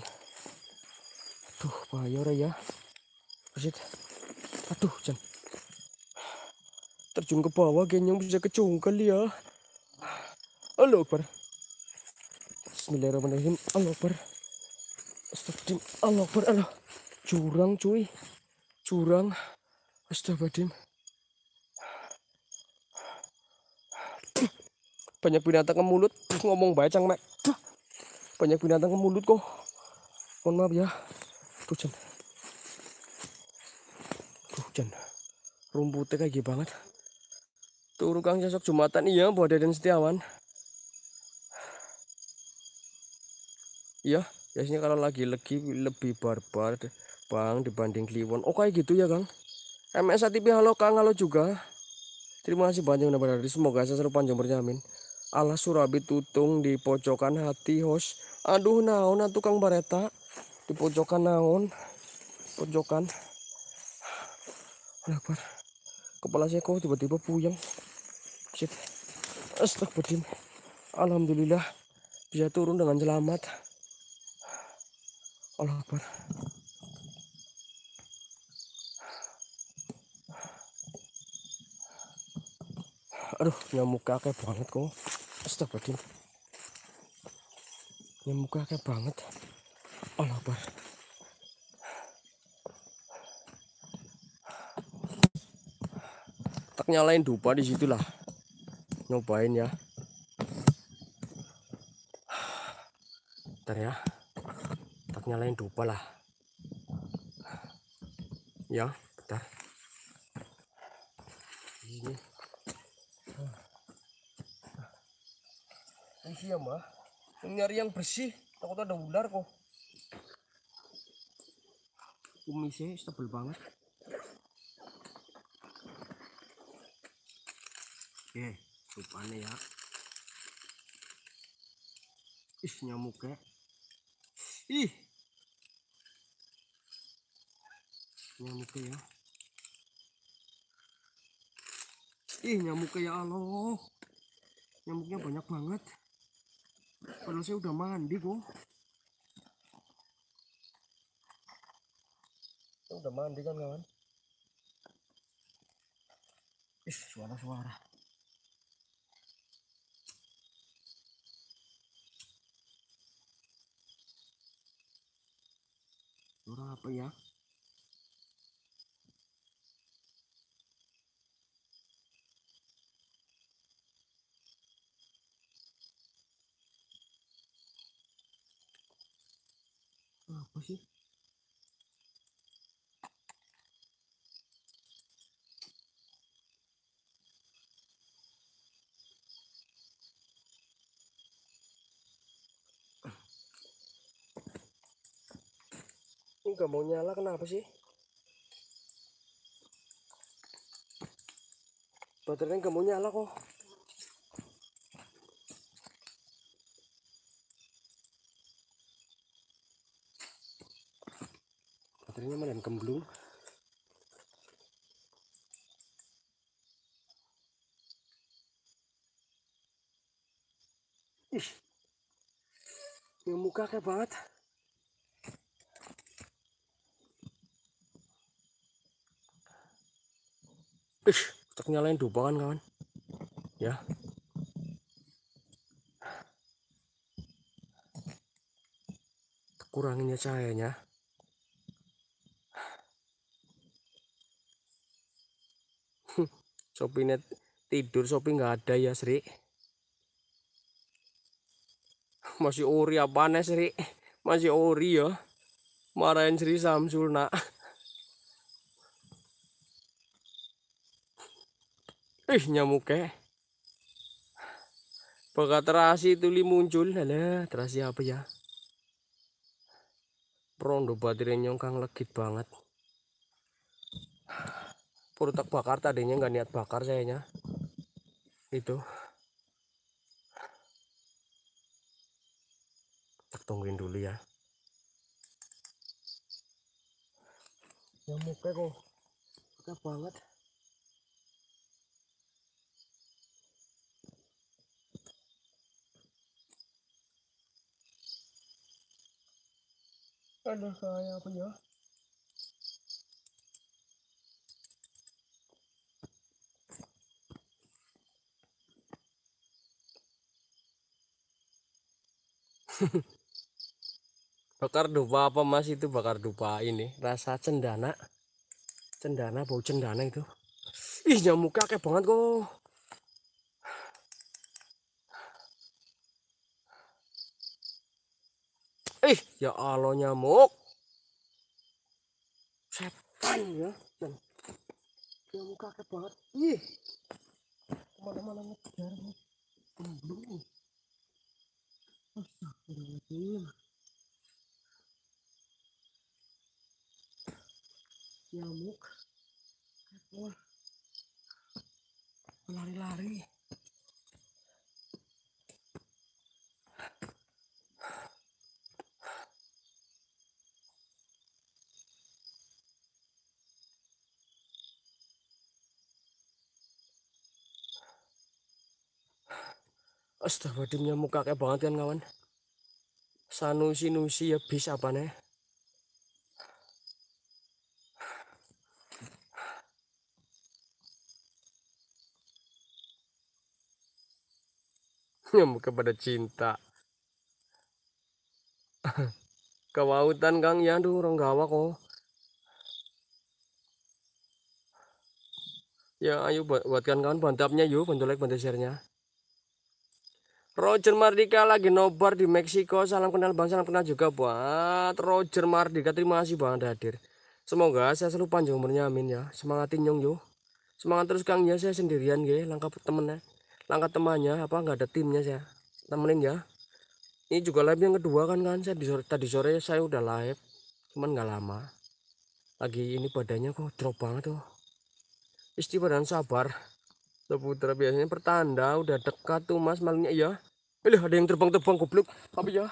Aduh bahaya raya, ya. Bersih. Aduh jen. Terjun ke bawah genyong bisa kecungkel ya. Allah Akbar. Bismillahirrahmanirrahim. Allah Akbar. Astagfirullahaladzim. Allah Akbar. Allah. Jurang cuy. Jurang. Astagfirullahaladzim. banyak binatang ke mulut Puh, ngomong bacang mek banyak binatang ke mulut kok mohon maaf ya hujan hujan rumputnya kayak gini banget tuh kang sosok jumatan iya buat dan setiawan iya biasanya kalau lagi legi lebih barbar bang dibanding kliwon oh gitu ya kang TV halo kang halo juga terima kasih banyak udah berada semoga saya selalu panjang berjamin Allah Surabi tutung di pojokan hati hos. aduh naon tukang bareta di pojokan naon pojokan Lapar. kepala saya kok tiba-tiba puyeng sip astagfirullahaladzim Alhamdulillah bisa turun dengan selamat Allah Akbar aduh nyamuk kakek banget kok astagfirullah nyamuk kayak banget Allah lapar. tak nyalain dupa di situ lah. nyobain ya ntar ya tak nyalain dupa lah ya ya mah nyari yang bersih takut ada ular kok kumisnya tebel banget oke rupanya ya ih nyamuknya ih nyamuknya ya ih nyamuknya ya. ya Allah nyamuknya banyak banget kalau saya udah mandi kok. udah mandi kan kawan. Ih, suara-suara.
Suara apa ya?
gak mau nyala kenapa sih baterainya gak mau nyala kok baterainya malah kemblung ih yang muka kayak banget nyalain dupa kan kawan ya kuranginnya cahayanya Sopinya [laughs] tidur Sopi nggak ada ya Sri masih ori apa nih Sri masih ori ya marahin Sri Samsul nak Wih eh, Bakal terasi tuli muncul. ada terasi apa ya? Prondo baterai nyongkang legit banget. Purutak bakar tadinya nggak niat bakar kayaknya. Itu. Tak tungguin dulu ya.
Nyamuknya kok. Kita banget. Aduh, saya apa ya?
[laughs] bakar dupa apa mas itu bakar dupa ini rasa cendana cendana bau cendana itu ih nyamuknya kayak banget kok Ih, ya Allah nyamuk. Setan ya. Ya nyamuk kakek banget. Ih. Kemana-mana ngejar nih. Belum Astagfirullahaladzim. Nyamuk. Wah. Lari-lari. Astaga dimnya muka kayak banget kan kawan Sanusi nusi ya bis apa nih [laughs] nyamuk kepada cinta [laughs] kewautan kang ya aduh orang gawa kok ya ayo buatkan kawan bantapnya yuk bantu like bantu share Roger Mardika lagi nobar di Meksiko. Salam kenal Bang, salam kenal juga buat Roger Mardika. Terima kasih Bang hadir. Semoga saya selalu panjang umurnya amin ya. Semangat nyong yo. Semangat terus Kang ya saya sendirian ge, langkah temennya. Langkah temannya apa nggak ada timnya saya. Temenin ya. Ini juga live yang kedua kan kan saya di sore, tadi sore saya udah live. Cuman nggak lama. Lagi ini badannya kok drop banget tuh. Istiqomah dan sabar. Putra biasanya pertanda udah dekat tuh Mas malunya ya. Pilih ada yang terbang-terbang goblok. Tapi ya.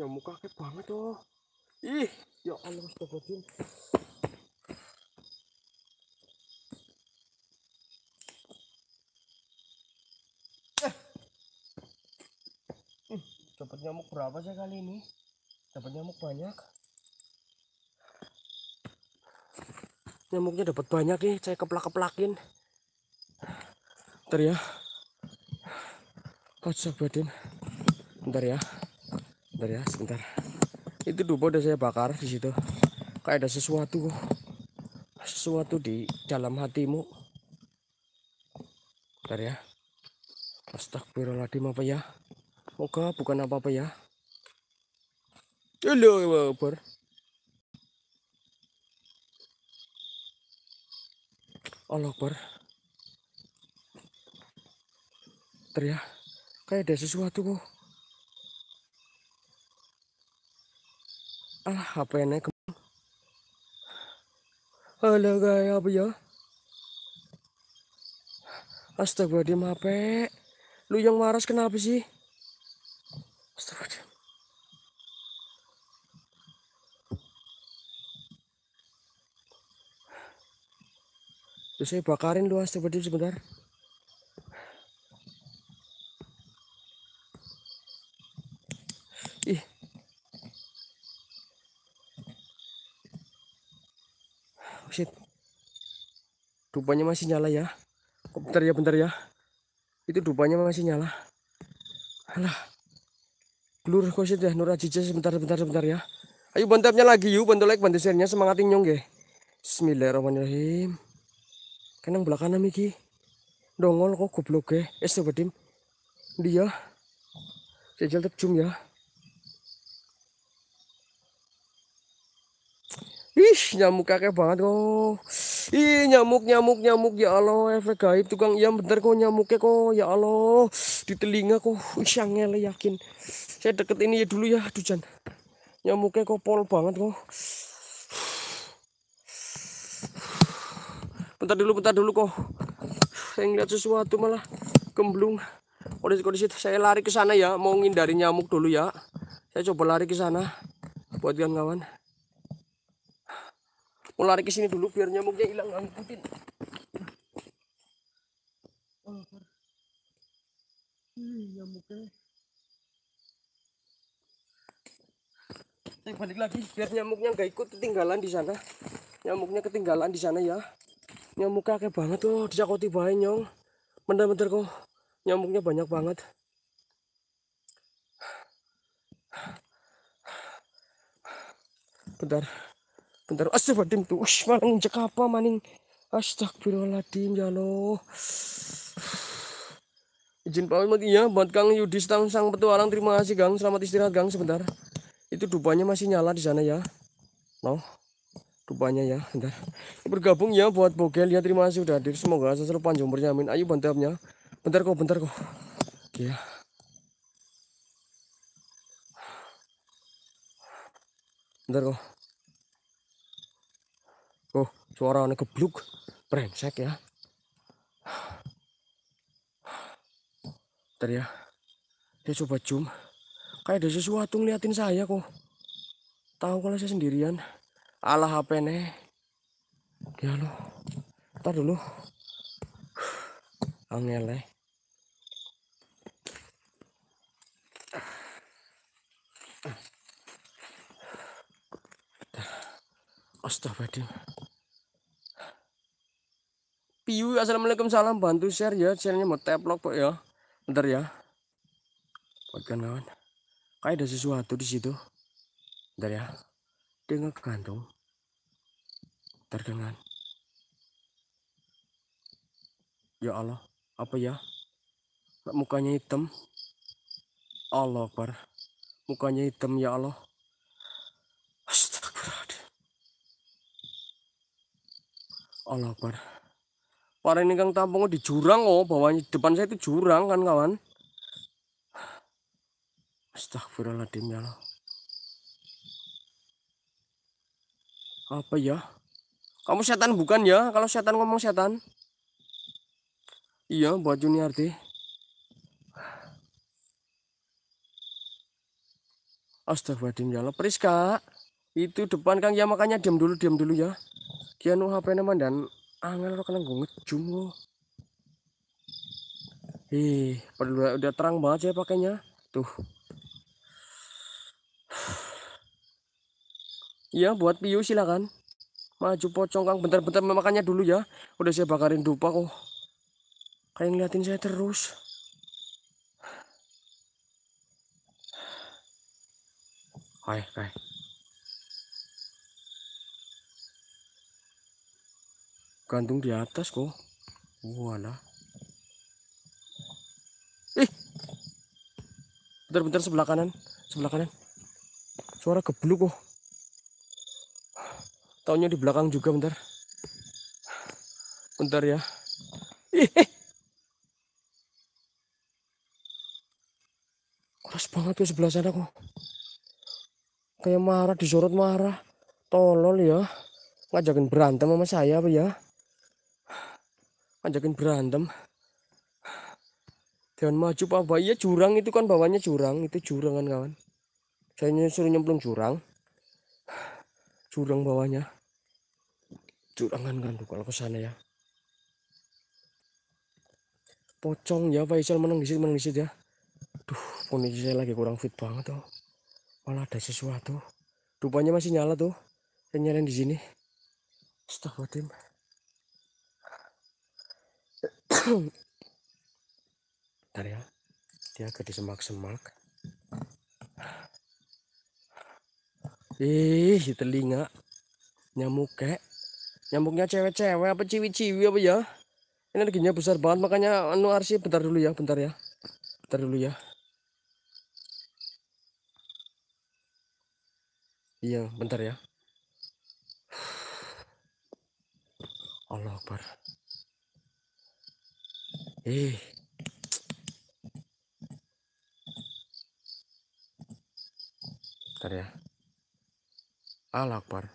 Nyamuk kakek banget tuh. Oh. Ih, ya Allah astagfirullahaladzim. Eh, hmm, dapat nyamuk berapa sih kali ini? Dapat nyamuk banyak. Nyamuknya dapat banyak nih, saya keplak-keplakin. Ntar ya kocok badan bentar ya bentar ya sebentar itu dupa udah saya bakar di situ kayak ada sesuatu sesuatu di dalam hatimu bentar ya astagfirullahaladzim apa ya moga bukan apa-apa ya Halo, Akbar. Allah Akbar. Teriak. Kayak ada sesuatu kok. Alah, apa yang naik halo guys apa ya? Astaga, dia mape. Lu yang waras kenapa sih? Astaga, Terus saya bakarin lu astaga, sebentar. Shit. Dupanya masih nyala ya. Kok bentar ya, bentar ya. Itu dupanya masih nyala. Alah. Blur kok sih ya, Nur Ajija sebentar sebentar sebentar ya. Ayo bantapnya lagi yuk, bantu like, bantu share-nya, semangatin nyong ya. Bismillahirrahmanirrahim. Kenang belakangan miki. Dongol kok goblok ya. Eh, sebedim. Dia. Jajal cum ya. Ih, nyamuk kakek banget kok. Ih, nyamuk, nyamuk, nyamuk. Ya Allah, efek gaib tukang. Iya bener kok nyamuknya kok. Ya Allah, di telinga kok. Ih, angel ya, yakin. Saya deket ini ya dulu ya, Jan. Nyamuknya kok pol banget kok. Bentar dulu, bentar dulu kok. Saya ngeliat sesuatu malah gemblung. Oleh kondisi saya lari ke sana ya, mau ngindari nyamuk dulu ya. Saya coba lari ke sana. Buat kawan-kawan mau lari ke sini dulu biar nyamuknya hilang nggak ngikutin. Oh, nyamuknya. Saya balik lagi biar nyamuknya nggak ikut ketinggalan di sana. Nyamuknya ketinggalan di sana ya. Nyamuknya kakek banget tuh, oh, disakoti banyak. nyong. Bentar-bentar kok. Nyamuknya banyak banget. Bentar bentar astagfirullahaladzim tuh ush malang injek apa maning astagfirullahaladzim ya lo izin pamit mati ya buat Kang Yudi sang sang petualang terima kasih Kang selamat istirahat Kang sebentar itu dupanya masih nyala di sana ya no dupanya ya bentar bergabung ya buat Bogel ya terima kasih udah hadir semoga selalu panjang umurnya ayo bantapnya bentar kok bentar kok ya bentar kok suara ini gebluk brengsek ya Tadi ya saya coba zoom kayak ada sesuatu ngeliatin saya kok tahu kalau saya sendirian ala HP nih ya lo ntar dulu angel ah, eh Astagfirullahaladzim piu assalamualaikum salam bantu share ya channelnya mau teplok pak ya bentar ya buat kawan kayak ada sesuatu di situ bentar ya dia kegantung bentar kawan ya Allah apa ya mukanya hitam Allah per mukanya hitam ya Allah astagfirullah Allah per Parah ini kang tampung di jurang oh bawahnya depan saya itu jurang kan kawan. Astagfirullahaladzim ya Allah. Apa ya? Kamu setan bukan ya? Kalau setan ngomong setan. Iya, buat Junior deh. Astagfirullahaladzim ya Allah. Priska, itu depan Kang ya makanya diam dulu, diam dulu ya. Kianu HP-nya dan angin lo kena gue ngejum lo ih perlu udah terang banget ya pakainya tuh ya buat piu silakan maju pocong kang bentar-bentar memakannya dulu ya udah saya bakarin dupa kok oh. Kayak ngeliatin saya terus Hai, hai. gantung di atas kok walah ih bentar-bentar sebelah kanan sebelah kanan suara gebluk kok taunya di belakang juga bentar bentar ya ih keras banget ya sebelah sana kok kayak marah disorot marah tolol ya ngajakin berantem sama saya apa ya anjakin berantem. dan maju Pak ya jurang itu kan bawahnya jurang, itu jurang kan kawan. Saya suruh nyemplung jurang. Jurang bawahnya. jurang kan tuh kalau ke sana ya. Pocong ya Faisal menang disit menang disit ya. Duh, kondisi saya lagi kurang fit banget tuh. Malah ada sesuatu. Rupanya masih nyala tuh. Saya nyalain di sini. Astagfirullahaladzim. Bentar ya. Dia agak di semak-semak. Ih, telinga nyamuk kek. Nyamuknya cewek-cewek apa ciwi-ciwi apa ya? Ini Energinya besar banget makanya anu arsi bentar dulu ya, bentar ya. Bentar dulu ya. Iya, bentar ya. [sighs] Allah Akbar eh Bentar ya. Alakbar.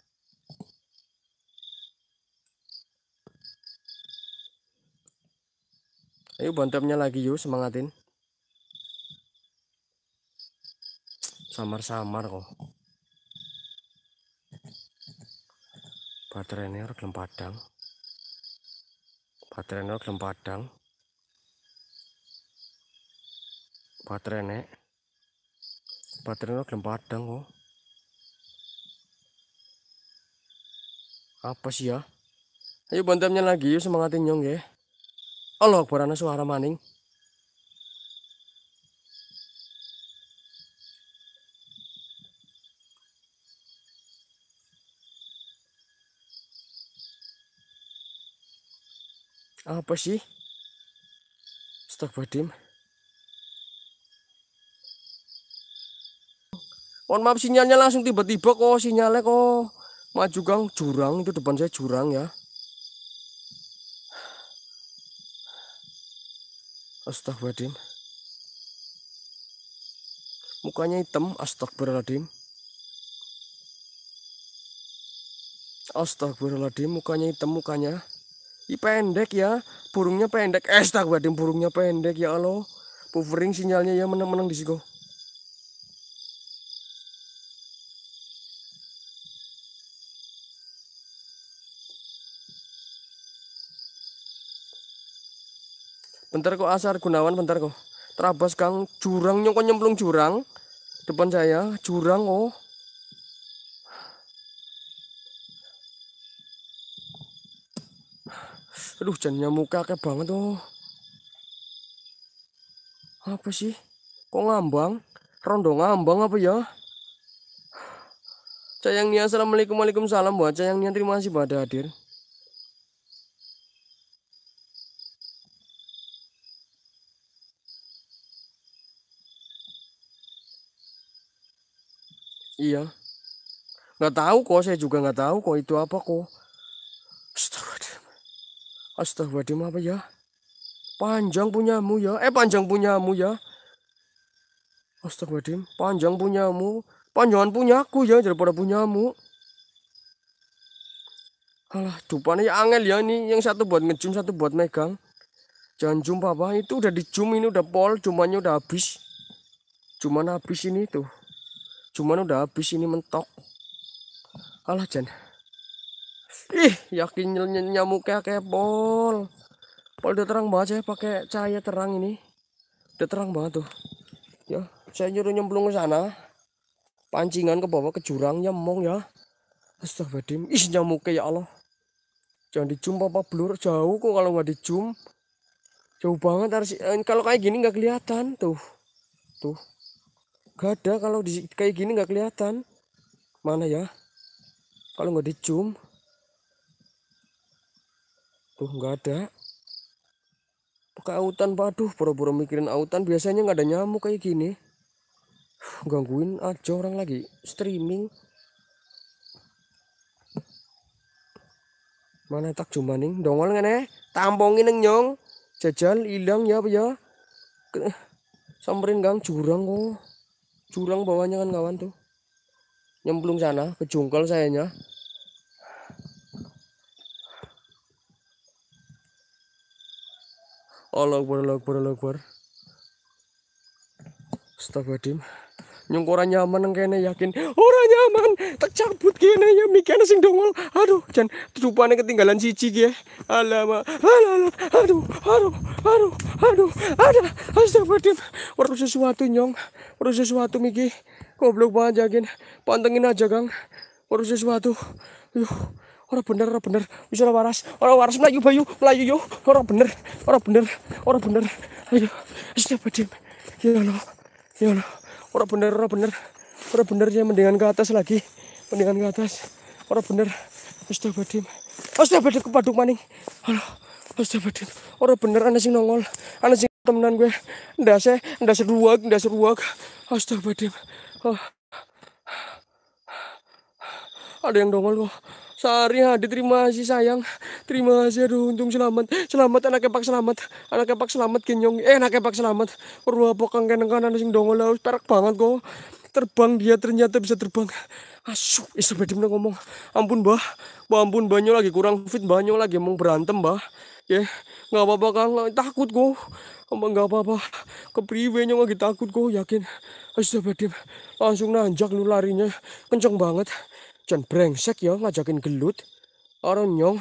Ayo bontemnya lagi yuk semangatin. Samar-samar kok. Baterainya gelem padang. Baterainya gelem padang. baterainya baterainya gelem padang kok apa sih ya ayo bantamnya lagi yuk semangatin nyong ya Allah akbarana suara maning apa sih Stop badim mohon maaf sinyalnya langsung tiba-tiba kok sinyalnya kok maju gang jurang itu depan saya jurang ya astagfirullahaladzim mukanya hitam astagfirullahaladzim astagfirullahaladzim mukanya hitam mukanya I pendek ya burungnya pendek astagfirullahaladzim burungnya pendek ya Allah buffering sinyalnya ya menang-menang di sini bentar kok asar gunawan bentar kok terabas kang jurang nyongko nyemplung jurang depan saya jurang oh aduh jannya muka kayak banget oh apa sih kok ngambang rondo ngambang apa ya Cayangnya Assalamualaikum Waalaikumsalam buat Cayangnya terima kasih pada hadir. Nggak tahu kok, saya juga nggak tahu kok itu apa kok. Astagfirullahaladzim. Astagfirullahaladzim apa ya? Panjang punyamu ya. Eh panjang punyamu ya. Astagfirullahaladzim. Panjang punyamu. Panjangan punyaku ya daripada punyamu. Alah, dupanya ya angel ya ini. Yang satu buat ngejum, satu buat megang. Jangan jumpa apa Itu udah di ini udah pol. Cumannya udah habis. Cuman habis ini tuh. Cuman udah habis ini mentok. Allah jan ih yakin nyamuknya kayak pol pol udah terang banget saya pakai cahaya terang ini udah terang banget tuh ya saya nyuruh nyemplung ke sana pancingan ke bawah ke jurang nyemong ya astagfirullahaladzim ih nyamuknya ya Allah jangan dicium apa blur jauh kok kalau nggak dicium. jauh banget harus eh, kalau kayak gini nggak kelihatan tuh tuh gak ada kalau di, kayak gini nggak kelihatan mana ya kalau nggak dicium tuh nggak ada pakai autan waduh pura-pura mikirin autan biasanya nggak ada nyamuk kayak gini gangguin aja orang lagi streaming mana tak cuma nih, dongol nih tampongin neng nyong jajal hilang ya apa ya eh, samperin gang jurang kok oh. jurang bawahnya kan kawan tuh nyemplung sana ke sayanya Allah Akbar, Allah Akbar, Allah Akbar. Astagfirullahaladzim. Nyung ora nyaman nang yakin. orang nyaman, tak cabut kene ya mikane sing dongol. Aduh, jan dupane ketinggalan siji ya, eh. Alamak. Alamak. Aduh, aduh, aduh, aduh. Ada astagfirullahaladzim. Ora sesuatu nyong. Ora sesuatu miki. Goblok banget yakin. Pantengin aja, gang Ora sesuatu. Yuh orang bener orang bener Bisa orang waras orang waras melayu bayu melayu yo orang bener orang bener orang bener ayo siapa dim ya Allah ya Allah orang bener orang bener orang bener ya mendingan ke atas lagi mendingan ke atas orang bener Astagfirullahaladzim Astagfirullahaladzim kepaduk maning Halo Astagfirullahaladzim Orang bener anak sing nongol Anak sing temenan gue Ndase Ndase seruak, Ndase seruak. Astagfirullahaladzim oh. Ada yang dongol kok Sariha, hadir terima kasih sayang. Terima kasih aduh untung selamat. Selamat anak kepak selamat. Anak kepak selamat kenyong. Eh anak kepak selamat. Perlu apa kang keneng kanan sing dongol laus perak banget kok. Terbang dia ternyata bisa terbang. Asu, isu bedim ngomong. Ampun, bah, Mbah ampun banyak lagi kurang fit banyak lagi mau berantem, bah, Ya, yeah. nggak apa-apa Kang, takut kok. Emang nggak apa-apa. Kepriwe lagi takut kok, yakin. Asu bedim. Langsung nanjak lu larinya. Kenceng banget. Jangan brengsek ya ngajakin gelut. Orang nyong,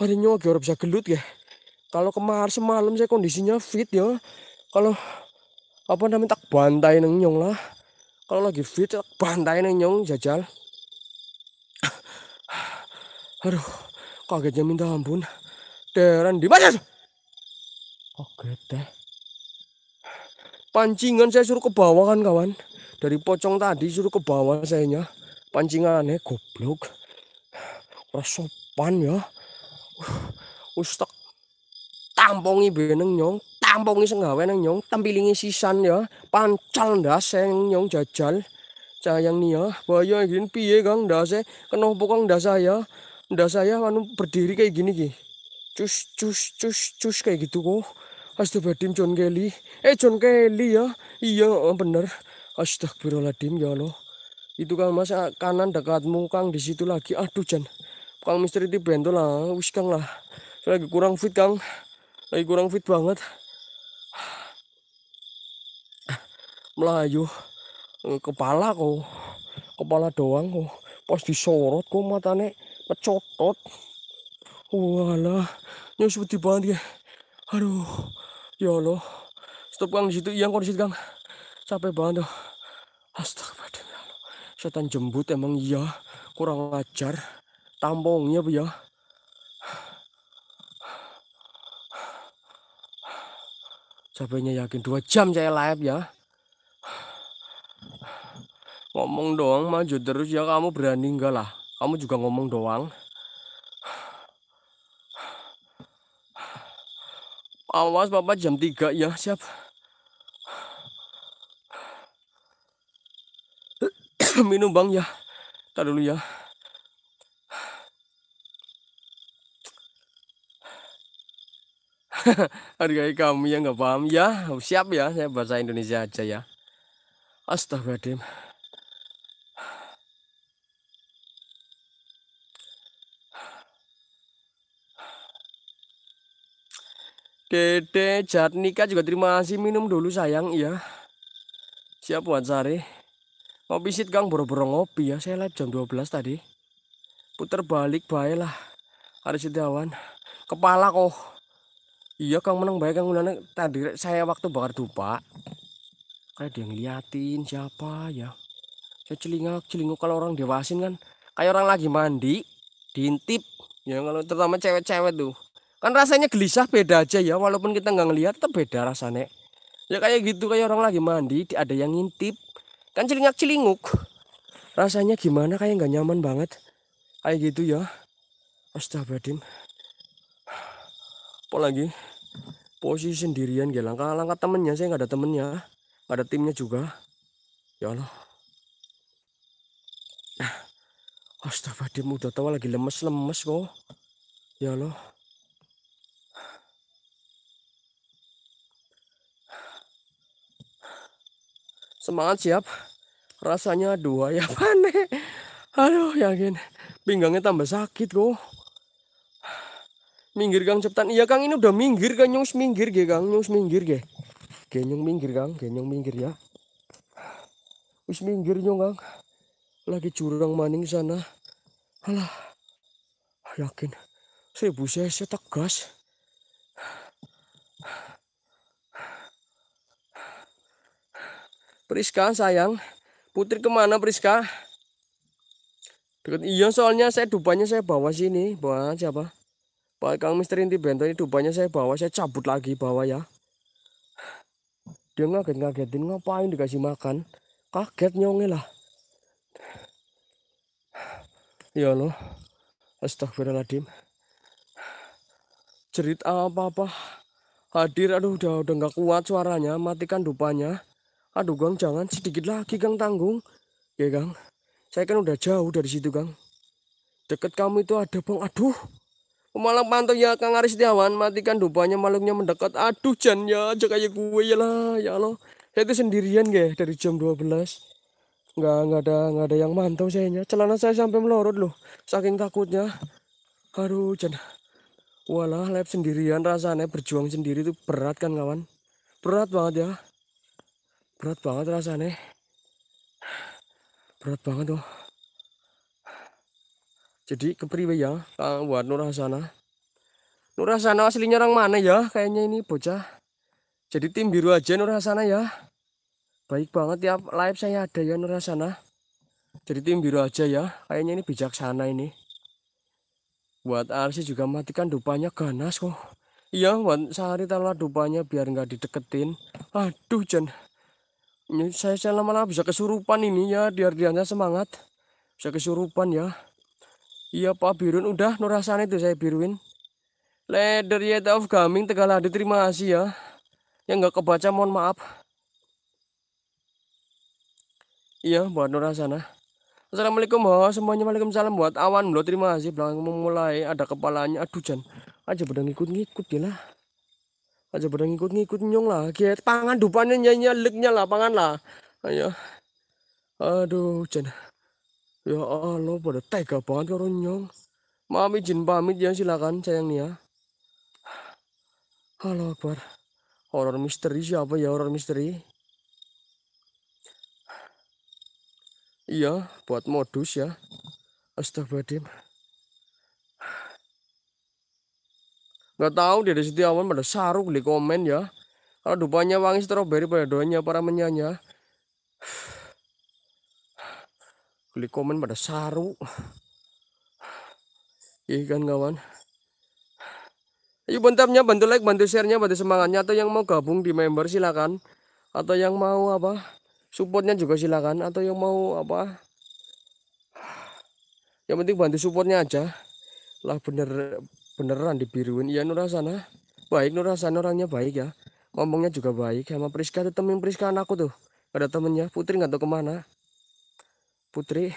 hari nyong lagi orang bisa gelut ya. Kalau kemarin semalam saya kondisinya fit ya. Kalau apa namanya tak bantai neng nyong lah. Kalau lagi fit tak bantai neng nyong jajal. Aduh, kagetnya minta ampun. Deran di mana? Kaget deh. Pancingan saya suruh ke bawah kan kawan. Dari pocong tadi suruh ke bawah sayanya. pancingane goblok. Ora sopan ya. Uh, wis tak tampungi beneng nyong, tampungi senggawe nang nyong, Tempilingi sisan ya. Pancal ndase nyong jajal. Sayang nih ya, bahaya gini piye kang dasa, e, kena pokang dasa ya, dasa ya kan berdiri kayak gini ki, cus cus cus cus kayak gitu kok, astagfirullahaladzim John Kelly, eh John Kelly ya, iya bener, astagfirullahaladzim ya loh. itu kang mas ah, kanan dekatmu kang di situ lagi aduh jan kang misteri di bento lah wis kang lah saya lagi kurang fit kang lagi kurang fit banget melayu eh, kepala kok kepala doang kok pas disorot kok matane pecotot, walah nyusut di banget ya aduh ya Allah stop kang di situ iya kok di situ kang capek banget tuh oh. astagfirullah Setan jembut emang iya, kurang ajar. Tampongnya bu ya. Capeknya yakin dua jam saya live ya. Ngomong doang maju terus ya kamu berani enggak lah. Kamu juga ngomong doang. Awas bapak jam tiga ya siap. [laughs] minum bang ya tak dulu ya [laughs] hargai kamu yang nggak paham ya oh, siap ya saya bahasa Indonesia aja ya Astagfirullahaladzim Dede Jatnika juga terima kasih minum dulu sayang ya siap buat sari Ngopi sit Kang boro-boro ngopi ya. Saya live jam 12 tadi. Puter balik lah ada Hari Setiawan. Kepala kok. Iya Kang menang baik Kang menang tadi saya waktu bakar dupa. Kayak dia ngeliatin siapa ya. Saya celingak celinguk kalau orang dewasin kan kayak orang lagi mandi diintip ya kalau terutama cewek-cewek tuh kan rasanya gelisah beda aja ya walaupun kita nggak ngeliat tetap beda rasanya ya kayak gitu kayak orang lagi mandi ada yang ngintip kan celingak celinguk rasanya gimana kayak nggak nyaman banget kayak gitu ya astagfirullahaladzim apalagi posisi sendirian gak langkah langkah temennya saya nggak ada temennya nggak ada timnya juga ya Allah astagfirullahaladzim udah tahu lagi lemes lemes kok ya Allah semangat siap rasanya dua ya [laughs] panen aduh yakin pinggangnya tambah sakit kok minggir gang cepetan iya kang ini udah minggir kan nyus minggir ge kang nyus minggir ge genyong minggir kang genyong minggir ya wis minggir nyong kang lagi curang maning sana alah yakin seribu saya tegas Priska sayang Putri kemana Priska Deket iya soalnya saya dupanya saya bawa sini bawa siapa Pak Kang Mister Inti Bento ini dupanya saya bawa saya cabut lagi bawa ya dia ngaget-ngagetin ngapain dikasih makan kaget nyonge lah ya Allah astagfirullahaladzim Cerita apa-apa hadir aduh udah udah nggak kuat suaranya matikan dupanya Aduh gang jangan sedikit lagi gang tanggung. Ya gang. Saya kan udah jauh dari situ gang. Deket kamu itu ada bang. Aduh. Malam pantau ya Kang Aris Setiawan matikan dupanya malamnya mendekat. Aduh Jan ya aja kayak gue ya lah ya Allah. Saya itu sendirian ya, dari jam 12. Nggak nggak ada nggak ada yang mantau sayanya. Celana saya sampai melorot loh. Saking takutnya. Aduh Jan. Walah lab sendirian rasanya berjuang sendiri itu berat kan kawan. Berat banget ya berat banget rasanya berat banget tuh oh. jadi kepriwe ya buat Nurhasana Nurhasana aslinya orang mana ya kayaknya ini bocah jadi tim biru aja Nurhasana ya baik banget ya live saya ada ya Nurhasana jadi tim biru aja ya kayaknya ini bijaksana ini buat Arsi juga matikan dupanya ganas kok oh. iya buat sehari taruh dupanya biar nggak dideketin aduh Jen ini saya saya lama-lama bisa kesurupan ini ya biar dianya semangat bisa kesurupan ya iya pak biruin udah nurasan itu saya biruin Leader Yet ya, of Gaming Tegal diterima terima kasih ya yang nggak kebaca mohon maaf iya buat nurasana Assalamualaikum ho semuanya Waalaikumsalam buat awan lo terima kasih belakang memulai ada kepalanya aduh Jan aja udah ngikut-ngikut ya lah aja pada ngikut-ngikut nyong lah kiat ya? pangan dupanya nyanyi leknya lah pangan lah ayo aduh hujan ya Allah pada tega banget karo nyong mami jin pamit ya silakan sayang nia, ya. halo akbar horor misteri siapa ya horor misteri iya buat modus ya astagfirullahaladzim Gak tahu dari awan pada sarung di komen ya. Kalau dupanya wangi stroberi pada doanya para menyanya. Klik komen pada saru. kan kawan. Ayo bentapnya bantu like, bantu sharenya, bantu semangatnya atau yang mau gabung di member silakan. Atau yang mau apa? Supportnya juga silakan atau yang mau apa? Yang penting bantu supportnya aja. Lah bener beneran dibiruin iya Nurasana ah. baik Nurasana orangnya baik ya ngomongnya juga baik sama Priska ada temen Priska anakku tuh ada temennya Putri nggak tahu kemana Putri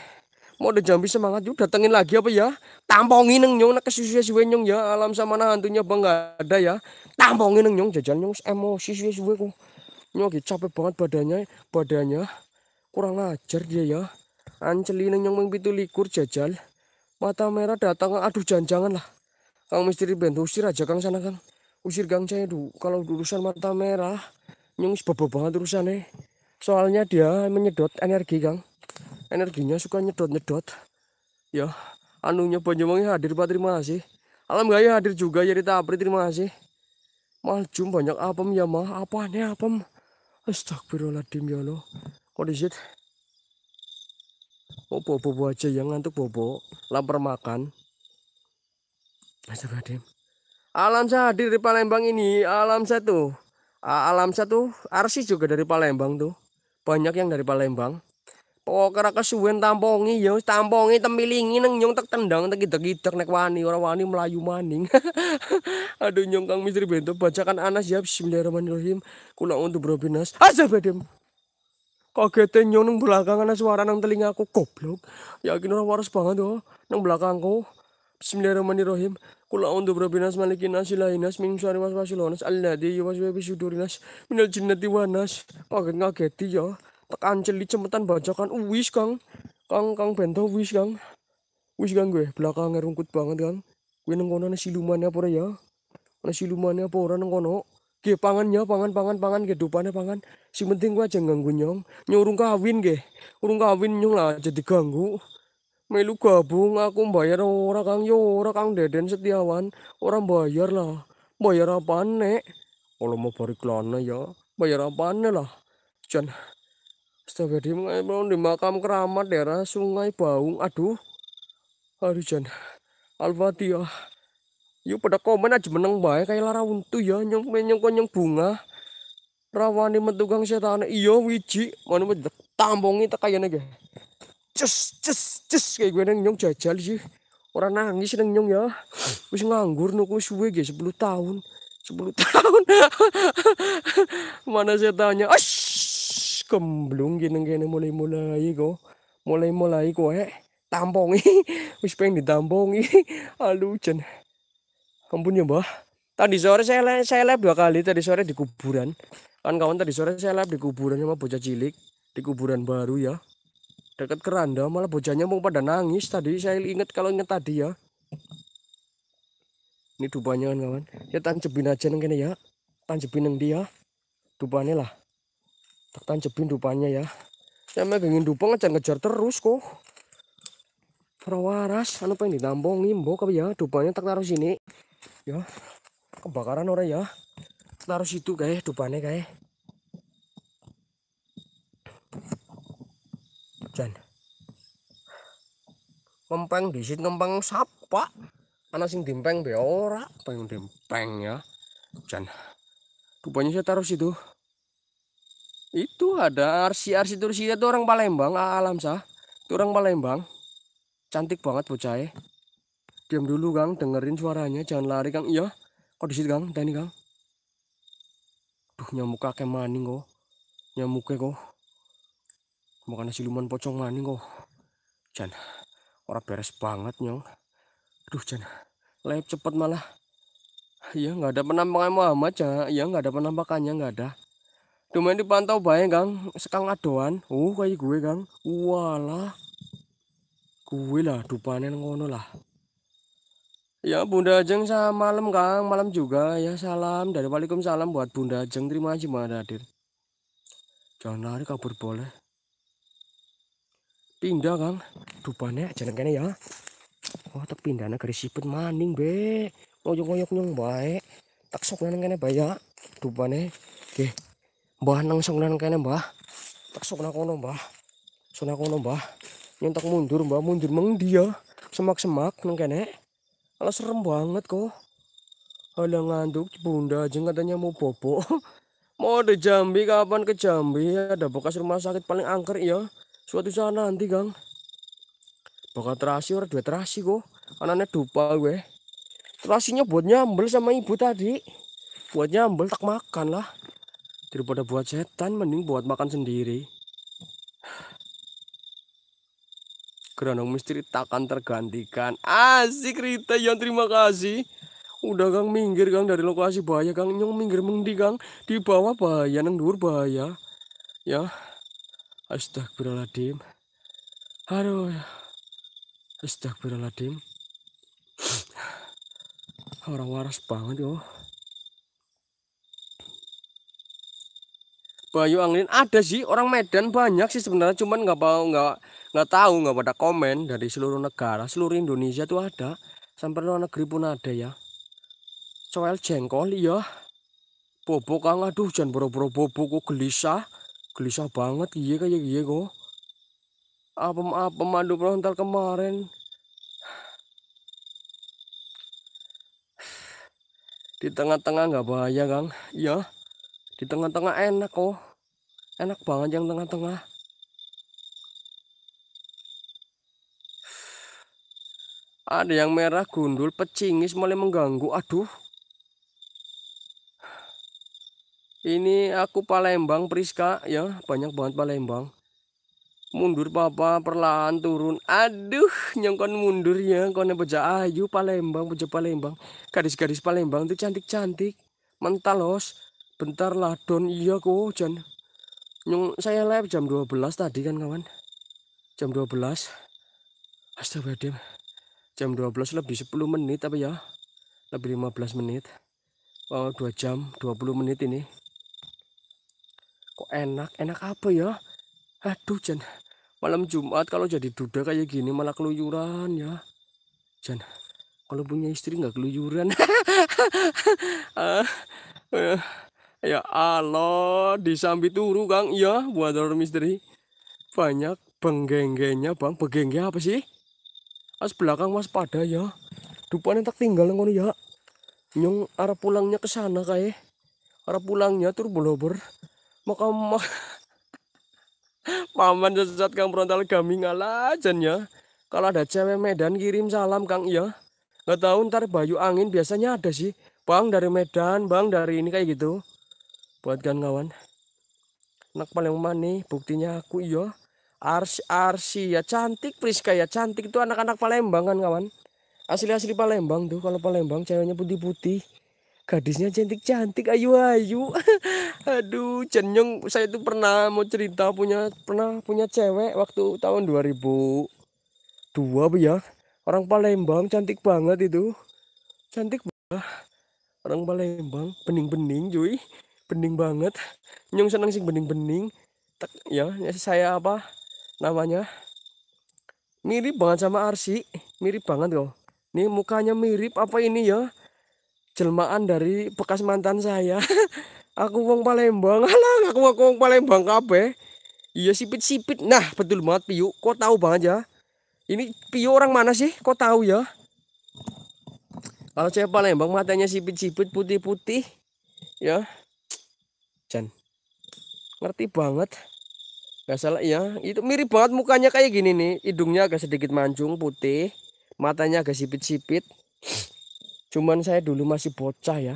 mau udah jambi semangat yuk datengin lagi apa ya tampongin neng nyong nak suwe nyong ya alam sama nah hantunya bang nggak ada ya tampongin neng nyong jajan nyong emosi suwe suwe ku nyong lagi capek banget badannya badannya kurang ajar dia ya ancelin neng nyong mengpitu likur jajal mata merah datang aduh jangan jangan lah Kang misteri bento usir aja Kang sana Kang. Usir Kang saya dulu kalau urusan mata merah nyungis bobo banget urusannya. Soalnya dia menyedot energi Kang. Energinya suka nyedot-nyedot. Ya, anunya Banyuwangi hadir Pak terima kasih. Alam gaya hadir juga jadi Tapri terima kasih. Maljum banyak apem ya mah, apanya apem. Astagfirullahaladzim ya Allah. Kondisi Oh bobo aja yang ngantuk bobo, lapar makan. Adem. Alam hadir di Palembang ini, alam tuh. Alam tuh. Arsi juga dari Palembang tuh. Banyak yang dari Palembang. Pokoknya kesuwen tampongi ya, tampongi tembilingi neng nyong tak tendang Tak gitu gitu. nek wani orang wani melayu maning. [laughs] Aduh nyong kang misteri bentuk bacakan Anas ya Bismillahirrahmanirrahim. kulang untuk berobinas. Astagfirullahaladzim. Kagetnya nyong neng belakang anas suara nang aku. koplok, Yakin orang waras banget tuh oh, nang belakangku. Bismillahirrahmanirrahim. Kul a'udzu birabbinas malikin nas ilahin nas min syarri waswasil khannas alladzi yuwaswisu sudurin nas minal jinnati wan nas. Kaget ngageti ya. Tekan celi cemetan bajakan uwis uh, Kang. Kang Kang bento wis Kang. Wis Kang gue belakang rungkut banget Kang. Gue nang kono siluman apa ya? Ana siluman apa ora ya? nang kono? Ge pangannya pangan pangan pangan kedupane pangan. Si penting gue aja ganggu nyong. Nyurung kawin ge. Urung kawin nyong lah jadi ganggu melu gabung aku bayar orang, Kang yo ya orang Kang Deden Setiawan orang bayar lah bayar apa nek kalau mau balik lana ya bayar apa nek lah jen setelah di di makam keramat daerah Sungai Baung aduh aduh jen Al-Fatihah yuk pada komen aja menang bae kayak lara untu ya nyong nyong nyong bunga rawani metugang setan iya wiji mana tambongi tak kayaknya guys Cus cus cus kayak gue neng nyong jajal sih. Orang nangis neng nyong ya. Wis nganggur nuk wis suwe ge 10 tahun. 10 [laughs] tahun. Mana saya tanya, "Ash, kemblung gini gini mulai-mulai kok. Mulai-mulai kok eh tampongi. [laughs] Wis pengen ditampongi. Alu [laughs] Ampun ya, Mbah. Tadi sore saya live, saya live dua kali tadi sore di kuburan. Kawan-kawan tadi sore saya live di kuburan sama bocah cilik di kuburan baru ya dekat keranda malah bocahnya mau pada nangis tadi saya inget kalau inget tadi ya ini dupanya kan kawan ya tanjebin aja neng kene ya tanjebin neng dia ya? dupanya lah tak tanjebin dupanya ya saya megangin dupa ngejar-ngejar terus kok rawaras anu pengen ditampung ngimbo kau ya dupanya tak taruh sini ya kebakaran orang ya taruh situ kayak dupanya kayak Jan. Ngempeng disit ngempeng sapa? Anak sing dimpeng be ora, pengen dimpeng ya. Hujan. Rupanya saya taruh situ. Itu ada arsi-arsi ya, itu orang Palembang, ah, alam sah. Itu orang Palembang. Cantik banget bocah. E. Diam dulu, gang, dengerin suaranya, jangan lari, gang, Iya. Kok situ gang, Tani, gang. Duh, nyamuk kakek maning kok. Nyamuk e kok makanya siluman pocong maning kok Jan Orang beres banget nyong aduh Jan lep cepet malah Iya nggak ada penampakan Muhammad ya iya nggak ada penampakannya nggak ada Cuma ini pantau bayang Gang. Sekarang adoan. Uh, kayak gue, Gang. Walah. Gue lah dupanen ngono lah. Ya, Bunda Ajeng sama malam, Kang. Malam juga ya. Salam dari Waalaikumsalam buat Bunda Ajeng. Terima kasih, Mbak Hadir. Jangan lari kabur boleh pindah kang dubane aja kene ya wah tak pindah negeri sipet maning be ngoyok-ngoyok nyong baik tak sok nang kene baya dubane oke mbah nang sok nang kene mbah tak sok nang kono mbah sok nang kono mbah Nyontak mundur mbah mundur meng dia ya. semak-semak nang kene ala serem banget kok ala nganduk bunda aja katanya mau bobo [laughs] mau ada Jambi kapan ke Jambi ada bekas rumah sakit paling angker ya suatu sana nanti gang bakal terasi orang dua terasi kok anaknya dupa gue terasinya buat nyambel sama ibu tadi buat nyambel tak makan lah daripada buat setan mending buat makan sendiri geranong misteri takkan tergantikan asik Rita yang terima kasih udah kang minggir kang dari lokasi bahaya kang nyong minggir mendi kang di bawah bahaya nang dur bahaya ya Astagfirullahaladzim. Aduh. Astagfirullahaladzim. [sighs] Orang waras banget yo. Bayu Anglin ada sih orang Medan banyak sih sebenarnya cuman nggak mau nggak nggak tahu nggak pada komen dari seluruh negara seluruh Indonesia tuh ada sampai luar negeri pun ada ya soal jengkol ya, bobok kang aduh jangan boro-boro bobok kok gelisah gelisah banget iya kayak iya, iya kok apa apa mandu frontal kemarin di tengah-tengah nggak -tengah bahaya kang iya di tengah-tengah enak kok enak banget yang tengah-tengah ada yang merah gundul pecingis mulai mengganggu aduh Ini aku Palembang Priska ya, banyak banget Palembang. Mundur papa perlahan turun. Aduh, nyongkon mundur ya, kone beja ayu Palembang, beja Palembang. Gadis-gadis Palembang itu cantik-cantik. Mental los. Bentar lah don iya kok hujan. Nyong saya live jam 12 tadi kan kawan. Jam 12. Astagfirullahaladzim. Jam 12 lebih 10 menit apa ya? Lebih 15 menit. Oh, 2 jam 20 menit ini kok enak enak apa ya aduh Jan malam Jumat kalau jadi duda kayak gini malah keluyuran ya Jan kalau punya istri nggak keluyuran [laughs] ah, eh, ya Allah disambi turu Kang ya buat orang misteri banyak penggenggengnya Bang penggenggeng apa sih as belakang waspada ya dupanya tak tinggal ngono ya nyong arah pulangnya ke sana kayak arah pulangnya tur bolober maka paman sesat Kang Frontal gamingal aja ya. Kalau ada cewek Medan kirim salam Kang ya. Nggak tahu ntar Bayu Angin biasanya ada sih. Bang dari Medan, Bang dari ini kayak gitu. Buat kan kawan. Nak paling nih buktinya aku iya. Arsi Arsi ya cantik Priska ya cantik itu anak-anak Palembang kan kawan. Asli-asli Palembang tuh kalau Palembang ceweknya putih-putih gadisnya cantik-cantik ayu-ayu [laughs] aduh jenyong saya itu pernah mau cerita punya pernah punya cewek waktu tahun 2002 ya orang Palembang cantik banget itu cantik banget orang Palembang bening-bening cuy bening banget nyong seneng sih bening-bening ya saya apa namanya mirip banget sama Arsi mirip banget loh nih mukanya mirip apa ini ya jelmaan dari bekas mantan saya [laughs] aku wong Palembang [laughs] alah aku wong Palembang kabeh iya sipit-sipit nah betul banget Piyu kok tahu banget ya ini Piyu orang mana sih kok tahu ya kalau saya Palembang matanya sipit-sipit putih-putih ya Jan ngerti banget Gak salah ya itu mirip banget mukanya kayak gini nih hidungnya agak sedikit mancung putih matanya agak sipit-sipit cuman saya dulu masih bocah ya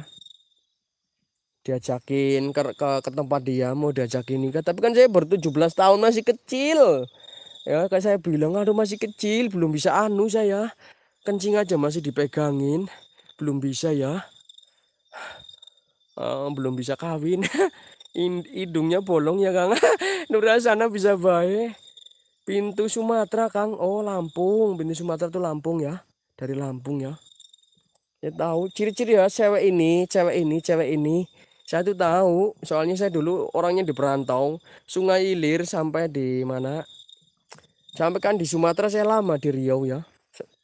diajakin ke, ke, ke tempat dia mau diajakin nikah tapi kan saya baru 17 tahun masih kecil ya kayak saya bilang aduh masih kecil belum bisa anu saya kencing aja masih dipegangin belum bisa ya uh, belum bisa kawin [laughs] hidungnya bolong ya kang [laughs] sana bisa baik pintu Sumatera kang oh Lampung pintu Sumatera tuh Lampung ya dari Lampung ya Ya tahu ciri-ciri ya cewek ini cewek ini cewek ini saya tuh tahu soalnya saya dulu orangnya di perantau sungai ilir sampai di mana sampai kan di Sumatera saya lama di Riau ya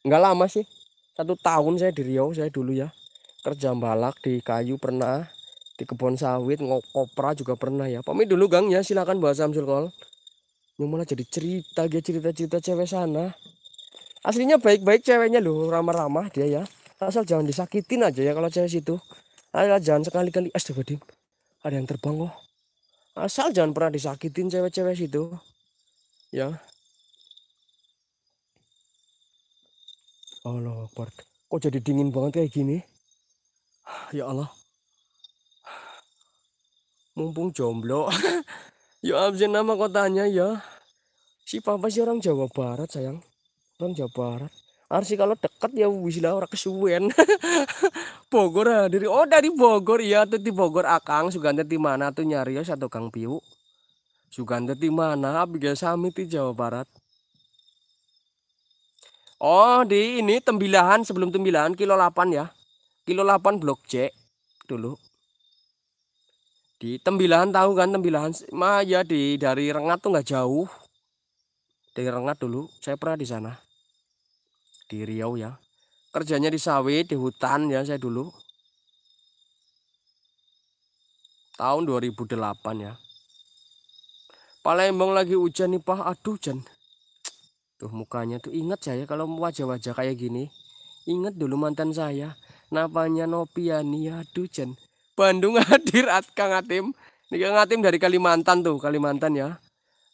Enggak lama sih satu tahun saya di Riau saya dulu ya kerja balak di kayu pernah di kebun sawit ngopra juga pernah ya pamit dulu gang ya silakan bahas Samsul Kol yang malah jadi cerita dia cerita-cerita cewek sana aslinya baik-baik ceweknya loh ramah-ramah dia ya asal jangan disakitin aja ya kalau cewek situ asal jangan sekali-kali astagfirullahaladzim ada yang terbang kok oh. asal jangan pernah disakitin cewek-cewek situ ya Allah Akbar kok jadi dingin banget kayak gini ya Allah mumpung jomblo [laughs] ya absen nama kotanya ya si papa si orang Jawa Barat sayang orang Jawa Barat sih kalau deket ya wis lah orang kesuwen [laughs] Bogor dari oh dari Bogor ya, tuh di Bogor akang ah, sugante di mana tuh nyari ya satu kang piu sugante di mana abg sami di Jawa Barat oh di ini tembilahan sebelum tembilahan kilo 8 ya kilo 8 blok C dulu di tembilahan tahu kan tembilahan mah ya di dari rengat tuh nggak jauh dari rengat dulu saya pernah di sana di Riau ya. Kerjanya di sawit, di hutan ya saya dulu. Tahun 2008 ya. Palembang lagi hujan nih Pak. Aduh hujan. Tuh mukanya tuh ingat saya kalau wajah-wajah kayak gini. Ingat dulu mantan saya. Namanya Nopiani. Aduh Jen. Bandung [laughs] hadir at Kang Atim. Ini Kang Atim dari Kalimantan tuh. Kalimantan ya.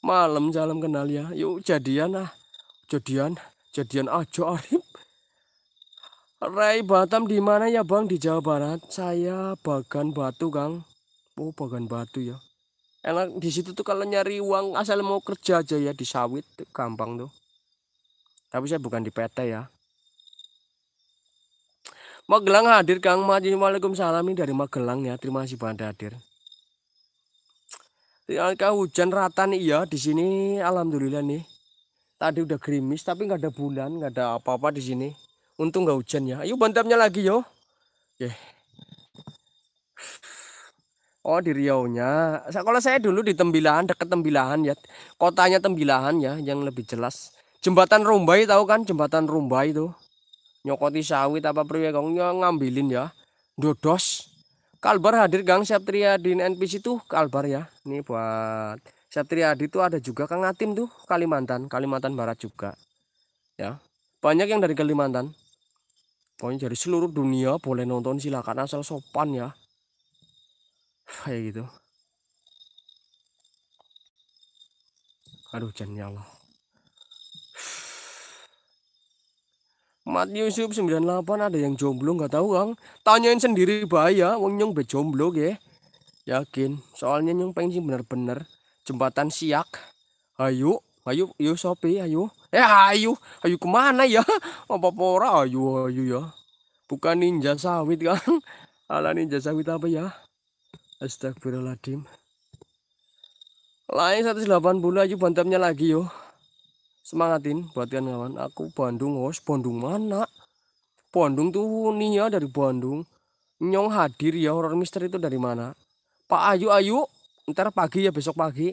Malam jalan kenal ya. Yuk jadian lah. Jadian. Jadian aja Arif. Rai Batam di mana ya Bang di Jawa Barat? Saya Bagan Batu Kang. Oh Bagan Batu ya. Enak di situ tuh kalau nyari uang asal mau kerja aja ya di sawit gampang tuh. Tapi saya bukan di PT ya. Magelang hadir Kang Assalamualaikum Waalaikumsalam ini dari Magelang ya. Terima kasih banyak hadir. Ya, hujan rata nih ya di sini alhamdulillah nih. Tadi udah gerimis tapi nggak ada bulan, nggak ada apa-apa di sini. Untung nggak hujan ya. Ayo bantamnya lagi yo. Oke. Okay. Oh di Riau-nya. Kalau saya dulu di Tembilahan, deket Tembilahan ya. Kotanya Tembilahan ya yang lebih jelas. Jembatan Rumbai tahu kan? Jembatan Rumbai itu. Nyokoti sawit apa pria kong ngambilin ya. Dodos. Kalbar hadir Gang Septria di NPC tuh Kalbar ya. Ini buat Satria Adi itu ada juga Kang Atim tuh Kalimantan, Kalimantan Barat juga. Ya. Banyak yang dari Kalimantan. Pokoknya dari seluruh dunia boleh nonton silakan asal sopan ya. [laughs] Kayak gitu. Aduh jangan ya Allah. [sighs] Mat Yusuf 98 ada yang jomblo nggak tahu Kang. Tanyain sendiri bahaya wong nyong be jomblo ge. Yakin, soalnya nyong pengen sih bener-bener jembatan siak ayo ayo ayo sopi ayo eh ayo ayo kemana ya [laughs] apa pora ayo ayo ya bukan ninja sawit kan [laughs] ala ninja sawit apa ya astagfirullahaladzim lain 180 ayo bantamnya lagi yo semangatin kan kawan aku Bandung host Bandung mana Bandung tuh nih ya dari Bandung Nyong hadir ya horror mister itu dari mana Pak Ayu Ayu ntar pagi ya besok pagi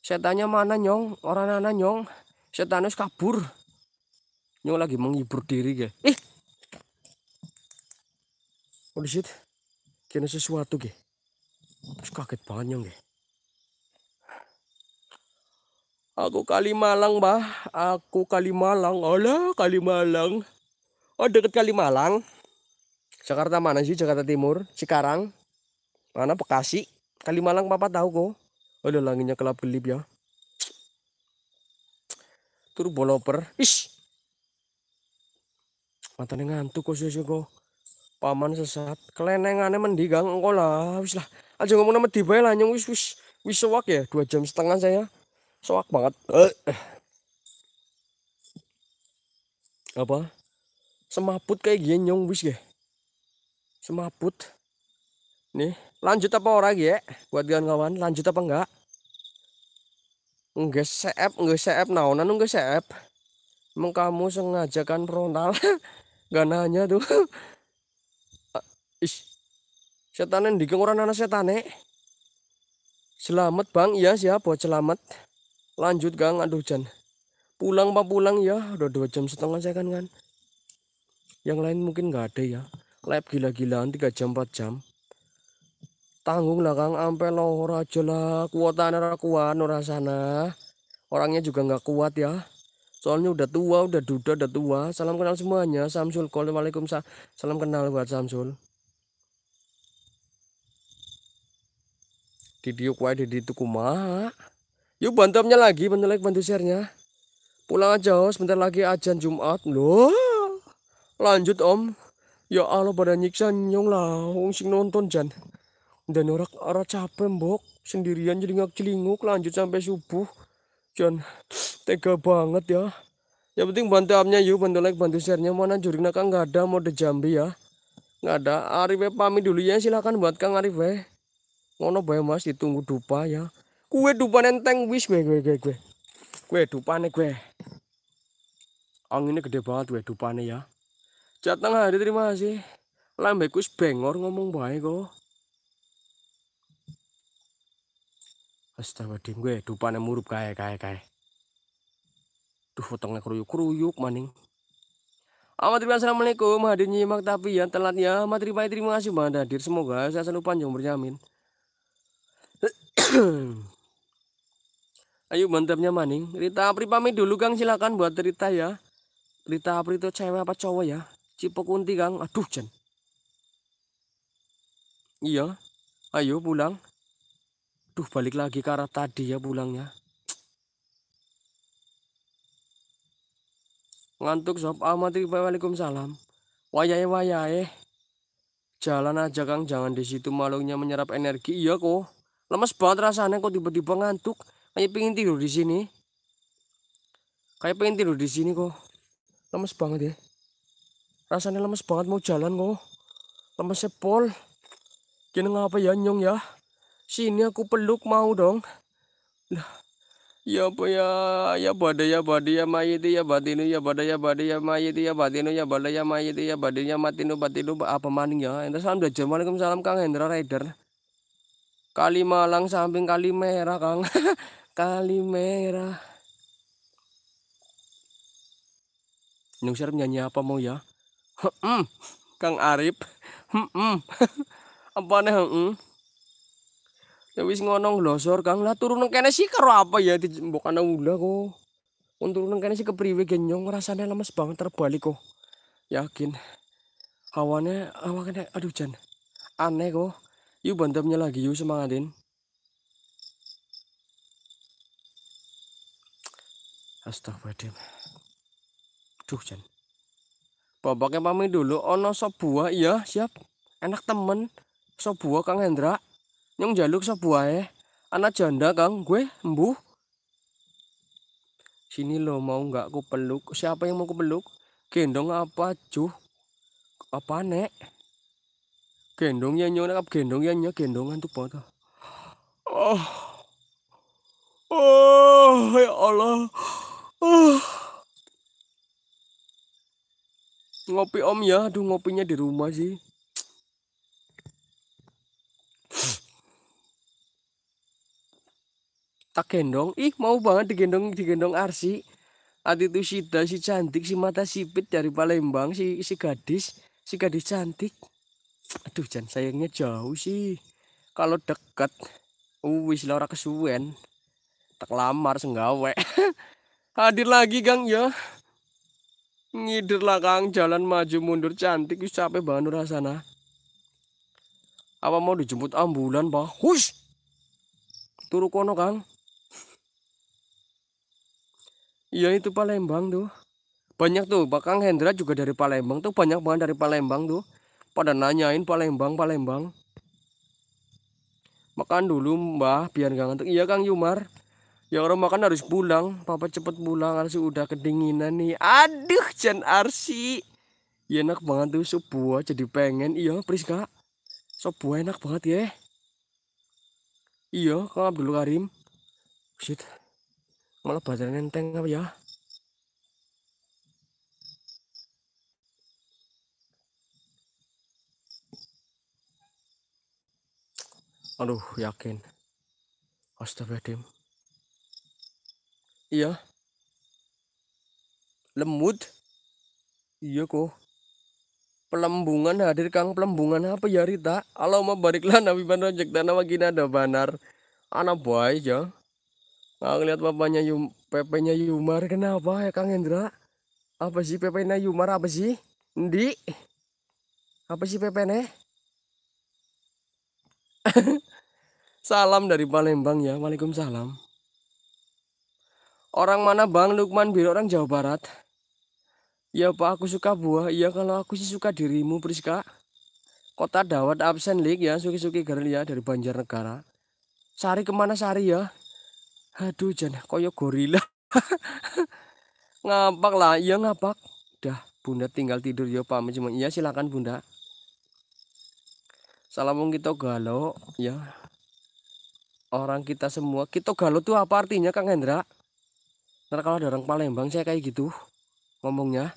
saya tanya mana nyong orang mana nyong saya tanya kabur nyong lagi menghibur diri ya ih eh. oh shit kena sesuatu ge terus kaget banget nyong ge aku kali malang bah aku kali malang alah kali malang oh deket kali malang Jakarta mana sih Jakarta Timur sekarang mana Bekasi Sekali malang papa tahu kok. Ada langitnya kelap gelip ya. Turbo loper. Ish. Matanya ngantuk kok sih kok. Paman sesat. Kelenengannya mendigang engkau lah. Wis lah. Aja ngomong nama tiba ya lah nyong wis wis. Wis sewak ya. Dua jam setengah saya. Sewak banget. eh. Apa? Semaput kayak gini nyong wis ya. Semaput. Nih lanjut apa orang ya buat kawan-kawan lanjut apa enggak enggak seep enggak seep naonan enggak seep emang kamu sengaja kan frontal [laughs] gak nanya tuh ish setanen dikeng orang anak setane selamat bang iya siap buat selamat lanjut gang aduh jan pulang pak pulang ya udah dua jam setengah saya kan kan yang lain mungkin nggak ada ya lab gila-gilaan tiga jam empat jam tanggung lah Kang ampe lo ora jelek kuota ora kuat ora sana orangnya juga nggak kuat ya soalnya udah tua udah duda udah tua salam kenal semuanya Samsul Waalaikum salam kenal buat Samsul Didiuk wae didi tuku kumaha yuk bantuannya lagi bantu like bantu sharenya pulang aja oh sebentar lagi ajan Jumat loh lanjut om ya Allah pada nyiksa nyong lah wong sing nonton jan dan orang orang capek mbok sendirian jadi nggak celinguk lanjut sampai subuh. John tega banget ya. Ya penting bantu amnya yuk, bantu like, bantu sharenya. Mana juri nakang nggak ada mode jambi ya. Nggak ada. Arif eh, pamit dulu ya. Silakan buat Kang Arif eh. Ngono bae Mas ditunggu dupa ya. Kue dupa nenteng wis gue gue gue gue. Kue nih gue. Anginnya gede banget gue nih ya. jateng hari terima kasih. Lambekus bengor ngomong baik kok. Astaga dim gue ya, dupane murup kae kae kae. Duh fotonya kruyuk-kruyuk maning. Amat terima assalamualaikum hadir nyimak tapi yang telat ya amat terima terima kasih banget hadir semoga saya selalu panjang berjamin. [clears throat] Ayo mantapnya maning. Rita Apri pamit dulu Kang silakan buat cerita ya. Rita Apri itu cewek apa cowok ya? Cipokunti Kang. Aduh Jen. Iya. Ayo pulang. Aduh, balik lagi ke arah tadi ya pulangnya. Ngantuk sob amat. Waalaikumsalam. Wayahe wayahe. Jalan aja Kang, jangan di situ malunya menyerap energi. Iya kok. Lemes banget rasanya kok tiba-tiba ngantuk. Kayak pingin tidur di sini. Kayak pingin tidur di sini kok. Lemes banget ya. Rasanya lemes banget mau jalan kok. Lemes sepol. Kini ngapa ya nyong ya? Sini aku peluk mau dong. Lah. Ya apa ya bada ya bada ya, ya mayiti ya batinu ya bada ya bada ya mayiti ya batinu ya bada ya mayiti ya badinya matinu batinu apa maning ya. Hendra salam belajar salam Kang Hendra Rider. Kali Malang samping kali merah Kang. [laughs] kali merah. Nyung Sirap nyanyi apa mau ya? [laughs] Hmm, Kang Arif. [laughs] Hmm, hmm. apa nih? Ya wis ngono nglosor Kang. Lah turun nang kene sih karo apa ya di mbok ana ula kok. Wong turun nang kene sih kepriwe genyong rasane lemes banget terbalik kok. Yakin. Hawane awa kene aduh jan. Aneh kok. Yuk bantamnya lagi yuk semangatin. Astagfirullah. Duh jan. Bapaknya pamit dulu. Ono sop buah iya siap. Enak temen. Sop Kang Hendra nyong jaluk sebuah ya anak janda kang gue embu sini lo mau nggak aku peluk siapa yang mau aku peluk gendong apa cuh apa nek gendong ya nyong nak gendong ya nyong gendongan tuh pada oh ah. oh ah, ya allah oh. ngopi om ya aduh ngopinya di rumah sih tak gendong ih mau banget digendong digendong Arsi Adi itu da, si cantik si mata sipit dari Palembang si si gadis si gadis cantik aduh Jan sayangnya jauh sih kalau dekat wis lora kesuwen tak lamar senggawe [laughs] hadir lagi Gang ya ngider lah Kang jalan maju mundur cantik wis capek banget rasana apa mau dijemput ambulan pak turu kono Kang Iya itu Palembang tuh. Banyak tuh, Bakang Hendra juga dari Palembang tuh banyak banget dari Palembang tuh. Pada nanyain Palembang, Palembang. Makan dulu mbah biar gak ngantuk. Iya Kang Yumar. Ya orang makan harus pulang. Papa cepet pulang, Arsi udah kedinginan nih. Aduh, Jan Arsi. Ya enak banget tuh sebuah jadi pengen. Iya Priska. Sebuah enak banget ya. Iya Kang Abdul Karim. Shit malah badan enteng apa ya aduh yakin astagfirullahaladzim iya Lembut. iya kok pelembungan hadir kang pelembungan apa ya Rita Allah bariklah nabi Bandar jek tanah makin ada banar anak boy ya Nah, ngeliat bapaknya Yum, PP-nya Yumar kenapa ya Kang Hendra? Apa sih PP-nya Yumar apa sih? Ndi? Apa sih PP-nya? [laughs] salam dari Palembang ya. Waalaikumsalam. Orang mana Bang Lukman Biro orang Jawa Barat? Ya Pak aku suka buah. Iya kalau aku sih suka dirimu Priska. Kota Dawat absen league ya. Suki-suki girl ya dari Banjarnegara. Sari kemana Sari ya? aduh jangan koyo gorila [laughs] ngapak lah iya ngapak dah bunda tinggal tidur ya pak cuma iya silakan bunda salam kita galau ya orang kita semua kita galau tuh apa artinya kang Hendra ntar kalau ada orang Palembang saya kayak gitu ngomongnya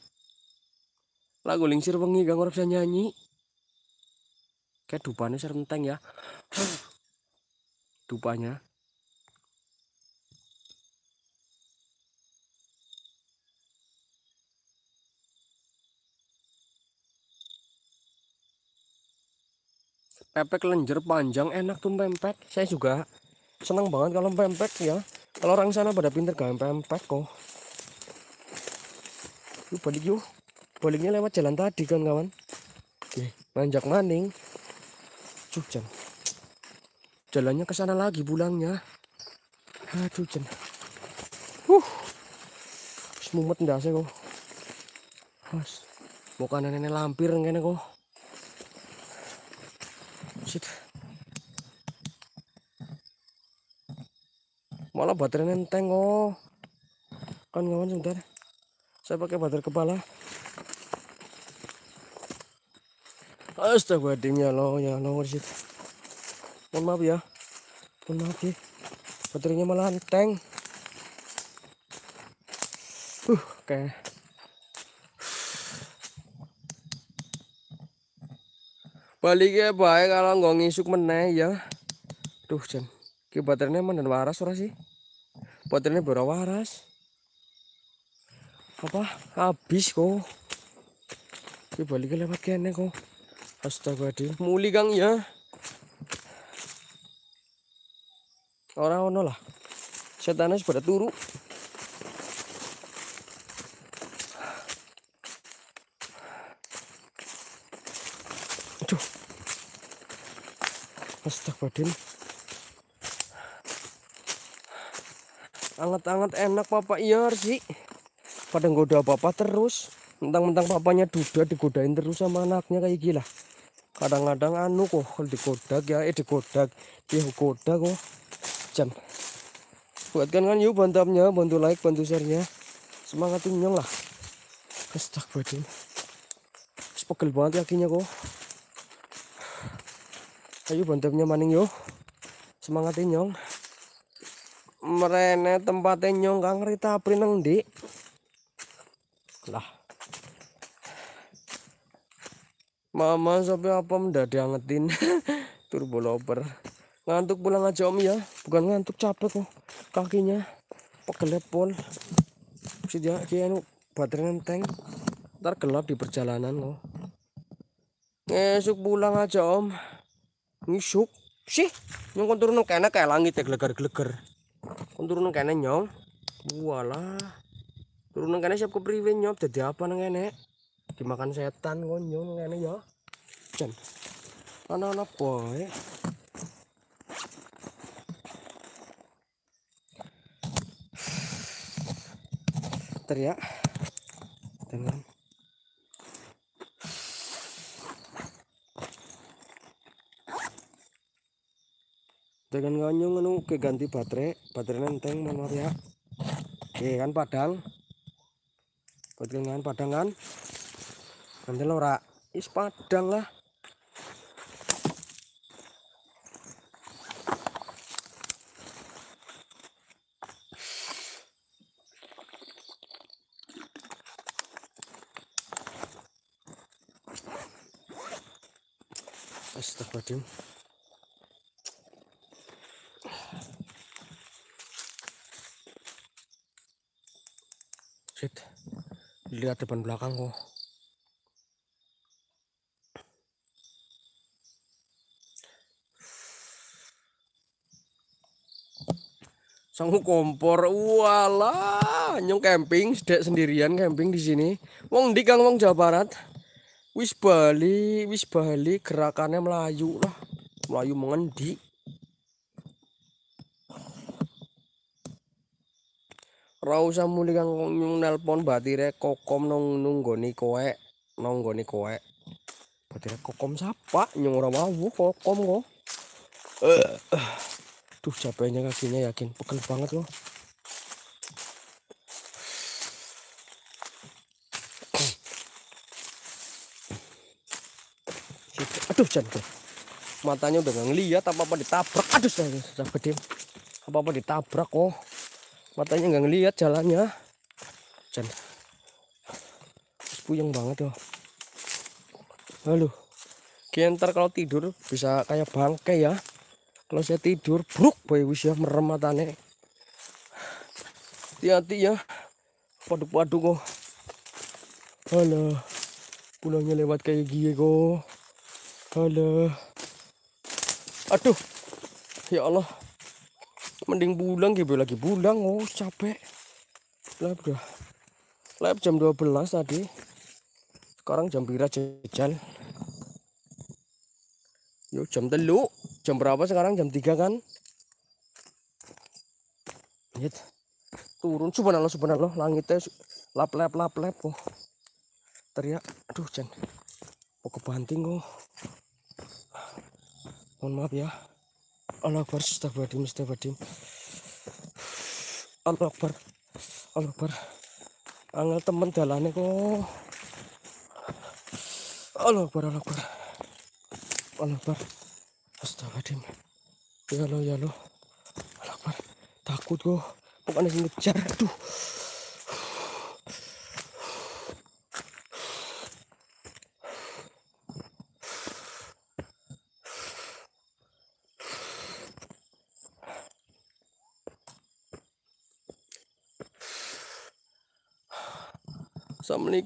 lagu lingsir wengi gak bisa nyanyi kayak dupanya serenteng ya [sniffs] dupanya pepek lenjer panjang enak tuh pempek saya juga senang banget kalau pempek ya kalau orang sana pada pinter gawe pempek kok yuk balik yuk baliknya lewat jalan tadi kan kawan Oke, manjak maning cucen jalannya ke sana lagi pulangnya aduh Uh, huh semumet ndak saya kok Mas, mau kanan nenek lampir ngene kok malah baterai nenteng oh kan ngawan sebentar saya pakai baterai kepala astaga dimnya lo ya nomor ya situ mohon maaf ya mohon maaf ya baterainya malah nenteng uh kayak baliknya baik kalau nggak ngisuk meneh ya tuh jam ke baterainya mana waras ora sih Baterainya baru waras. Apa? Habis kok. Ini balik lewat kene kok. Astaga di muli gang ya. Orang ono lah. Setannya pada turu. Aduh. Astaga, Anget-anget enak papa iya sih. Pada goda papa terus. Mentang-mentang papanya duda digodain terus sama anaknya kayak gila. Kadang-kadang anu kok digodak ya, eh digodak, dia goda kok. Jam. Buatkan kan yuk bantapnya, bantu like, bantu share-nya. Semangat nyong lah. Astagfirullah sepegel banget kakinya kok ayo bantunya maning yo semangat nyong merene tempatnya nyongkang rita prineng di lah mama sampai apa mendadak angetin [laughs] turbo loper ngantuk pulang aja om ya bukan ngantuk capek kok kakinya pegel dia dia kian baterai nenteng ntar gelap di perjalanan loh ngesuk pulang aja om ngisuk sih nyongkon turun kena kayak langit ya gelegar-gelegar turun kene nyong walah turun kene siap kepriwe nyong dadi apa nang kene dimakan setan konyol kene ya jan ana-ana boy teriak dengan jangan nganyung nganu ke ganti baterai baterai nenteng manor ya oke kan padang baterai kan padang kan nanti lora is padang lah
Astagfirullahaladzim
lihat depan kok, sanggup kompor, walah, nyung camping, sedek sendirian camping di sini. Wong di Kang Wong Jawa Barat. Wis Bali, wis Bali gerakannya Melayu lah. Melayu mengendi. ora usah muli kang nelpon batire kokom nong nunggoni kowe nunggoni kowe batire kokom siapa? nyung ora mau kokom kok uh. tuh capeknya kakinya yakin pegel banget loh. aduh jangan matanya udah nggak ngeliat apa apa ditabrak aduh saya gede apa apa ditabrak kok oh matanya nggak ngelihat jalannya dan puyeng banget loh. halo ntar kalau tidur bisa kayak bangke ya kalau saya tidur bruk boy wis ya merem matane hati-hati ya padu-padu kok halo pulangnya lewat kayak gini kok halo aduh ya Allah mending pulang gitu lagi pulang oh capek lab dah lab jam 12 tadi sekarang jam pira jejal yuk jam teluk jam berapa sekarang jam 3 kan Yit. turun subhanallah subhanallah langitnya lap lap lap lap oh teriak aduh jen mau oh, kebanting kok oh. mohon maaf ya Allah Akbar Astagfirullahaladzim Astagfirullahaladzim Allah Akbar Allah Akbar angel temen dalane kok Allah Akbar Allah Akbar Allah Akbar Astagfirullahaladzim ya lo ya lo Allah Akbar takut kok pokoknya ngejar aduh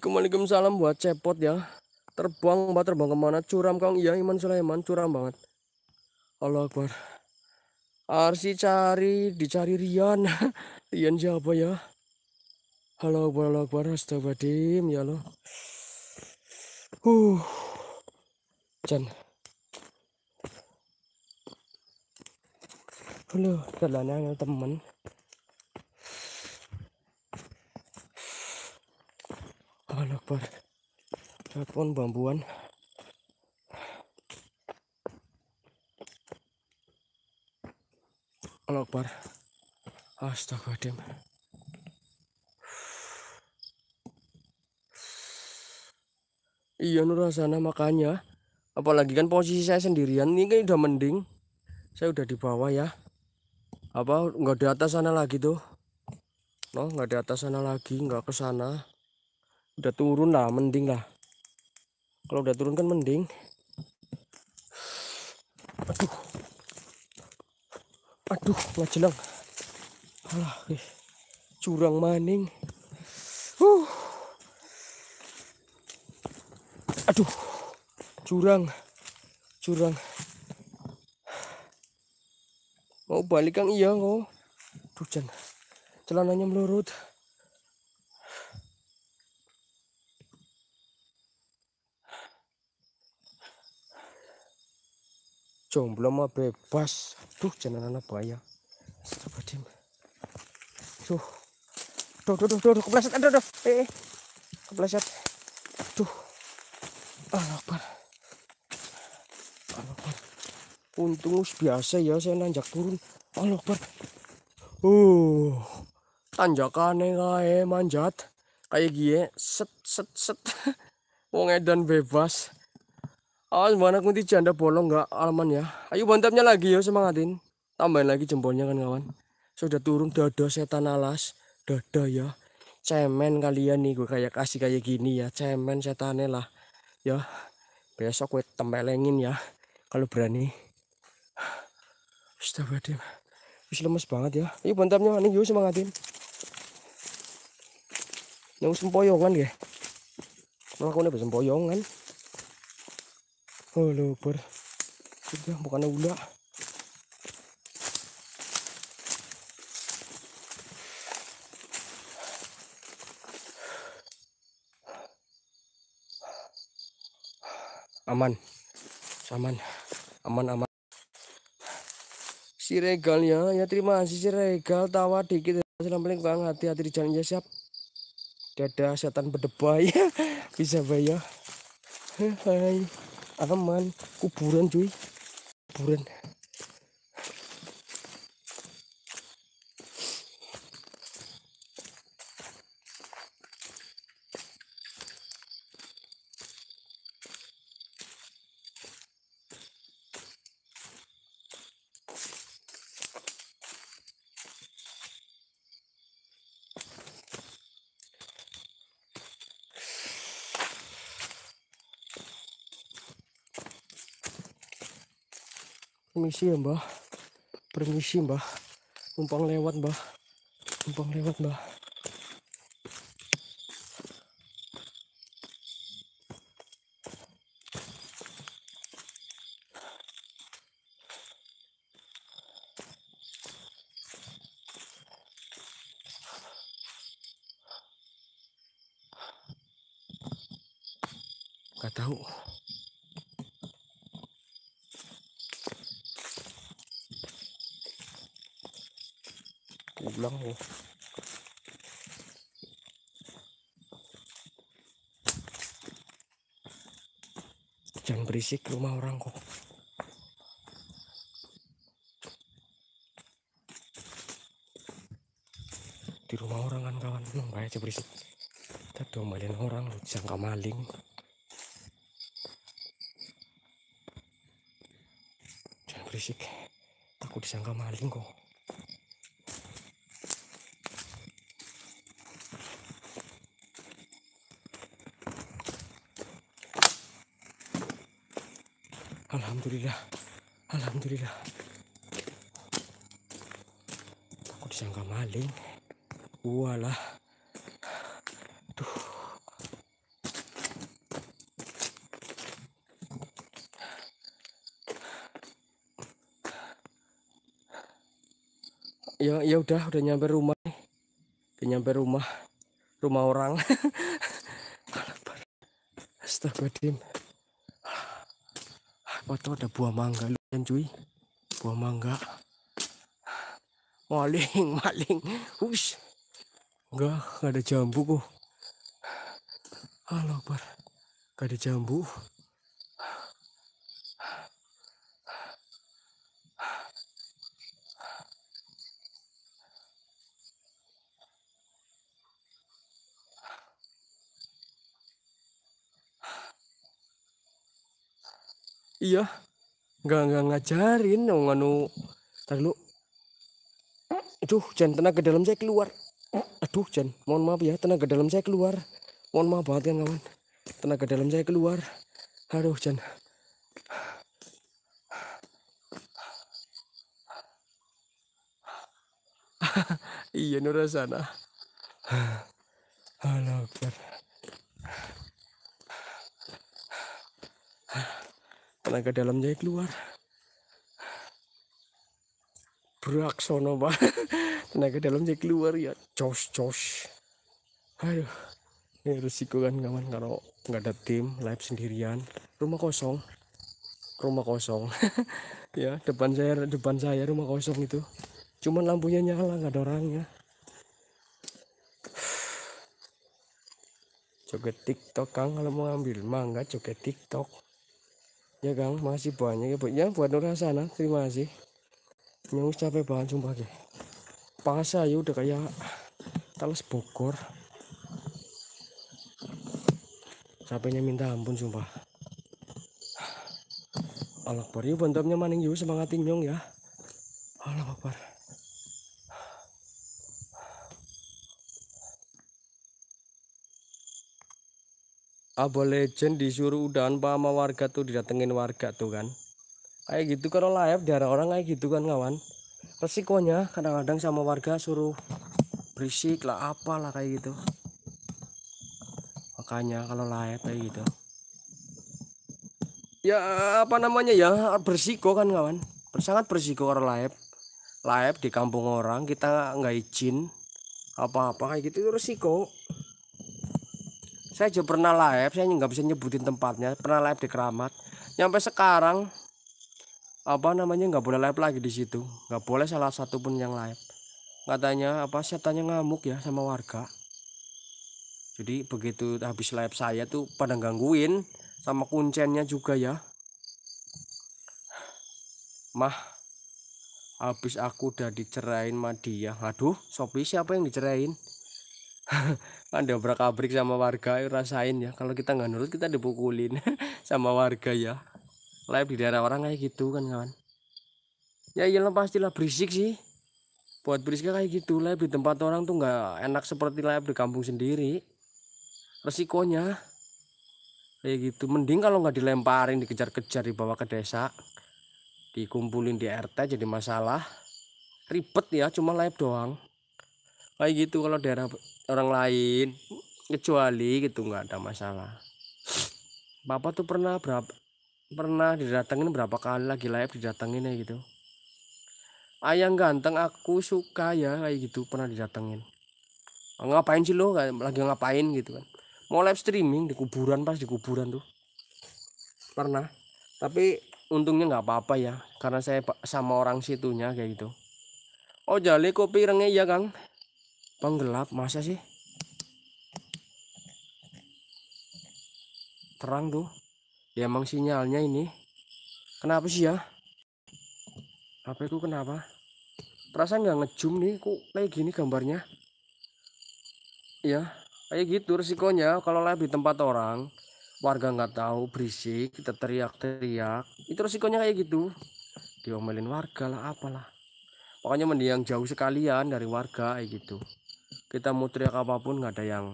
Assalamualaikum Waalaikumsalam buat cepot ya Terbang mbak terbang kemana curam kang iya Iman Sulaiman curam banget Allah Akbar Arsi cari dicari Rian [laughs] Rian siapa ya Halo Akbar ya Allah Akbar Astagfirullahaladzim ya lo. Huh Jan Halo, kelanangan temen lebar telepon bambuan Astaga dem Iya nurasana makanya Apalagi kan posisi saya sendirian Ini kan udah mending Saya udah di bawah ya Apa nggak di atas sana lagi tuh No nggak di atas sana lagi nggak ke sana udah turun lah mending lah kalau udah turun kan mending aduh aduh jelang alah eh. curang maning uh aduh curang curang mau balik kang iya kok tuh celananya melurut jomblo mah bebas tuh jangan anak bahaya astagfirullahaladzim tuh tuh tuh tuh tuh kepleset aduh aduh eh, eh kepleset tuh anak bar untung biasa ya saya nanjak turun bar uh tanjakannya kayak manjat kayak gie set set set [laughs] wong edan bebas Awas ah, mana kunti janda bolong nggak Alman ya. Ayo bantapnya lagi ya semangatin. Tambahin lagi jempolnya kan kawan. Sudah turun dada setan alas. Dada ya. Cemen kalian nih gue kayak kasih kayak gini ya. Cemen setannya lah. Ya. Besok gue tempelengin ya. Kalau berani. Astagfirullahaladzim. Wis lemes banget ya. Ayo bantapnya nih yo semangatin. Yang sempoyongan ya. Malah aku udah sempoyongan. Oh, lupur sudah bukan udah Aman. Aman. Aman, aman. Si regal ya, ya terima kasih si regal tawa dikit. Selam paling bang, hati-hati di jalan ya siap. Dadah setan berdebay [laughs] Bisa bayar. Ya. Hai aman kuburan cuy kuburan permisi ya mbah permisi mbah numpang lewat mbah numpang lewat mbah berisik rumah orang kok di rumah orang kan kawan nggak banyak aja berisik kita domalin orang lu jangka maling jangan berisik takut disangka maling kok Alhamdulillah. Alhamdulillah. Aku disangka maling. Walah. Ya ya udah udah nyampe rumah nih. Udah nyampe rumah. Rumah orang. [laughs] Astagfirullahaladzim. Oh tuh ada buah mangga kan cuy. Buah mangga. Maling, [laughs] maling. Ush. Enggak, enggak ada jambu kok. Halo, Bar. Enggak ada jambu. iya nggak nggak ngajarin mau nganu tar lu aduh Jan tenaga dalam saya keluar aduh Jan mohon maaf ya tenaga dalam saya keluar mohon maaf banget yang kawan tenaga dalam saya keluar aduh Jan [laughs] iya Nurasana [sighs] Halo Akbar tenaga dalamnya keluar berak sono pak [laughs] tenaga dalamnya keluar ya jos jos Ayo ini risiko kan kawan kalau nggak ada tim live sendirian rumah kosong rumah kosong [laughs] ya depan saya depan saya rumah kosong itu cuman lampunya nyala nggak ada orangnya [sighs] joget tiktok kang kalau mau ambil mangga joget tiktok ya kan masih banyak ya bu. ya buat orang sana terima kasih yang capek banget sumpah ke pas ya udah kayak talas Bogor capeknya minta ampun sumpah Allah Akbar yuk bantamnya maning yuk semangat nyong ya Allah Akbar Abah Legend disuruh udahan sama warga tuh didatengin warga tuh kan kayak gitu kalau live jarang orang kayak gitu kan kawan resikonya kadang-kadang sama warga suruh berisik lah apalah kayak gitu makanya kalau live kayak gitu ya apa namanya ya bersiko kan kawan sangat bersiko kalau live live di kampung orang kita nggak izin apa-apa kayak gitu itu resiko saya juga pernah live saya nggak bisa nyebutin tempatnya pernah live di keramat nyampe sekarang apa namanya nggak boleh live lagi di situ nggak boleh salah satu pun yang live katanya apa setannya ngamuk ya sama warga jadi begitu habis live saya tuh pada gangguin sama kuncennya juga ya mah habis aku udah dicerain sama dia aduh sopi siapa yang dicerain [laughs] kan dobrak abrik sama warga ya rasain ya kalau kita nggak nurut kita dipukulin [laughs] sama warga ya live di daerah orang kayak gitu kan kawan ya iyalah pastilah berisik sih buat berisik kayak gitu live di tempat orang tuh nggak enak seperti live di kampung sendiri resikonya kayak gitu mending kalau nggak dilemparin dikejar-kejar dibawa ke desa dikumpulin di RT jadi masalah ribet ya cuma live doang kayak gitu kalau daerah orang lain kecuali gitu nggak ada masalah bapak tuh pernah berapa pernah didatengin berapa kali lagi live didatengin ya gitu ayang ganteng aku suka ya kayak gitu pernah didatengin ngapain sih lo lagi ngapain gitu kan mau live streaming di kuburan pas di kuburan tuh pernah tapi untungnya nggak apa-apa ya karena saya sama orang situnya kayak gitu oh jali kopi rengnya ya kang penggelap masa sih terang tuh ya emang sinyalnya ini kenapa sih ya HP ku kenapa perasaan nggak ngejum nih kok kayak gini gambarnya ya kayak gitu resikonya kalau lebih tempat orang warga nggak tahu berisik kita teriak-teriak itu resikonya kayak gitu diomelin warga lah apalah pokoknya mending jauh sekalian dari warga kayak gitu kita mau teriak apapun nggak ada yang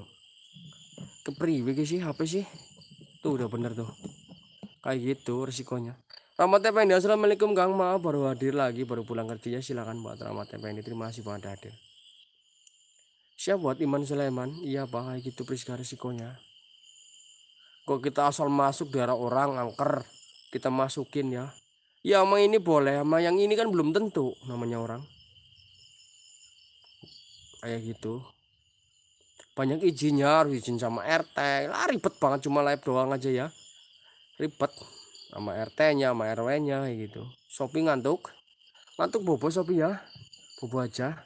kepriwe sih HP sih tuh udah bener tuh kayak gitu resikonya Ramadhan Effendi Assalamualaikum Kang maaf baru hadir lagi baru pulang kerja silakan buat Ramadhan Effendi terima kasih buat hadir siap buat Iman Sulaiman iya Pak kayak gitu priska resikonya kok kita asal masuk daerah orang angker kita masukin ya ya sama ini boleh sama yang ini kan belum tentu namanya orang kayak gitu banyak izinnya harus izin sama RT lah ribet banget cuma live doang aja ya ribet sama RT nya sama RW nya gitu shopping ngantuk ngantuk bobo shopping ya bobo aja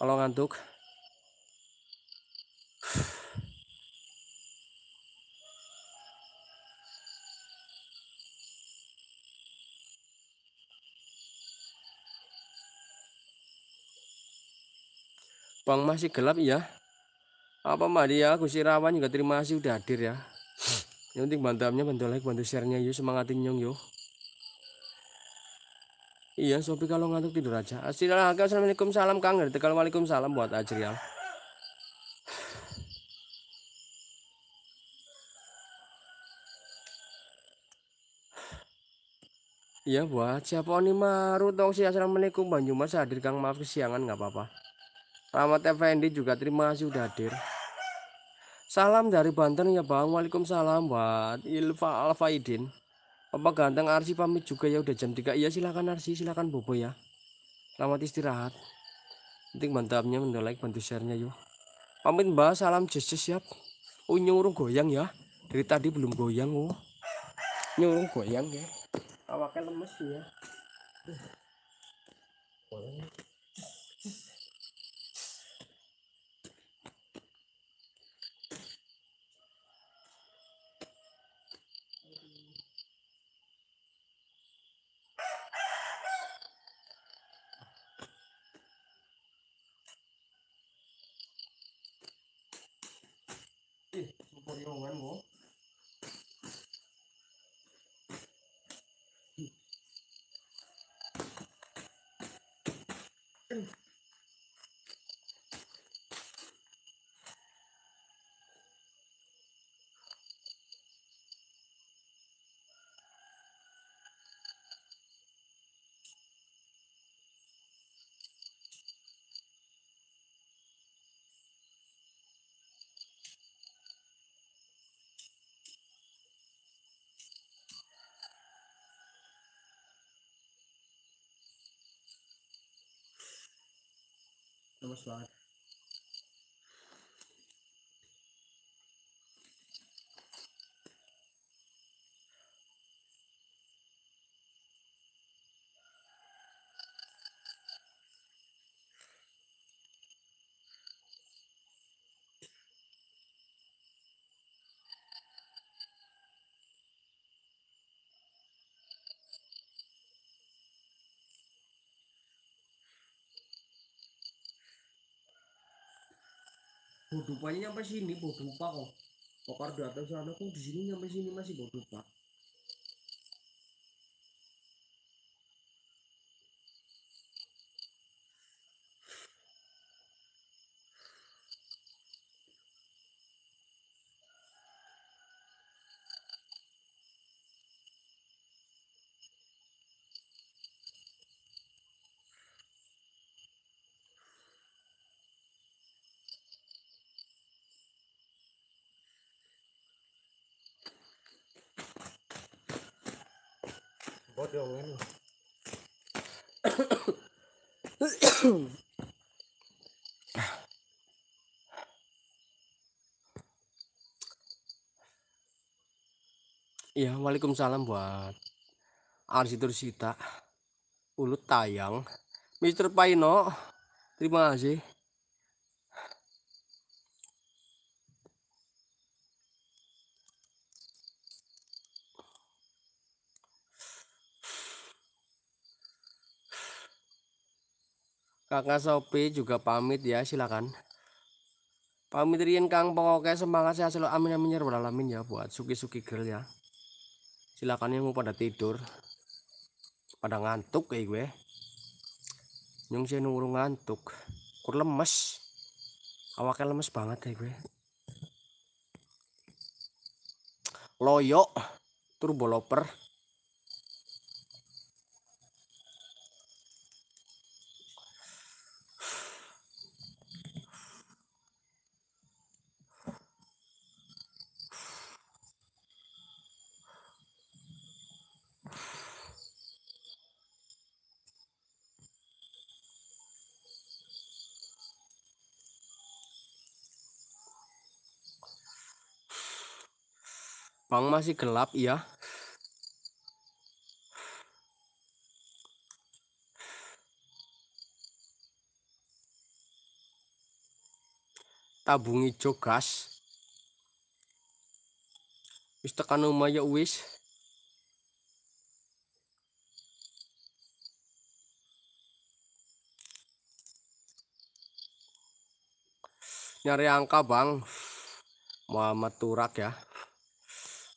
kalau ngantuk Bang masih gelap ya. Apa Mbak Dia, Gus Rawan juga terima kasih udah hadir ya. Yang penting bantu amnya, bantu like, bantu sharenya yuk, semangatin nyong yuk. Iya, Sopi kalau ngantuk tidur aja. Assalamualaikum, salam Kang. Kalau salam buat Ajrial. Ya buat siapa nih Maru tong sih assalamualaikum Bang Jumas hadir Kang maaf kesiangan nggak apa-apa. Rahmat Effendi juga terima kasih sudah hadir. Salam dari Banten ya Bang. Waalaikumsalam Buat Ilfa Alfaidin. Apa ganteng Arsi pamit juga ya udah jam 3. Iya silakan Arsi, silakan Bobo ya. Selamat istirahat. Penting mantapnya bantu like, bantu share-nya yuk. Pamit Mbak, salam jess siap. Oh urung goyang ya. Dari tadi belum goyang oh. Nyurung goyang ya. Awaknya lemes ya. Boleh. सुबह स्वागत bodupanya nyampe sini bodupa kok Kok kardu atas sana kok di sini nyampe sini masih bodupa Ya, Waalaikumsalam buat Arsitur Sita Ulut Tayang Mister Paino Terima kasih Kakak Sopi juga pamit ya, silakan. Pamit Rian Kang pokoknya semangat sehat selalu amin amin ya alamin ya buat Suki Suki Girl ya silakan yang mau pada tidur pada ngantuk kayak gue nyung sih nurung ngantuk kur lemes awaknya lemes banget kayak gue loyo turbo loper Bang masih gelap ya. Tabungi Jogas. gas. Wis tekan omah ya wis. Nyari angka, Bang. Muhammad Turak ya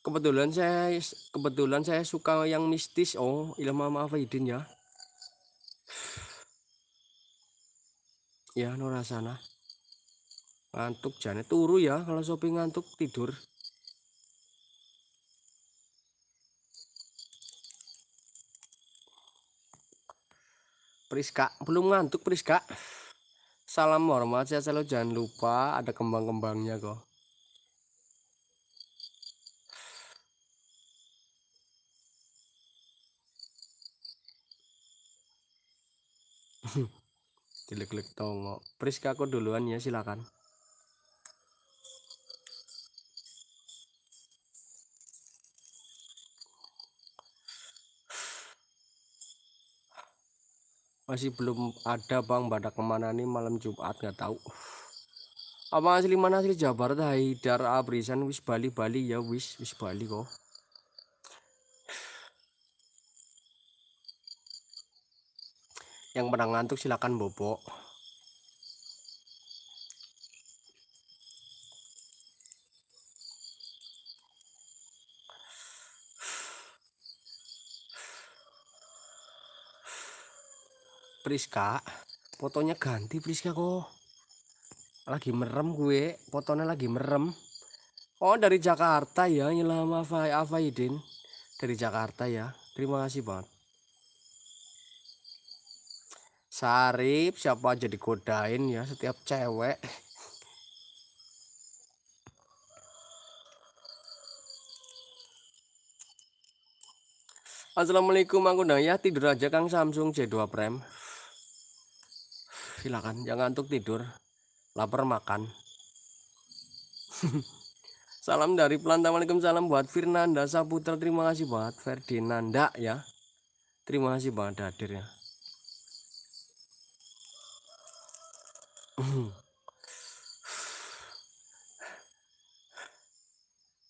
kebetulan saya kebetulan saya suka yang mistis oh ilmu ya, faidin ya ya nurasana ngantuk jane turu ya kalau shopping ngantuk tidur Priska belum ngantuk Priska salam hormat saya selalu jangan lupa ada kembang-kembangnya kok Hmm. dilek-lek tongo Priska aku duluan ya silakan masih belum ada bang pada kemana nih malam Jumat nggak tahu apa asli mana asli Jabar Haidar Abrisan wis Bali Bali ya wis wis Bali kok yang pernah ngantuk silakan bobo Priska fotonya ganti Priska kok lagi merem gue fotonya lagi merem oh dari Jakarta ya Fai Afaidin dari Jakarta ya terima kasih banget Sarip siapa aja digodain ya setiap cewek Assalamualaikum Aku ya tidur aja Kang Samsung J2 Prime. silakan jangan untuk tidur lapar makan [laughs] Salam dari Pelantang salam buat Firnanda Saputra. Terima kasih buat Ferdinanda ya. Terima kasih banget hadirnya.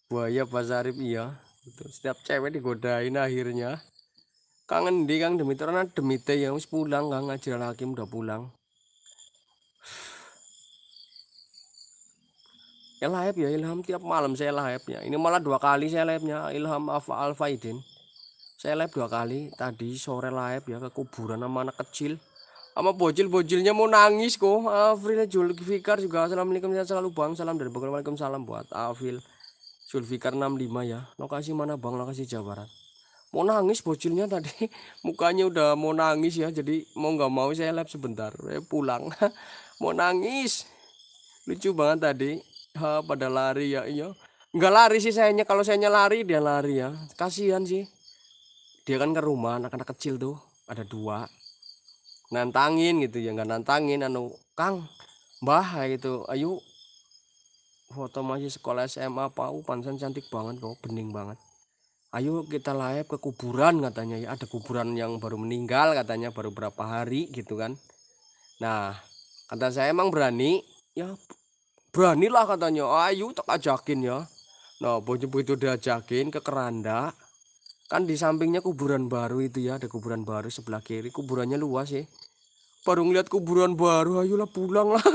buaya pasarip iya itu iya. setiap cewek digodain akhirnya kangen di kang demi terana demi teh yang harus pulang kang ngajar hakim udah pulang ya lahap ya ilham tiap malam saya lahapnya ini malah dua kali saya lahapnya ilham alfa alfaidin saya lahap dua kali tadi sore lahap ya ke kuburan sama anak kecil sama bocil-bocilnya mau nangis kok Afril Julfikar juga Assalamualaikum saya selalu bang salam dari Bogor Salam buat Afil Julfikar 65 ya lokasi mana bang lokasi Jawa Barat mau nangis bocilnya tadi [laughs] mukanya udah mau nangis ya jadi mau nggak mau saya lab sebentar saya pulang [laughs] mau nangis lucu banget tadi ha, pada lari ya iya nggak lari sih sayanya kalau sayanya lari dia lari ya kasihan sih dia kan ke rumah anak-anak kecil tuh ada dua nantangin gitu ya nggak nantangin anu Kang Mbah gitu ayo foto masih sekolah SMA Pau uh, pansan cantik banget kok bening banget ayo kita layap ke kuburan katanya ya ada kuburan yang baru meninggal katanya baru berapa hari gitu kan nah kata saya emang berani ya beranilah katanya ayo tak ajakin ya nah begitu diajakin ke keranda kan di sampingnya kuburan baru itu ya ada kuburan baru sebelah kiri kuburannya luas ya baru ngeliat kuburan baru ayolah pulang lah [laughs]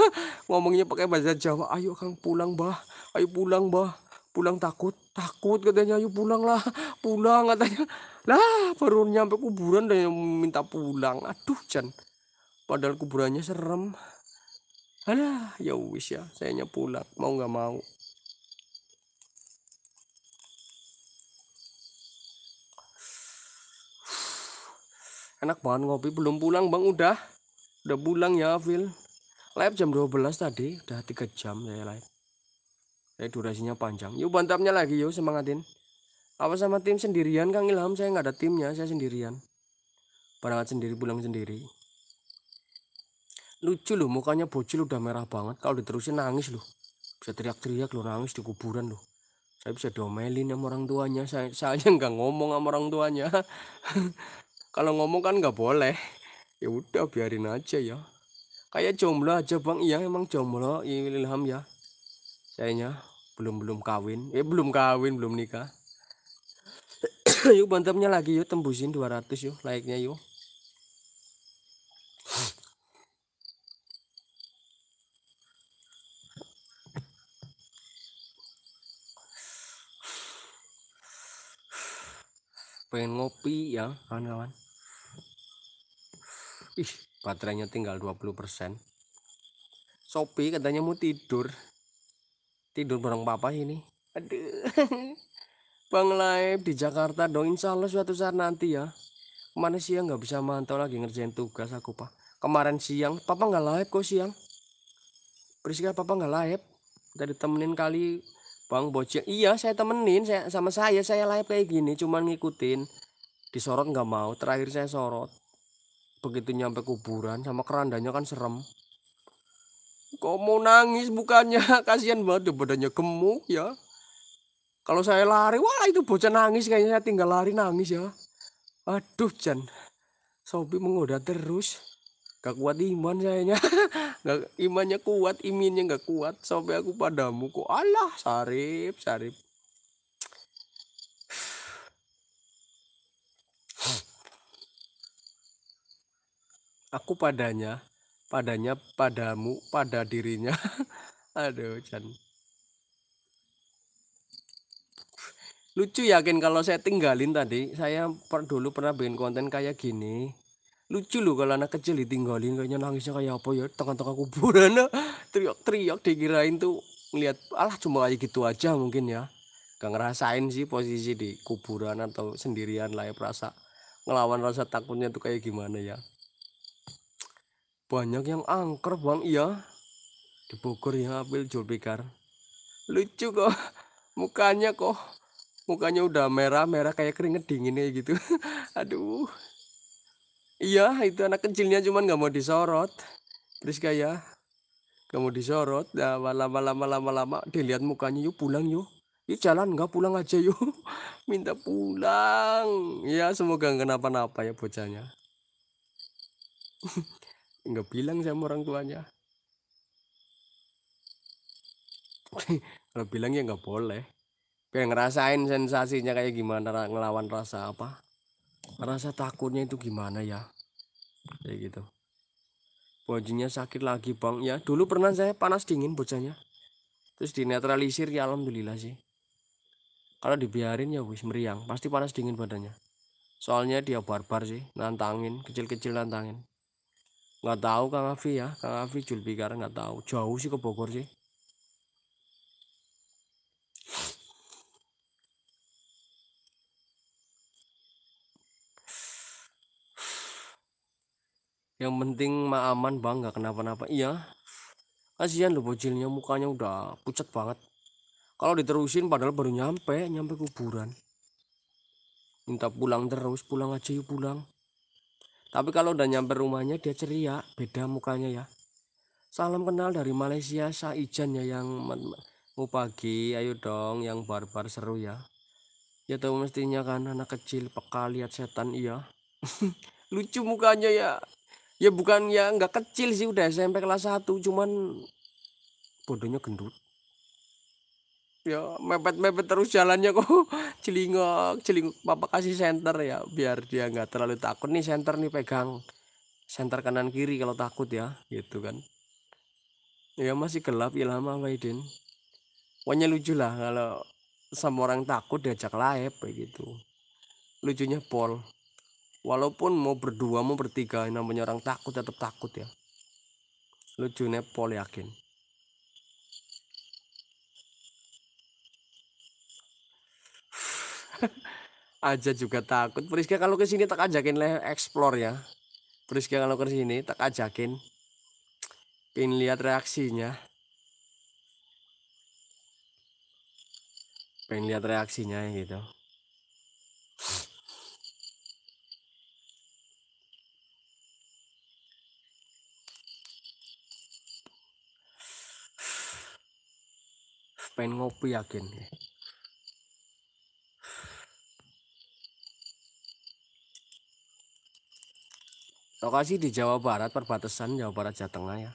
ngomongnya pakai bahasa Jawa ayo Kang pulang bah ayo pulang bah pulang takut takut katanya ayo pulang lah pulang katanya lah baru nyampe kuburan dan minta pulang aduh Jan padahal kuburannya serem alah ya wis ya sayanya pulang mau nggak mau enak banget ngopi belum pulang bang udah udah pulang ya Phil. live jam 12 tadi udah tiga jam saya live saya eh, durasinya panjang yuk bantapnya lagi yuk semangatin apa sama tim sendirian Kang Ilham saya nggak ada timnya saya sendirian berangkat sendiri pulang sendiri lucu loh mukanya bocil udah merah banget kalau diterusin nangis loh bisa teriak-teriak loh nangis di kuburan loh saya bisa domelin sama orang tuanya saya saya [laughs] nggak ngomong sama orang tuanya [laughs] kalau ngomong kan nggak boleh ya udah biarin aja ya kayak jomblo aja bang iya emang jomblo iya, ilham ya sayanya belum belum kawin eh belum kawin belum nikah [coughs] yuk bantapnya lagi yuk tembusin 200 yuk layaknya yuk [coughs] pengen ngopi ya kawan-kawan ih [laughs] baterainya tinggal 20% Sopi katanya mau tidur tidur bareng papa ini
aduh [laughs]
Bang Live di Jakarta dong insya Allah suatu saat nanti ya kemarin siang nggak bisa mantau lagi ngerjain tugas aku pak kemarin siang papa nggak live kok siang Priska papa nggak live Tadi temenin kali Bang bocil. iya saya temenin saya sama saya saya live kayak gini cuman ngikutin disorot nggak mau terakhir saya sorot begitu nyampe kuburan sama kerandanya kan serem kok mau nangis bukannya [laughs] kasihan banget ya badannya gemuk ya kalau saya lari wah itu bocah nangis kayaknya saya tinggal lari nangis ya aduh Jan Sobi menggoda terus gak kuat iman sayanya [laughs] gak, imannya kuat iminnya gak kuat sampai aku padamu kok Allah sarip sarip aku padanya padanya padamu pada dirinya [laughs] aduh Chan lucu yakin kalau saya tinggalin tadi saya per, dulu pernah bikin konten kayak gini lucu lu kalau anak kecil ditinggalin kayaknya nangisnya kayak apa ya tengah-tengah kuburan [laughs] teriak-teriak dikirain tuh ngeliat alah cuma kayak gitu aja mungkin ya gak ngerasain sih posisi di kuburan atau sendirian lah ya perasa ngelawan rasa takutnya tuh kayak gimana ya banyak yang angker bang iya di Bogor ya jual Julpikar lucu kok [laughs] mukanya kok mukanya udah merah-merah kayak keringet dinginnya gitu [laughs] aduh iya itu anak kecilnya cuman nggak mau disorot Priska ya kamu disorot nah, lama lama lama lama dilihat mukanya yuk pulang yuk yuk jalan nggak pulang aja yuk [laughs] minta pulang ya semoga kenapa-napa ya bocahnya nggak bilang sama orang tuanya kalau bilang ya nggak boleh biar ngerasain sensasinya kayak gimana ngelawan rasa apa rasa takutnya itu gimana ya kayak gitu bojinya sakit lagi bang ya dulu pernah saya panas dingin bocahnya terus dinetralisir ya alhamdulillah sih kalau dibiarin ya wis meriang pasti panas dingin badannya soalnya dia barbar sih nantangin kecil-kecil nantangin nggak tahu Kang Afi ya Kang Afi Julbikar nggak tahu jauh sih ke Bogor sih yang penting mah aman bang nggak kenapa-napa iya kasihan lu bocilnya mukanya udah pucat banget kalau diterusin padahal baru nyampe nyampe kuburan minta pulang terus pulang aja yuk pulang tapi kalau udah nyamper rumahnya dia ceria, beda mukanya ya. Salam kenal dari Malaysia, Saijan ya yang mau pagi, ayo dong yang barbar seru ya. Ya tahu mestinya kan anak kecil peka lihat setan iya. [laughs] Lucu mukanya ya. Ya bukan ya nggak kecil sih udah SMP kelas 1 cuman bodohnya gendut ya mepet-mepet terus jalannya kok celingok [laughs] celingok papa kasih center ya biar dia nggak terlalu takut nih center nih pegang center kanan kiri kalau takut ya gitu kan ya masih gelap ya lama Biden pokoknya lucu lah kalau sama orang takut diajak laep kayak gitu lucunya Paul walaupun mau berdua mau bertiga namanya orang takut tetap takut ya lucunya Paul yakin aja juga takut Priska kalau kesini tak ajakin leh explore ya Priska kalau kesini tak ajakin pin lihat reaksinya pengen lihat reaksinya gitu pengen ngopi yakin Lokasi di Jawa Barat, perbatasan Jawa Barat Jawa Tengah ya.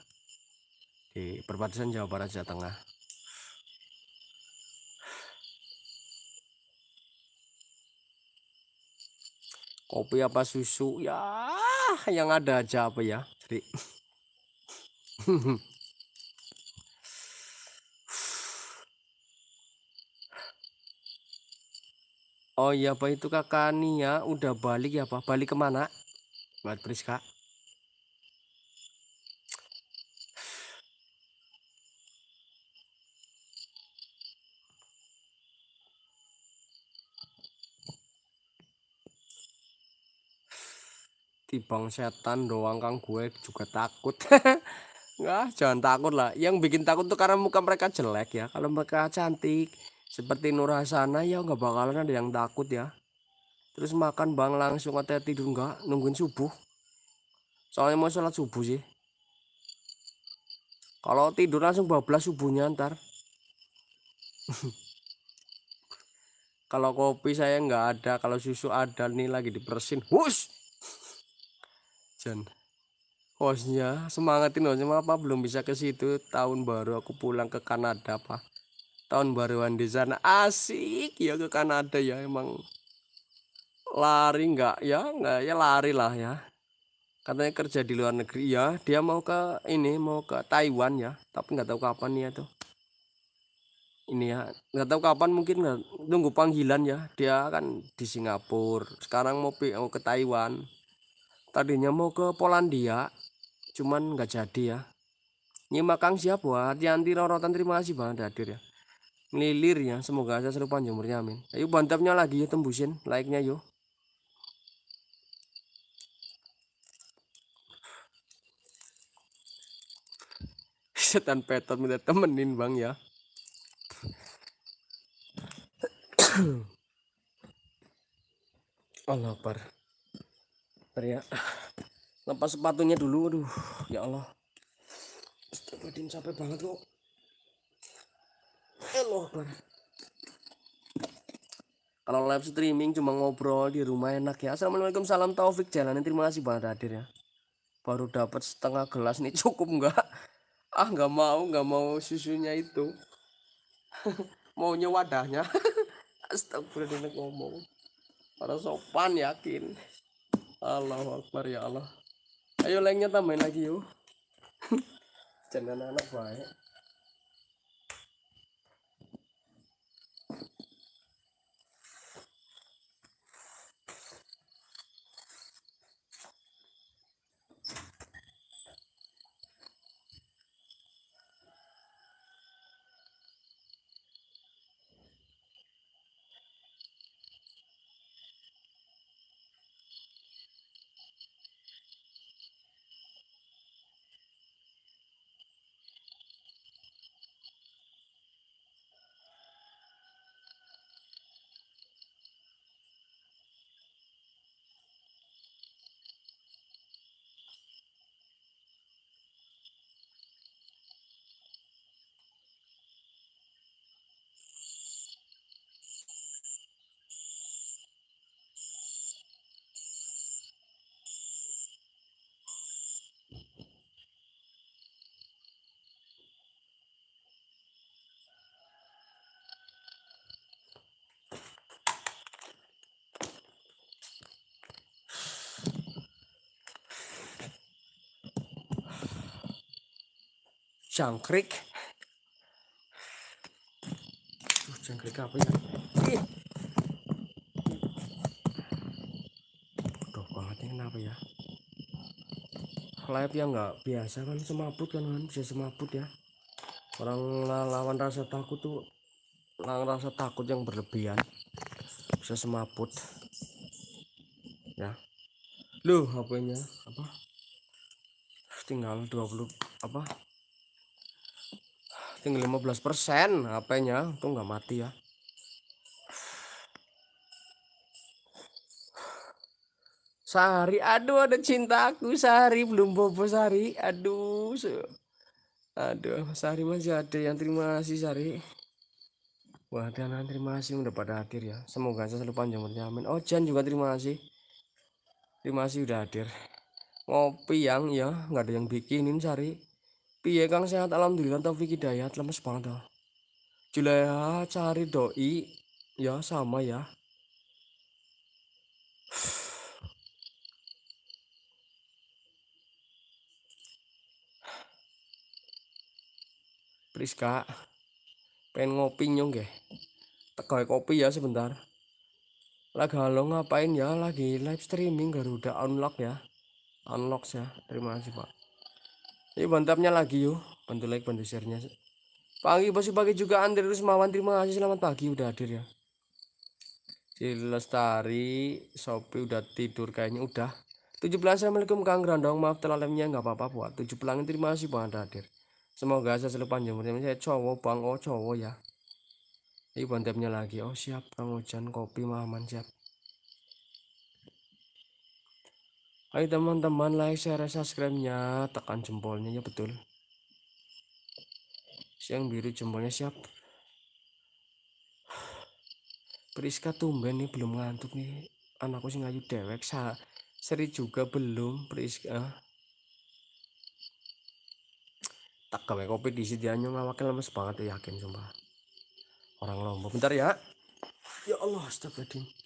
Di perbatasan Jawa Barat Jawa Tengah. Kopi apa susu ya, yang ada aja apa ya. Jadi [laughs] Oh iya apa itu kakak Nia udah balik ya Pak balik kemana buat Priska. Tibang setan doang Kang gue juga takut. [laughs] Nggak, jangan takut lah. Yang bikin takut tuh karena muka mereka jelek ya. Kalau mereka cantik seperti Nur ya nggak bakalan ada yang takut ya terus makan bang langsung atau tidur enggak nungguin subuh soalnya mau sholat subuh sih kalau tidur langsung bablas subuhnya ntar [laughs] kalau kopi saya enggak ada kalau susu ada nih lagi dipersin wush Jan hostnya semangatin hostnya apa belum bisa ke situ tahun baru aku pulang ke Kanada pak tahun baruan di sana asik ya ke Kanada ya emang lari nggak ya nggak ya lari lah ya katanya kerja di luar negeri ya dia mau ke ini mau ke Taiwan ya tapi nggak tahu kapan ya tuh ini ya nggak tahu kapan mungkin nggak tunggu panggilan ya dia kan di Singapura sekarang mau, mau ke Taiwan tadinya mau ke Polandia cuman nggak jadi ya ini makang siap buat Yanti rorotan terima kasih banget hadir ya melilir ya semoga aja panjang umurnya amin ayo bantapnya lagi ya tembusin like nya yuk setan petot minta temenin bang ya [coughs] Allah Akbar ya lepas sepatunya dulu aduh ya Allah Astagfirullahaladzim capek banget kok ya Allah Akbar kalau live streaming cuma ngobrol di rumah enak ya Assalamualaikum salam Taufik jalan terima kasih banget hadir ya baru dapat setengah gelas nih cukup nggak ah nggak mau nggak mau susunya itu [laughs] maunya wadahnya [laughs] astagfirullah ngomong para sopan yakin Allah Akbar ya Allah ayo lengnya tambahin lagi yuk [laughs] jangan anak baik jangkrik Duh, jangkrik apa ya Ih. bodoh banget ini kenapa ya live yang nggak biasa kan semaput kan, kan bisa semaput ya orang lawan rasa takut tuh orang rasa takut yang berlebihan bisa semaput ya loh HP-nya apa tinggal 20 apa tinggal 15% HP-nya itu nggak mati ya sehari aduh ada cinta aku sehari belum bobo sehari aduh aduh sehari masih ada yang terima kasih sehari wah dan terima kasih udah pada hadir ya semoga saya selalu panjang umurnya amin oh Jan juga terima kasih terima kasih udah hadir ngopi yang ya nggak ada yang bikinin sehari Piye Kang sehat alhamdulillah taufik Dayat, lemes banget dong. Juleha cari doi ya sama ya. [sighs] Priska pengen ngopi nyong gak? Tegoi kopi ya sebentar. Lagi halo ngapain ya? Lagi live streaming Garuda Unlock ya. Unlock ya. Terima kasih Pak. Ini mantapnya lagi yuk. Bantu like, bantu share-nya. Pagi bosku pagi juga Andri Rusmawan. Terima kasih selamat pagi udah hadir ya. Si Lestari, Sopi udah tidur kayaknya udah. 17 Assalamualaikum Kang Grandong. Maaf telat lemnya nggak apa-apa buat. 7 pelangi terima kasih Bang udah hadir. Semoga saya selalu panjang Saya cowok Bang, oh cowok ya. Ini mantapnya lagi. Oh siap, Kang Ojan kopi maaman siap. hai teman-teman like, share, subscribe-nya, tekan jempolnya ya betul. Siang biru jempolnya siap. Priska tumben nih belum ngantuk nih. Anakku sih ngayu dewek, sa seri juga belum Priska. Tak gawe kopi di sini sedianya mawakil lemes banget ya, yakin sumpah. Orang lombok bentar ya. Ya Allah, astagfirullah.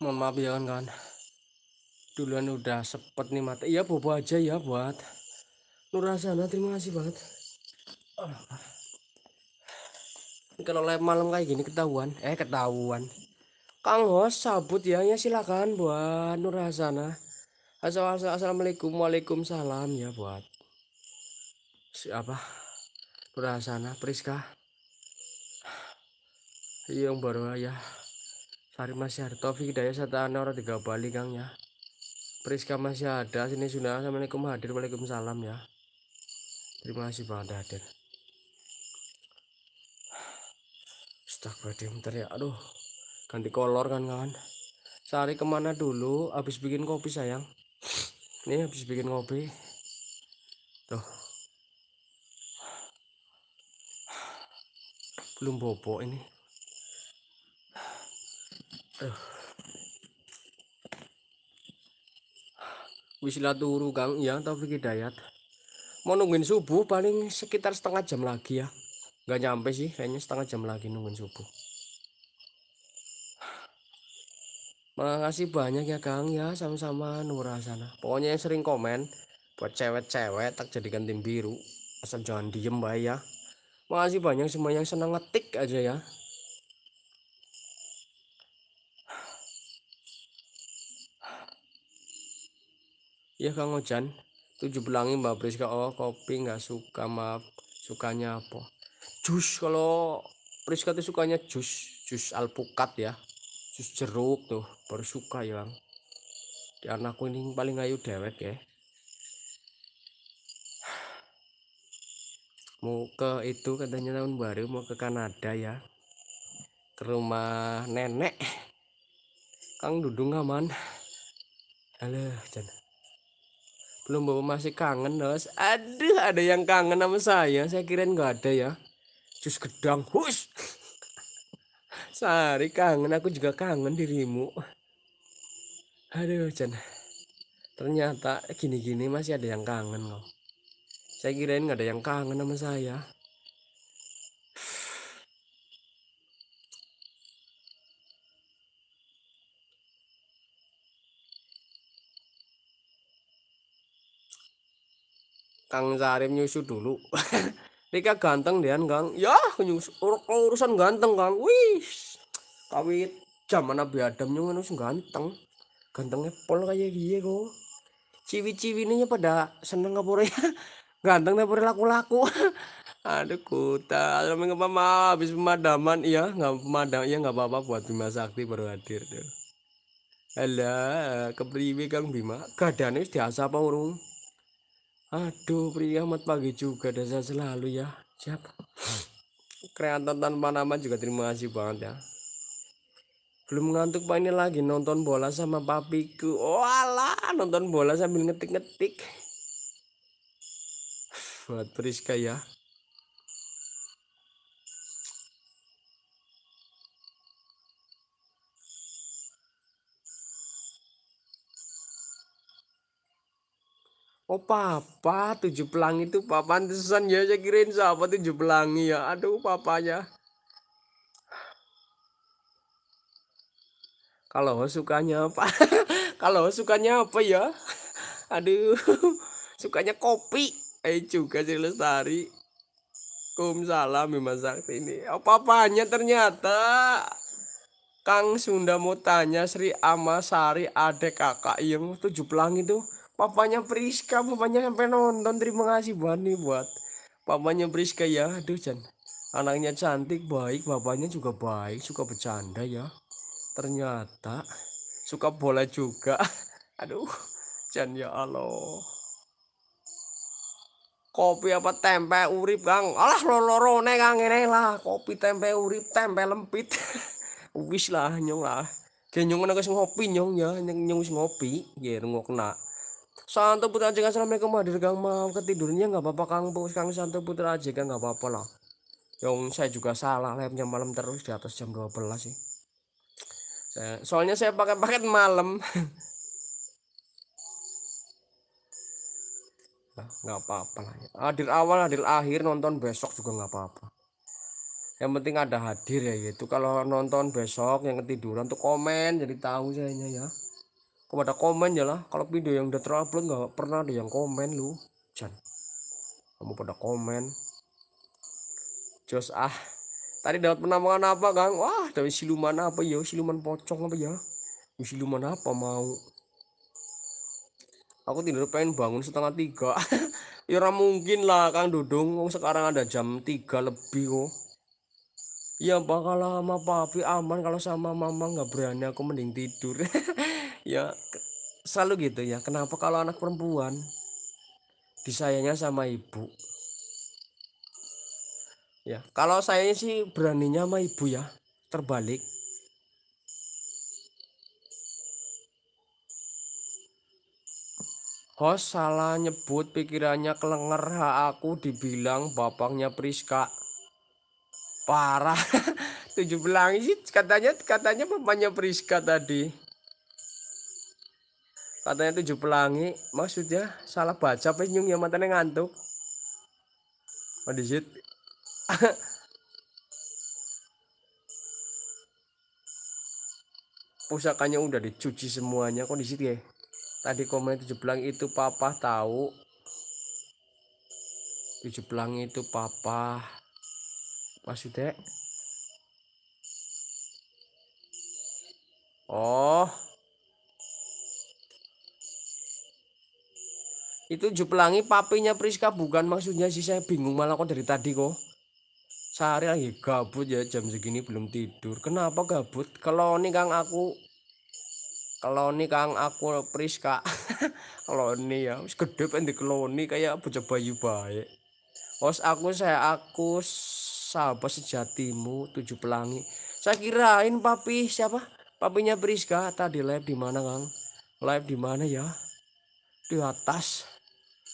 mohon maaf ya kan kan duluan udah sepet nih mata iya bobo aja ya buat Nurasana terima kasih banget kalau live malam kayak gini ketahuan eh ketahuan Kang Hos sabut ya ya silakan buat Nurhasana Assalamualaikum Waalaikumsalam ya buat siapa Nurhasana Priska iya, yang baru ya Hari masih ada Taufik Hidayah Satana orang tiga Bali Kang ya Priska masih ada sini sudah Assalamualaikum hadir Waalaikumsalam ya terima kasih pak hadir berarti bentar ya aduh ganti kolor kan kawan Sari kemana dulu habis bikin kopi sayang ini habis bikin kopi tuh belum bobo ini turu Kang ya Taufik Hidayat mau nungguin subuh paling sekitar setengah jam lagi ya nggak nyampe sih kayaknya setengah jam lagi nungguin subuh makasih banyak ya Kang ya sama-sama nurah sana pokoknya yang sering komen buat cewek-cewek tak jadikan tim biru asal jangan diem bay ya makasih banyak semua yang senang ngetik aja ya Iya Kang Ojan, tujuh belangi Mbak Priska. Oh, kopi nggak suka, maaf. Sukanya apa? Jus kalau Priska tuh sukanya jus, jus alpukat ya. Jus jeruk tuh, baru suka ya, Bang. Di anakku ini paling ayu dewek ya. Mau ke itu katanya tahun baru mau ke Kanada ya. Ke rumah nenek. Kang Dudung aman. Halo, jangan. Belum bawa masih kangen, Nos. Aduh, ada yang kangen sama saya. Saya kira nggak ada ya. Jus gedang, hus. Sari kangen, aku juga kangen dirimu. Aduh, Jan. Ternyata gini-gini masih ada yang kangen loh. Saya kirain nggak ada yang kangen sama saya. Kang Zarim nyusu dulu [laughs] Rika ganteng dia Kang ya nyusu urusan ganteng Kang wis kawit zaman Nabi Adam nyung anu ganteng gantengnya pol kayak dia kok ciwi-ciwi ini pada seneng apa ya [laughs] ganteng apa laku-laku [laughs] aduh kuta ngapa mama habis pemadaman iya nggak pemadam iya nggak apa-apa buat Bima Sakti baru hadir tuh Alah, kepriwe Kang Bima? Gadane wis diasah apa urung? Aduh, amat pagi juga dasar selalu ya. Siap. Kreator tanpa nama juga terima kasih banget ya. Belum ngantuk Pak ini lagi nonton bola sama papiku. Walah, nonton bola sambil ngetik-ngetik. Buat Priska ya. Oh papa tujuh pelangi itu papa antesan ya saya kirain siapa tujuh pelangi ya aduh papanya kalau sukanya apa [laughs] kalau sukanya apa ya aduh [laughs] sukanya kopi eh juga sih lestari Kum salam Sakti ini oh, papanya ternyata Kang Sunda mau tanya Sri Amasari adek kakak yang tujuh pelangi tuh papanya Priska papanya sampai nonton terima kasih banget nih buat papanya Priska ya aduh Jan anaknya cantik baik bapaknya juga baik suka bercanda ya ternyata suka bola juga [laughs] aduh Jan ya Allah kopi apa tempe urip Kang alah loro Kang ini lah kopi tempe urip tempe lempit [laughs] wis lah nyong lah genyong ngono wis ngopi nyong ya nyong ngopi ya rungokna Santo Putra Aji Kang Assalamualaikum hadir Kang mau ketidurnya nggak apa-apa Kang Bos Kang Santo Putra aja kan nggak apa-apa lah yang saya juga salah labnya malam terus di atas jam 12 sih soalnya saya pakai paket malam [laughs] nggak apa-apa lah hadir awal hadir akhir nonton besok juga nggak apa-apa yang penting ada hadir ya itu. kalau nonton besok yang ketiduran tuh komen jadi tahu saya ya kepada komen ya lah kalau video yang udah terupload nggak pernah ada yang komen lu Jan kamu pada komen jos ah tadi dapat penampakan apa gang wah dari siluman apa ya siluman pocong apa ya siluman apa mau aku tidur pengen bangun setengah tiga [laughs] ya mungkin lah kang dudung oh, sekarang ada jam tiga lebih kok oh. ya bakal lama papi aman kalau sama mama nggak berani aku mending tidur [laughs] ya selalu gitu ya kenapa kalau anak perempuan disayangnya sama ibu ya kalau saya sih beraninya sama ibu ya terbalik host salah nyebut pikirannya kelenger ha aku dibilang bapaknya Priska parah [laughs] tujuh belang sih katanya katanya bapaknya Priska tadi katanya tujuh pelangi maksudnya salah baca penyung yang matanya ngantuk oh di [laughs] pusakanya udah dicuci semuanya kok di ya tadi komen tujuh pelangi itu papa tahu tujuh pelangi itu papa maksudnya oh Itu jupelangi papinya Priska bukan maksudnya sih saya bingung malah kok dari tadi kok. Sehari lagi gabut ya jam segini belum tidur. Kenapa gabut? Kalau nih Kang aku kalau nih Kang aku Priska. kalau [laughs] nih ya, wis gede kalau nih kayak bocah bayu baik. Os aku saya aku sahabat sejatimu tujuh pelangi. Saya kirain papi siapa? Papinya Priska tadi live di mana, Kang? Live di mana ya? Di atas.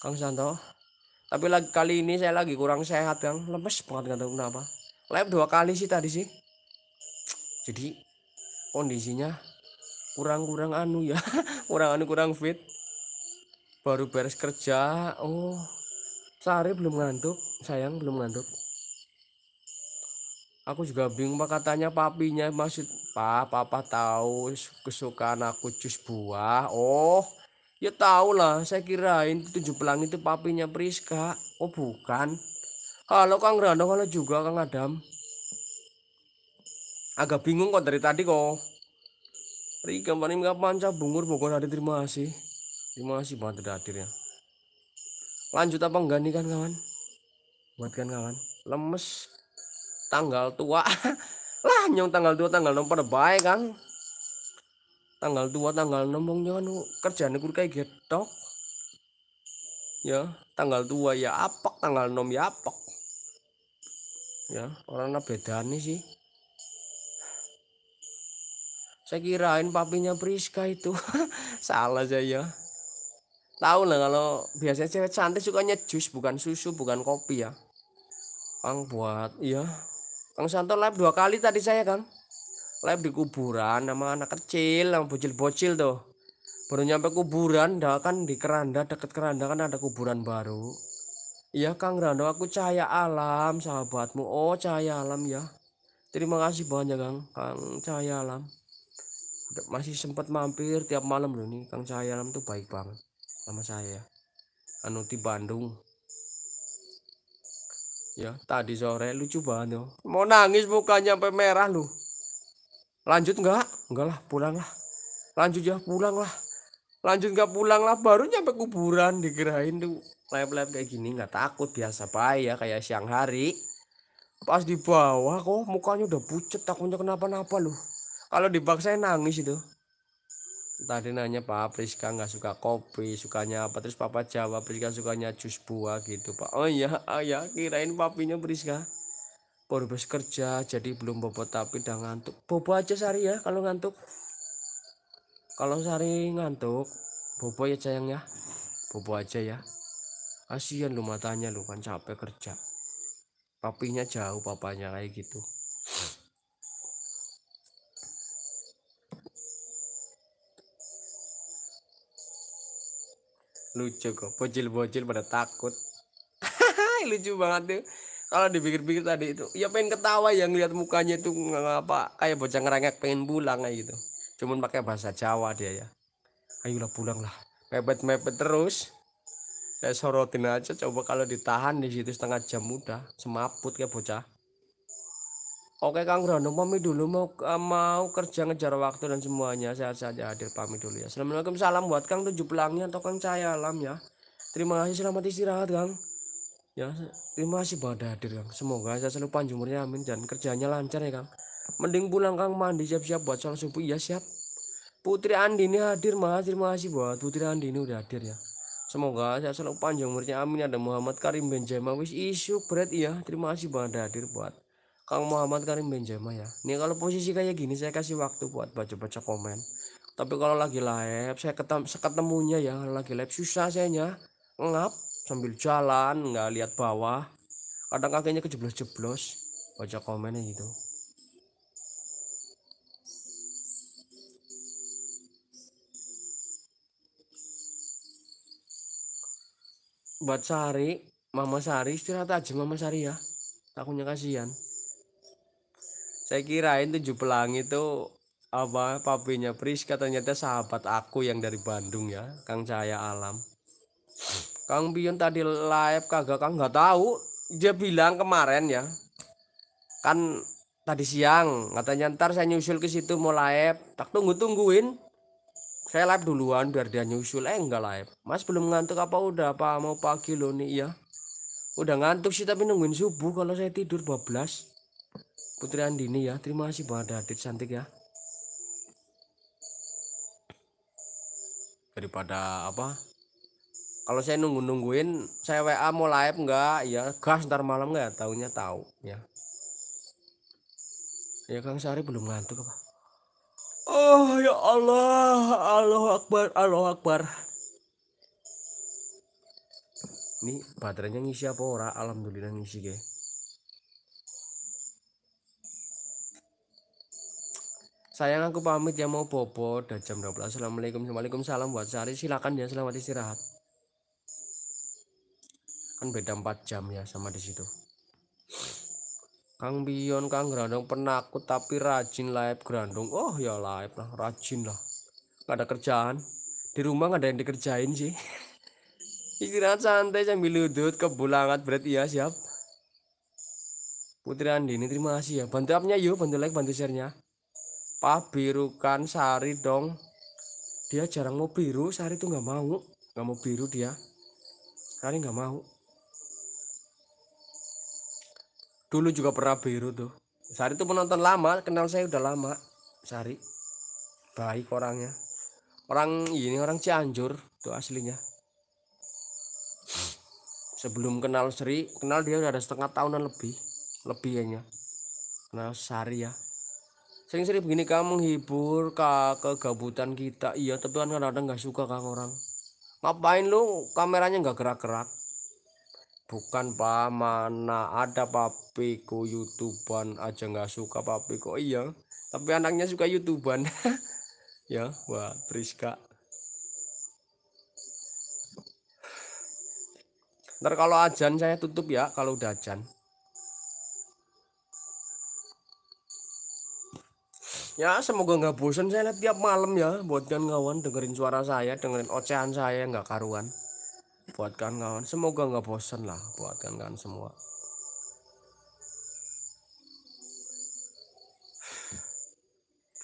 Kang Santo tapi lagi kali ini saya lagi kurang sehat Kang lemes banget enggak tahu kenapa Live dua kali sih tadi sih jadi kondisinya kurang-kurang anu ya [laughs] kurang anu kurang fit baru beres kerja oh sehari belum ngantuk sayang belum ngantuk aku juga bingung pak katanya papinya maksud pak papa tahu kesukaan aku jus buah oh Ya tau lah, saya kirain tujuh pelangi itu papinya Priska. Oh bukan. Halo Kang Rano, halo juga Kang Adam. Agak bingung kok dari tadi kok. Rika paling panca bungur bungur ada terima kasih. Terima kasih banget udah hadir ya. Lanjut apa enggak nih kan kawan? Buat kan kawan? Lemes. Tanggal tua. [laughs] lah nyong tanggal tua tanggal nomor baik kan tanggal tua tanggal nomongnya kan kerjaan aku kayak getok gitu ya tanggal tua ya apa tanggal nom ya apa ya orangnya beda nih sih saya kirain papinya Priska itu [laughs] salah saya ya. tahu lah kalau biasanya cewek cantik sukanya jus bukan susu bukan kopi ya Kang buat iya Kang Santo live dua kali tadi saya kan live di kuburan sama anak kecil yang bocil-bocil tuh baru nyampe kuburan dah kan di keranda deket keranda kan ada kuburan baru iya Kang Rando aku cahaya alam sahabatmu oh cahaya alam ya terima kasih banyak Kang Kang cahaya alam masih sempat mampir tiap malam loh nih Kang cahaya alam tuh baik banget sama saya anu di Bandung ya tadi sore lucu banget loh. mau nangis mukanya sampai merah loh lanjut enggak enggak lah pulang lah lanjut ya pulang lah lanjut enggak pulang lah baru nyampe kuburan digerahin tuh lab-lab kayak gini enggak takut biasa pak ya kayak siang hari pas di bawah kok mukanya udah pucet takutnya kenapa-napa loh kalau dipaksain nangis itu tadi nanya Pak Priska nggak suka kopi sukanya apa terus Papa jawab Priska sukanya jus buah gitu Pak oh iya oh iya kirain papinya Priska baru habis kerja jadi belum bobo tapi udah ngantuk bobo aja sari ya kalau ngantuk kalau sari ngantuk bobo ya sayang ya bobo aja ya kasihan lu matanya lu kan capek kerja papinya jauh papanya kayak gitu lucu kok bocil-bocil pada takut [laughs] lucu banget tuh kalau dipikir-pikir tadi itu ya pengen ketawa yang lihat mukanya itu apa kayak bocah ngerengek pengen pulang kayak gitu cuman pakai bahasa Jawa dia ya ayolah pulanglah, mepet-mepet terus saya sorotin aja coba kalau ditahan di situ setengah jam mudah, semaput kayak bocah oke Kang Rano pamit dulu mau mau kerja ngejar waktu dan semuanya saya saja hadir pamit dulu ya Assalamualaikum salam buat Kang tujuh pelangnya atau Kang Cahaya Alam ya terima kasih selamat istirahat Kang ya terima kasih pada hadir Kang semoga saya selalu panjang umurnya amin dan kerjanya lancar ya Kang mending pulang Kang mandi siap-siap buat sholat subuh ya siap Putri Andini hadir mas terima kasih buat Putri Andini udah hadir ya semoga saya selalu panjang umurnya amin ada Muhammad Karim Benjema wis isu berat iya terima kasih pada hadir buat Kang Muhammad Karim Benjema ya ini kalau posisi kayak gini saya kasih waktu buat baca-baca komen tapi kalau lagi live saya ketemu seketemunya ya lagi live susah ya ngap sambil jalan nggak lihat bawah kadang kakinya kejeblos-jeblos baca komennya gitu buat Sari Mama Sari istirahat aja Mama Sari ya takutnya kasihan saya kirain tujuh pelangi itu apa papinya Pris katanya ternyata sahabat aku yang dari Bandung ya Kang Cahaya Alam Kang Bion tadi live kagak Kang nggak tahu. Dia bilang kemarin ya. Kan tadi siang katanya ntar saya nyusul ke situ mau live. Tak tunggu-tungguin. Saya live duluan biar dia nyusul. Eh enggak live. Mas belum ngantuk apa udah apa mau pagi loh nih ya. Udah ngantuk sih tapi nungguin subuh kalau saya tidur 12. Putri Andini ya. Terima kasih buat Adit cantik ya. Daripada apa? kalau saya nunggu nungguin saya wa mau live nggak ya gas ntar malam nggak ya? tahunya tahu ya ya kang sari belum ngantuk apa oh ya allah allah akbar allah akbar ini baterainya ngisi apa ora alhamdulillah ngisi ge sayang aku pamit ya mau bobo dan jam 12 assalamualaikum assalamualaikum salam buat sari silakan ya selamat istirahat kan beda 4 jam ya sama di situ Kang Bion Kang Grandong penakut tapi rajin live Grandong oh ya live lah rajin lah gak ada kerjaan di rumah nggak ada yang dikerjain sih [laughs] istirahat santai sambil ludut bulangat berat ya siap Putri Andini terima kasih ya bantu apnya yuk bantu like bantu sharenya Pak biru kan Sari dong dia jarang mau biru Sari tuh nggak mau nggak mau biru dia Sari nggak mau dulu juga pernah biru tuh Sari itu penonton lama kenal saya udah lama Sari baik orangnya orang ini orang Cianjur tuh aslinya sebelum kenal Sri kenal dia udah ada setengah tahunan lebih lebih kayaknya kenal Sari ya sering-sering begini kamu menghibur kak kegabutan kita iya tapi kan kadang-kadang nggak suka kang orang ngapain lu kameranya nggak gerak-gerak bukan Pak mana ada papiku youtuban aja nggak suka papiku oh, iya tapi anaknya suka youtuban [laughs] ya wah Priska ntar kalau ajan saya tutup ya kalau udah ajan ya semoga nggak bosan saya lihat tiap malam ya buat kawan dengerin suara saya dengerin ocehan saya nggak karuan buat kawan-kawan semoga nggak bosan lah buat kawan-kawan semua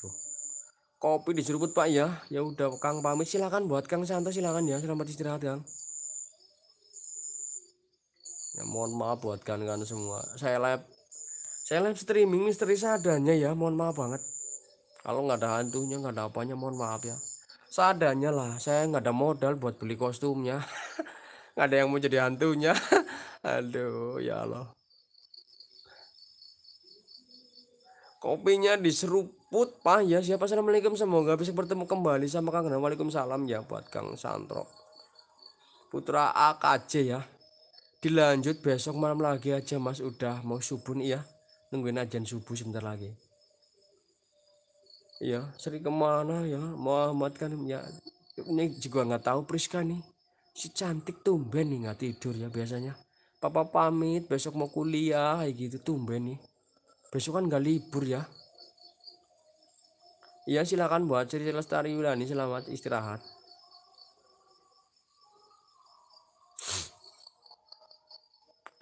Duh. kopi diseruput pak ya ya udah kang pamit silakan buat kang santo silakan ya selamat istirahat kang ya mohon maaf buat kawan-kawan semua saya live saya live streaming misteri seadanya ya mohon maaf banget kalau nggak ada hantunya nggak ada apanya mohon maaf ya seadanya lah saya nggak ada modal buat beli kostumnya [laughs] nggak ada yang mau jadi hantunya [laughs] aduh ya Allah kopinya diseruput pak ya siapa assalamualaikum semoga bisa bertemu kembali sama kang waalaikumsalam ya buat kang santro putra AKJ ya dilanjut besok malam lagi aja mas udah mau subuh nih ya nungguin ajan subuh sebentar lagi ya sering kemana ya Muhammad kan ya ini juga nggak tahu Priska nih si cantik tumben nih nggak tidur ya biasanya papa pamit besok mau kuliah gitu tumben nih besok kan nggak libur ya Iya silakan buat cerita lestari Yulani selamat istirahat.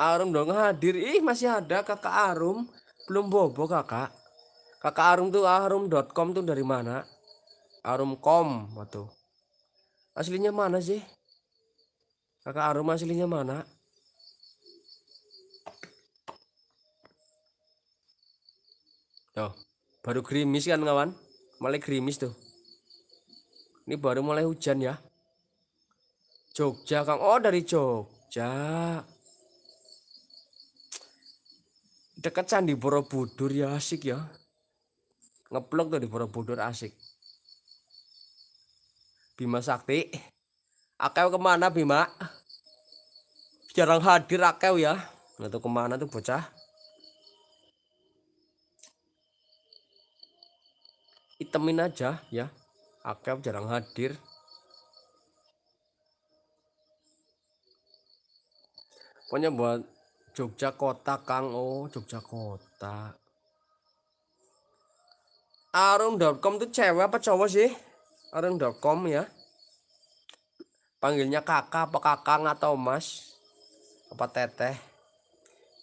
Arum dong hadir. Ih masih ada kakak Arum. Belum bobo kakak. Kakak Arum tuh ah, arum.com tuh dari mana? Arum.com waktu. Aslinya mana sih? Kakak Arum aslinya mana? Tuh, baru gerimis kan kawan? Mulai gerimis tuh. Ini baru mulai hujan ya. Jogja Kang. Oh, dari Jogja. Dekat Candi Borobudur ya asik ya ngeblok tuh di Borobudur asik Bima Sakti Akew kemana Bima jarang hadir Akew ya nggak tahu kemana tuh bocah itemin aja ya Akew jarang hadir pokoknya buat Jogja kota Kang oh Jogja kota Arum.com tuh cewek apa cowok sih? Arum.com ya. Panggilnya kakak apa kakang atau mas? Apa teteh?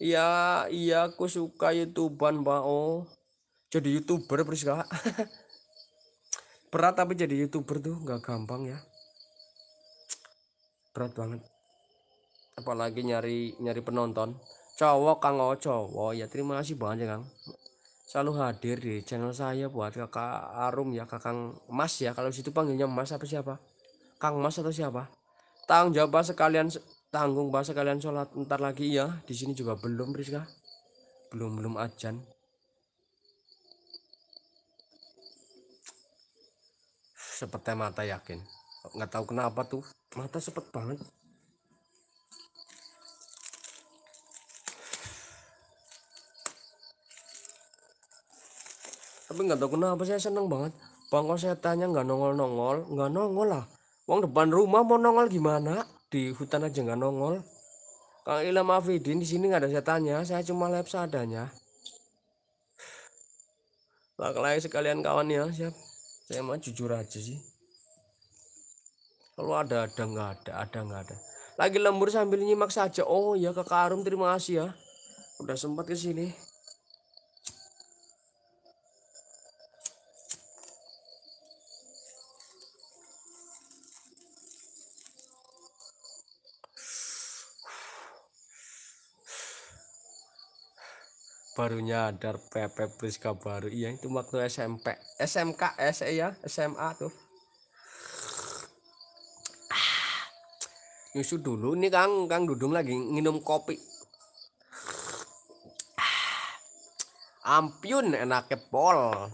Iya, iya aku suka youtuber Mbak Oh. Jadi youtuber Priska. [laughs] Berat tapi jadi youtuber tuh nggak gampang ya. Berat banget. Apalagi nyari nyari penonton. Cowok Kang Oh cowok. Ya terima kasih banyak Kang selalu hadir di channel saya buat kakak Arum ya kakang Mas ya kalau situ panggilnya Mas apa siapa Kang Mas atau siapa tanggung jawab sekalian, tanggung bahasa kalian sholat ntar lagi ya di sini juga belum Rizka belum belum ajan sepet mata yakin nggak tahu kenapa tuh mata sepet banget tapi nggak tahu kenapa saya seneng banget saya tanya nggak nongol nongol nggak nongol lah uang depan rumah mau nongol gimana di hutan aja nggak nongol kang Ilham Afidin di sini nggak ada saya tanya saya cuma lab seadanya lain sekalian kawan ya siap saya mah jujur aja sih kalau ada ada nggak ada ada nggak ada lagi lembur sambil nyimak saja oh ya kakak Arum terima kasih ya udah sempat ke sini barunya ada PP Priska baru iya itu waktu SMP SMK SE ya SMA tuh ah, nyusu dulu nih Kang Kang Dudung lagi minum kopi ampun ah, ampiun enaknya pol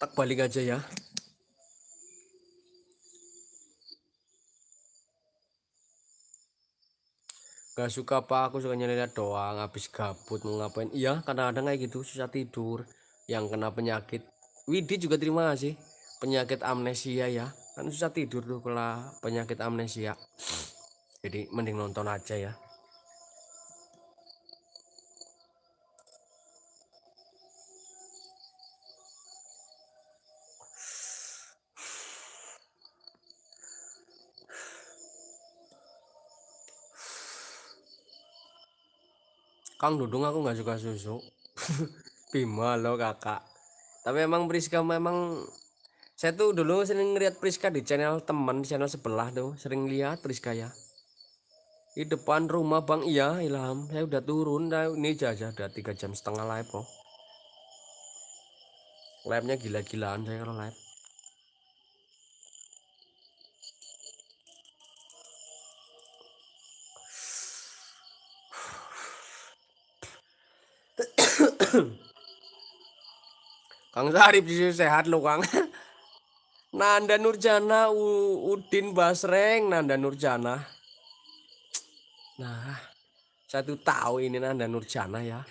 tak balik aja ya Gak suka apa aku suka lihat doang habis gabut mau ngapain iya kadang-kadang kayak gitu susah tidur yang kena penyakit Widi juga terima sih penyakit amnesia ya kan susah tidur tuh kalau penyakit amnesia jadi mending nonton aja ya Kang Dudung aku nggak suka susu [laughs] Bima lo kakak tapi emang Priska memang saya tuh dulu sering ngeliat Priska di channel teman di channel sebelah tuh sering lihat Priska ya di depan rumah Bang Iya Ilham saya udah turun nah, ini jajah udah tiga jam setengah live kok live-nya gila-gilaan saya kalau live Kang Sarip sehat lo Kang. [laughs] Nanda Nurjana U Udin Basreng Nanda Nurjana. Nah, satu tuh tahu ini Nanda Nurjana ya.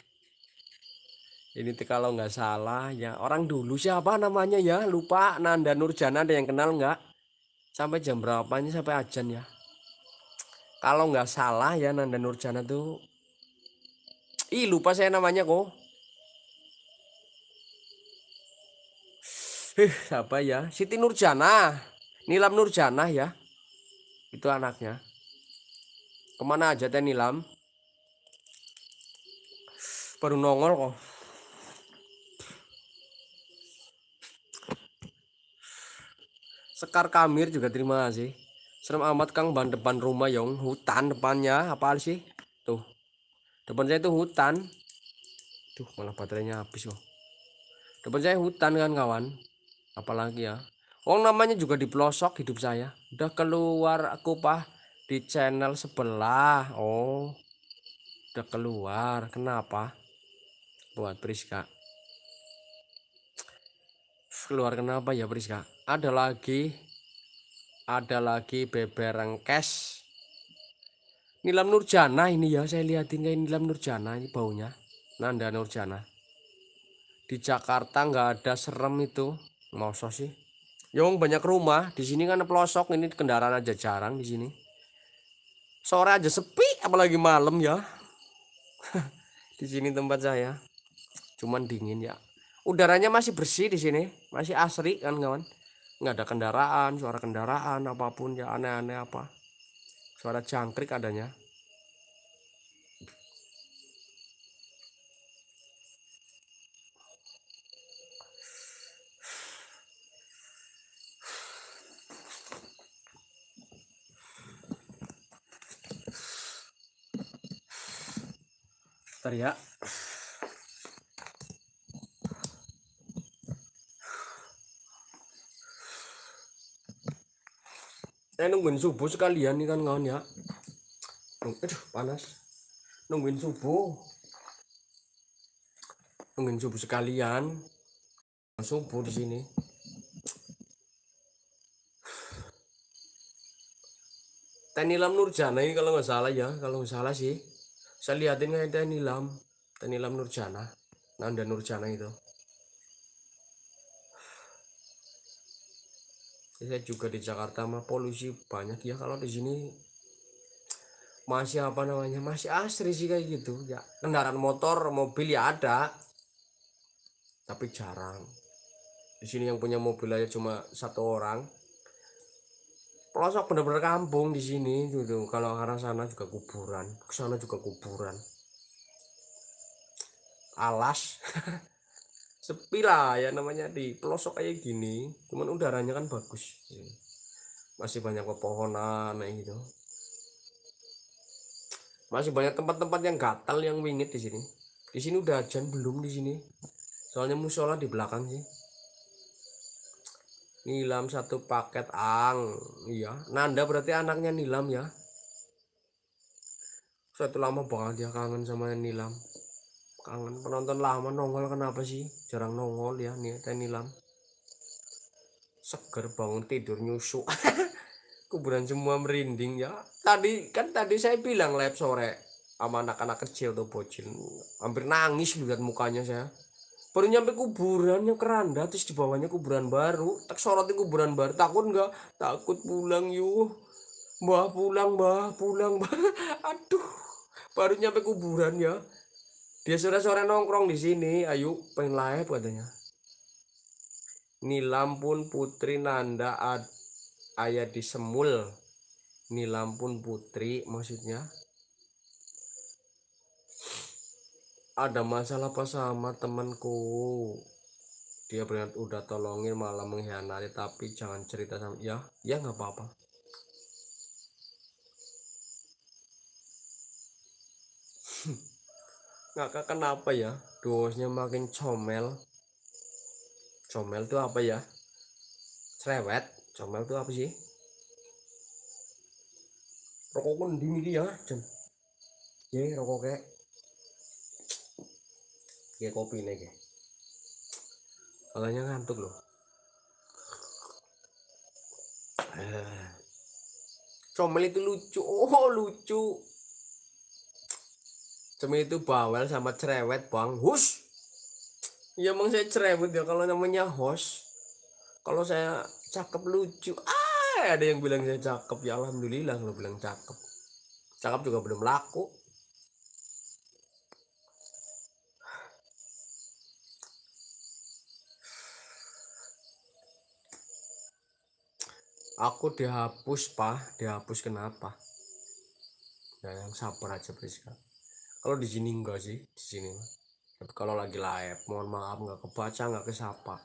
Ini kalau nggak salah ya orang dulu siapa namanya ya lupa Nanda Nurjana ada yang kenal nggak? Sampai jam berapa ini sampai ajan ya? Kalau nggak salah ya Nanda Nurjana tuh. Ih lupa saya namanya kok. eh siapa ya Siti Nurjana Nilam Nurjana ya itu anaknya kemana aja teh Nilam baru nongol kok Sekar Kamir juga terima kasih serem amat Kang ban depan rumah yong hutan depannya apa sih tuh depan saya itu hutan tuh malah baterainya habis kok depan saya hutan kan kawan apalagi ya Oh namanya juga di pelosok hidup saya udah keluar aku pah di channel sebelah Oh udah keluar kenapa buat Priska keluar kenapa ya Priska ada lagi ada lagi beberang cash Nilam Nurjana ini ya saya lihatin kayak Nilam Nurjana ini baunya Nanda Nurjana di Jakarta nggak ada serem itu Masa sih? Yung ya banyak rumah, di sini kan pelosok, ini kendaraan aja jarang di sini. Sore aja sepi, apalagi malam ya. [laughs] di sini tempat saya. Cuman dingin ya. Udaranya masih bersih di sini, masih asri kan kawan. Nggak ada kendaraan, suara kendaraan apapun ya aneh-aneh apa. Suara jangkrik adanya. Bentar ya. Saya eh, nungguin subuh sekalian nih kan kawan ya. Aduh panas. Nungguin subuh. Nungguin subuh sekalian. Subuh di sini. Tenilam Nurjana ini kalau nggak salah ya, kalau nggak salah sih saya liatin kayak teh nilam teh nilam Nurjana Nanda Nurjana itu ya, saya juga di Jakarta mah polusi banyak ya kalau di sini masih apa namanya masih asri sih kayak gitu ya kendaraan motor mobil ya ada tapi jarang di sini yang punya mobil aja cuma satu orang pelosok bener-bener kampung di sini gitu kalau arah sana juga kuburan ke sana juga kuburan alas [laughs] sepi lah ya namanya di pelosok kayak gini cuman udaranya kan bagus masih banyak pepohonan kayak gitu masih banyak tempat-tempat yang gatal yang wingit di sini di sini udah hujan belum di sini soalnya musola di belakang sih Nilam satu paket ang. Iya, Nanda berarti anaknya Nilam ya. Satu lama banget ya kangen sama Nilam. Kangen penonton lama nongol kenapa sih? Jarang nongol ya nih Teh Nilam. Seger bangun tidur nyusu. [laughs] Kuburan semua merinding ya. Tadi kan tadi saya bilang live sore sama anak-anak kecil tuh bocil. Hampir nangis lihat mukanya saya baru nyampe kuburannya keranda terus di bawahnya kuburan baru tak sorotin kuburan baru takut nggak takut pulang yuk mbah pulang mbah pulang mbah [laughs] aduh baru nyampe kuburan ya dia sore-sore nongkrong di sini ayo pengen live katanya nilam pun putri nanda ad ayah disemul nilam pun putri maksudnya ada masalah apa sama temanku dia benar udah tolongin malah mengkhianati tapi jangan cerita sama ya ya nggak apa-apa [laughs] ngakak kenapa ya dosnya makin comel comel tuh apa ya cerewet comel tuh apa sih rokok pun dingin ya jen jadi rokok kayak kayak kopi nih kayak agaknya ngantuk loh ah. comel itu lucu oh lucu cemil itu bawel sama cerewet bang hus ya emang saya cerewet ya kalau namanya host kalau saya cakep lucu ah ada yang bilang saya cakep ya alhamdulillah kalau bilang cakep cakep juga belum laku aku dihapus pak dihapus kenapa ya yang sabar aja Priska kalau di sini enggak sih di sini tapi kalau lagi live mohon maaf nggak kebaca nggak kesapa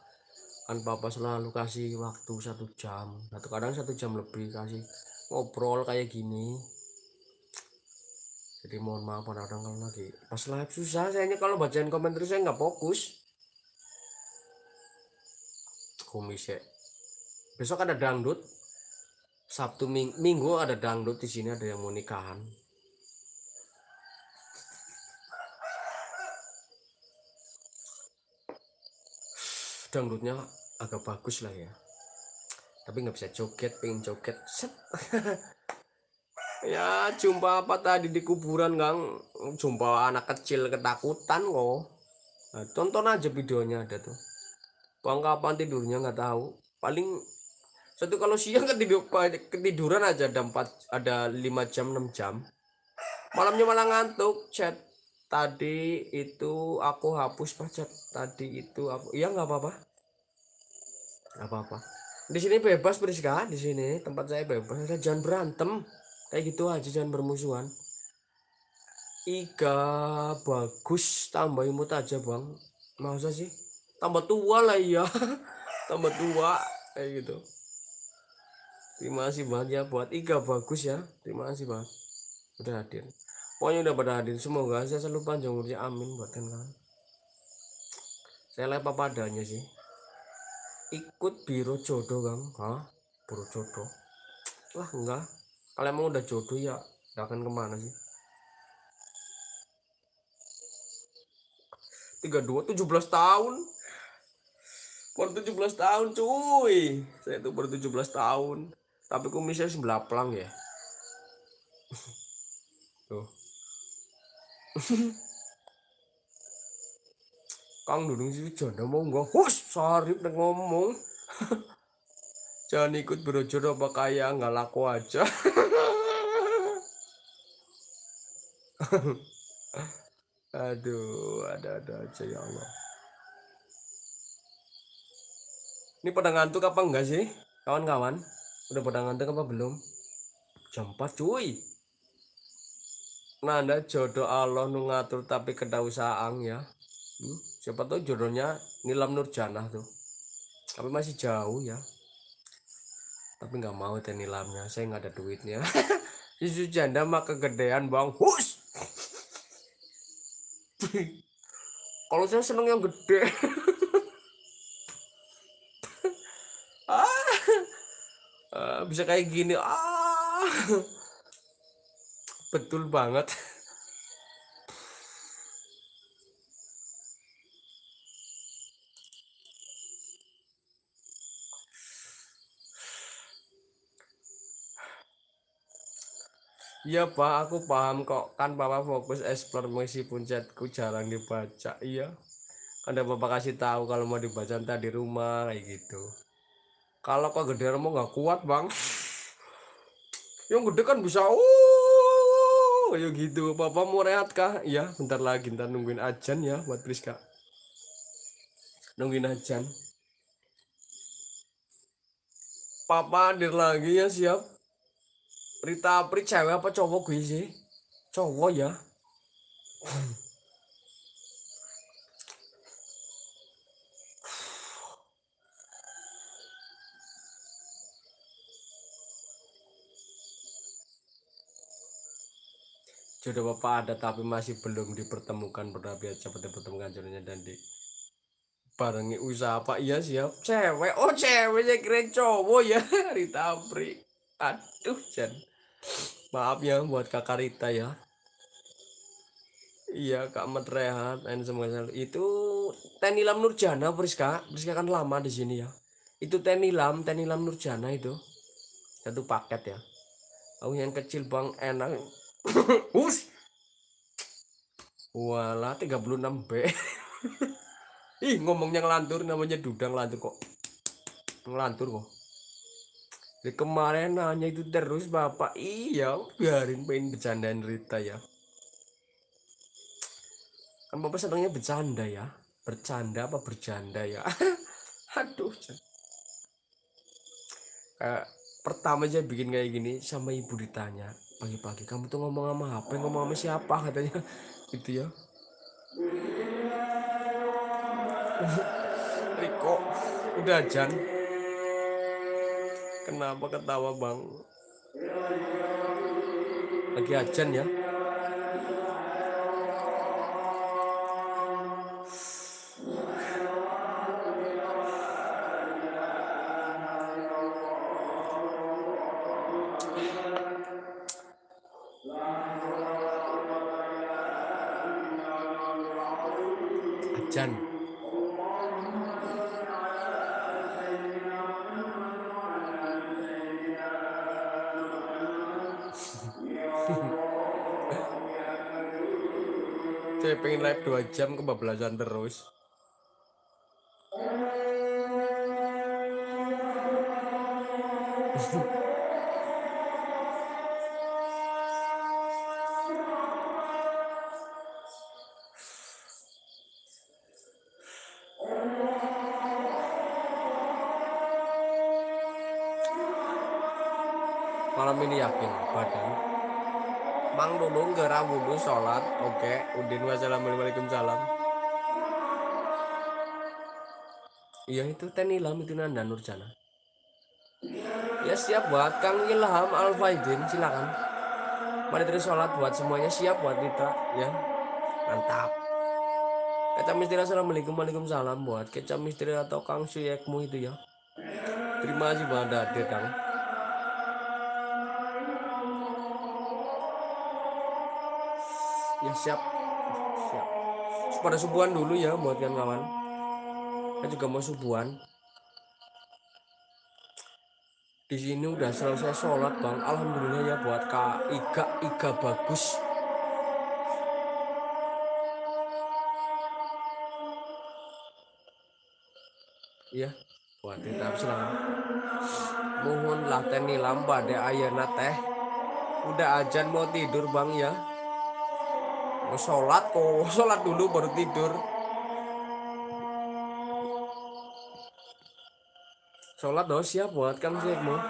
kan papa selalu kasih waktu satu jam atau kadang satu jam lebih kasih ngobrol kayak gini jadi mohon maaf kadang-kadang kalau lagi pas live susah sayangnya kalau bacain komentar saya nggak fokus kumis ya besok ada dangdut Sabtu ming minggu ada dangdut di sini ada yang mau nikahan. Dangdutnya agak bagus lah ya. Tapi nggak bisa joget, pengen joget. Set. [laughs] ya jumpa apa tadi di kuburan gang jumpa anak kecil ketakutan kok nah, tonton aja videonya ada tuh bang kapan tidurnya nggak tahu paling satu kalau siang ketidur, kan ketiduran aja ada empat ada lima jam enam jam. Malamnya malah ngantuk, chat. Tadi itu aku hapus pak chat Tadi itu aku iya nggak apa-apa. apa-apa. Di sini bebas Priska, di sini tempat saya bebas. Jangan berantem. Kayak gitu aja jangan bermusuhan. Iga bagus tambah imut aja, Bang. Masa sih? Tambah tua lah ya. [laughs] tambah tua kayak gitu terima kasih banget ya buat Ika bagus ya terima kasih banget udah hadir pokoknya udah pada hadir semoga saya selalu panjang umurnya amin buat kalian saya lepa padanya sih ikut biro jodoh kang hah biro jodoh lah enggak kalau emang udah jodoh ya gak akan kemana sih 32 17 tahun baru 17 tahun cuy saya tuh baru 17 tahun tapi kumisnya sebelah pelang ya tuh Kang Dudung sih jangan mau nggak hus sarip ngomong jangan ikut berujur apa kaya nggak laku aja aduh ada-ada aja ya Allah ini pada ngantuk apa enggak sih kawan-kawan udah pada nganteng apa belum jam 4 cuy nanda jodoh Allah nu ngatur tapi kedausaan ya hmm? siapa tuh jodohnya nilam nurjanah tuh tapi masih jauh ya tapi nggak mau teh nilamnya saya nggak ada duitnya [laughs] Isu janda mah kegedean bang hus [laughs] kalau saya seneng yang gede [laughs] bisa kayak gini ah betul banget Iya Pak, aku paham kok kan Bapak fokus eksplor meskipun chatku jarang dibaca. Iya. Kan Bapak kasih tahu kalau mau dibaca entah di rumah kayak gitu kalau kok gede mau nggak kuat bang yang gede kan bisa oh ya gitu bapak mau rehat kah ya bentar lagi ntar nungguin ajan ya buat Priska nungguin ajan papa hadir lagi ya siap Rita Pri, cewek apa cowok gue sih cowok ya jodoh bapak ada tapi masih belum dipertemukan berarti cepat dipertemukan jodohnya dan di barengi usaha pak iya siap ya. cewek oh ceweknya keren cowok ya Rita [laughs] Apri aduh Jan maaf ya buat kakak Rita ya iya kak Matrehat lain semuanya semuanya itu Tenilam Nurjana Priska Priska kan lama di sini ya itu Tenilam Tenilam Nurjana itu satu paket ya Oh yang kecil bang enak Us. wala 36B. [laughs] Ih, ngomongnya ngelantur namanya Dudang lantur kok. Ngelantur kok. Di kemarin nanya itu terus Bapak. Iya, biarin pengen bercandaan Rita ya. Kan Bapak senangnya bercanda ya. Bercanda apa bercanda ya? [laughs] Aduh. Kayak pertama aja bikin kayak gini sama ibu ditanya pagi-pagi kamu tuh ngomong sama HP ngomong sama siapa katanya [laughs] gitu ya [laughs] Riko udah Jan kenapa ketawa bang lagi ajan ya jam jam kebablasan terus. Malam ini yakin badan Mang Dudung gerak wudhu sholat, oke okay. Udin wassalamualaikum salam Ya itu Ten Ilham itu Nanda Nurjana ya siap buat Kang Ilham Al Faidin silakan mari terus sholat buat semuanya siap buat kita ya mantap Kecam misteri assalamualaikum waalaikumsalam buat kecam misteri atau Kang Suyekmu itu ya terima kasih buat hadir Kang Ya siap pada subuhan dulu ya buat kawan-kawan saya juga mau subuhan di sini udah selesai sholat bang alhamdulillah ya buat kak Iga Iga bagus ya buat tetap selang
mohon lah teh lampa deh ayana teh
udah ajan mau tidur bang ya Mau oh, sholat kok, [laughs] sholat dulu baru tidur. Sholat siap buat kan sih mau.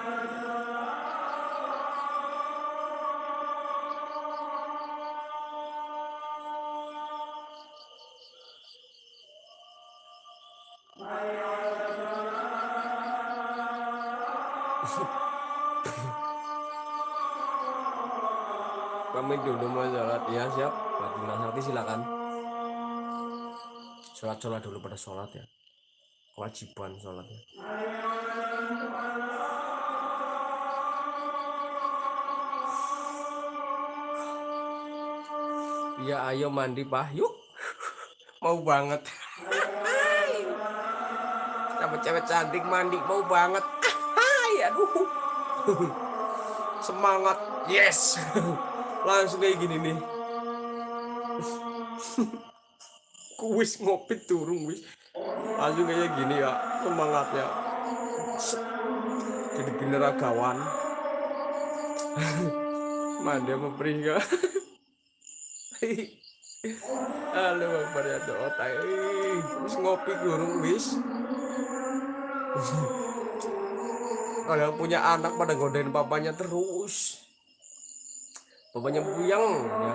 sholat dulu pada sholat ya kewajiban sholat ya Ya ayo mandi pak yuk [laughs] Mau banget Sama cewek cantik mandi mau banget Ya aduh [laughs] Semangat Yes [laughs] Langsung kayak gini nih wis ngopi turun wis langsung kayak gini ya semangatnya jadi generagawan [laughs] mandi sama peringga [laughs] halo bapak ya ada otak oh, wis ngopi turun wis kalau [laughs] punya anak pada godain papanya terus papanya buyang ya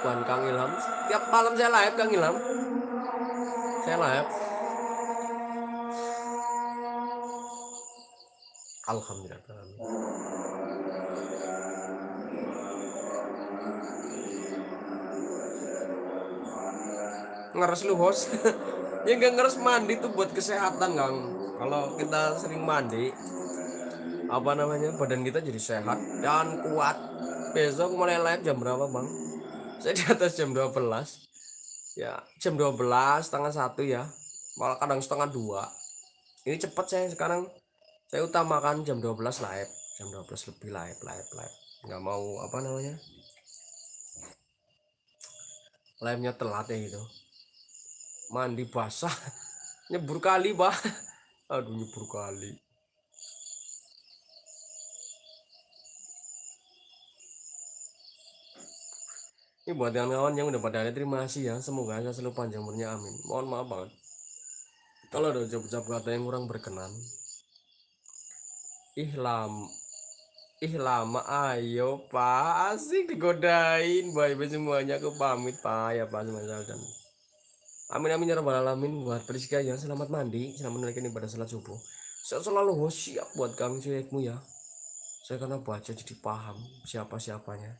kelakuan Kang Ilham. Setiap malam saya live Kang Ilham. Saya live.
Alhamdulillah.
Ngeres lu host, [laughs] ya gak ngeres mandi tuh buat kesehatan Kang. Kalau kita sering mandi apa namanya badan kita jadi sehat dan kuat besok mulai live jam berapa bang saya di atas jam 12 ya jam 12 setengah satu ya malah kadang setengah dua ini cepet saya sekarang saya utamakan jam 12 live jam 12 lebih live live live nggak mau apa namanya live nya telat ya gitu mandi basah [laughs] nyebur kali bah aduh nyebur kali ini buat kawan-kawan yang udah pada terima kasih ya semoga saya selalu panjang umurnya amin mohon maaf banget kalau ada ucap-ucap kata yang kurang berkenan ihlam ihlam ayo pak asik digodain bye bye semuanya aku pamit pak ya pak semuanya dan amin amin ya rabbal alamin buat Priska ya selamat mandi selamat menunaikan ibadah salat subuh saya selalu siap buat kami cewekmu ya saya karena baca jadi paham siapa siapanya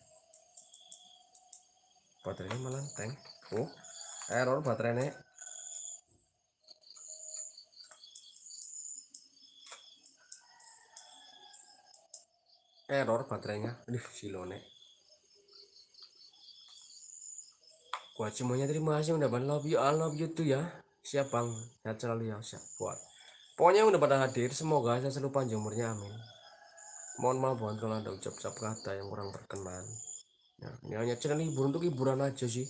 baterainya malah tank oh error baterainya error baterainya aduh silone buat semuanya terima kasih udah ban love you I love you too ya siap bang sehat selalu ya siap buat pokoknya udah pada hadir semoga saya selalu panjang umurnya amin mohon maaf buat kalau ada ucap-ucap kata yang kurang berkenan Nah, ini hanya channel ibu untuk hiburan aja sih.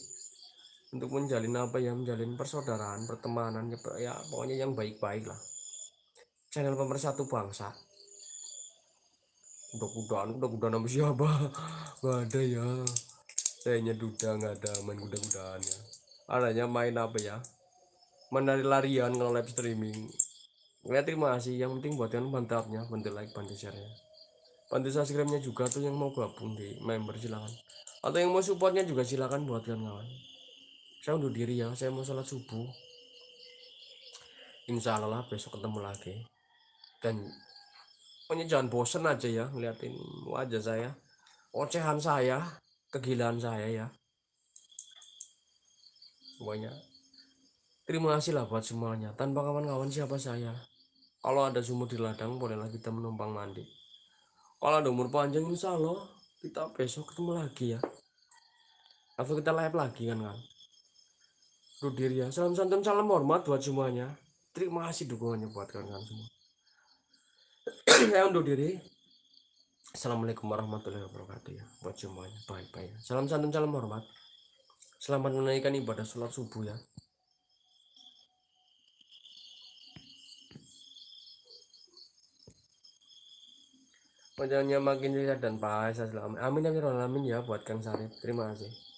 Untuk menjalin apa ya, menjalin persaudaraan, pertemanan, ya, ya pokoknya yang baik-baik lah. Channel pemersatu bangsa. Untuk kudaan Untuk kudaan sama siapa? Gak ada ya. Kayaknya duda nggak ada main kuda-kudaan ya. Adanya main apa ya? Menari larian kalau live streaming. Ya terima kasih, yang penting buat kalian bantu bantu like, bantu share ya bantu subscribe-nya juga tuh yang mau gabung di member silahkan atau yang mau supportnya juga silakan buat kawan-kawan saya undur diri ya saya mau sholat subuh insya Allah besok ketemu lagi dan pokoknya jangan bosen aja ya ngeliatin wajah saya ocehan saya kegilaan saya ya pokoknya terima kasih lah buat semuanya tanpa kawan-kawan siapa saya kalau ada sumur di ladang bolehlah kita menumpang mandi kalau ada umur panjang insya Allah kita besok ketemu lagi ya atau kita live lagi kan kan Rudir ya salam santun salam hormat buat semuanya terima kasih dukungannya buat kalian semua saya [clears throat] undur diri Assalamualaikum warahmatullahi wabarakatuh ya buat semuanya baik-baik ya. salam santun salam hormat selamat menaikkan ibadah sholat subuh ya Panjangnya makin lihat dan pahala selama amin amin alamin ya buat Kang Sarip terima kasih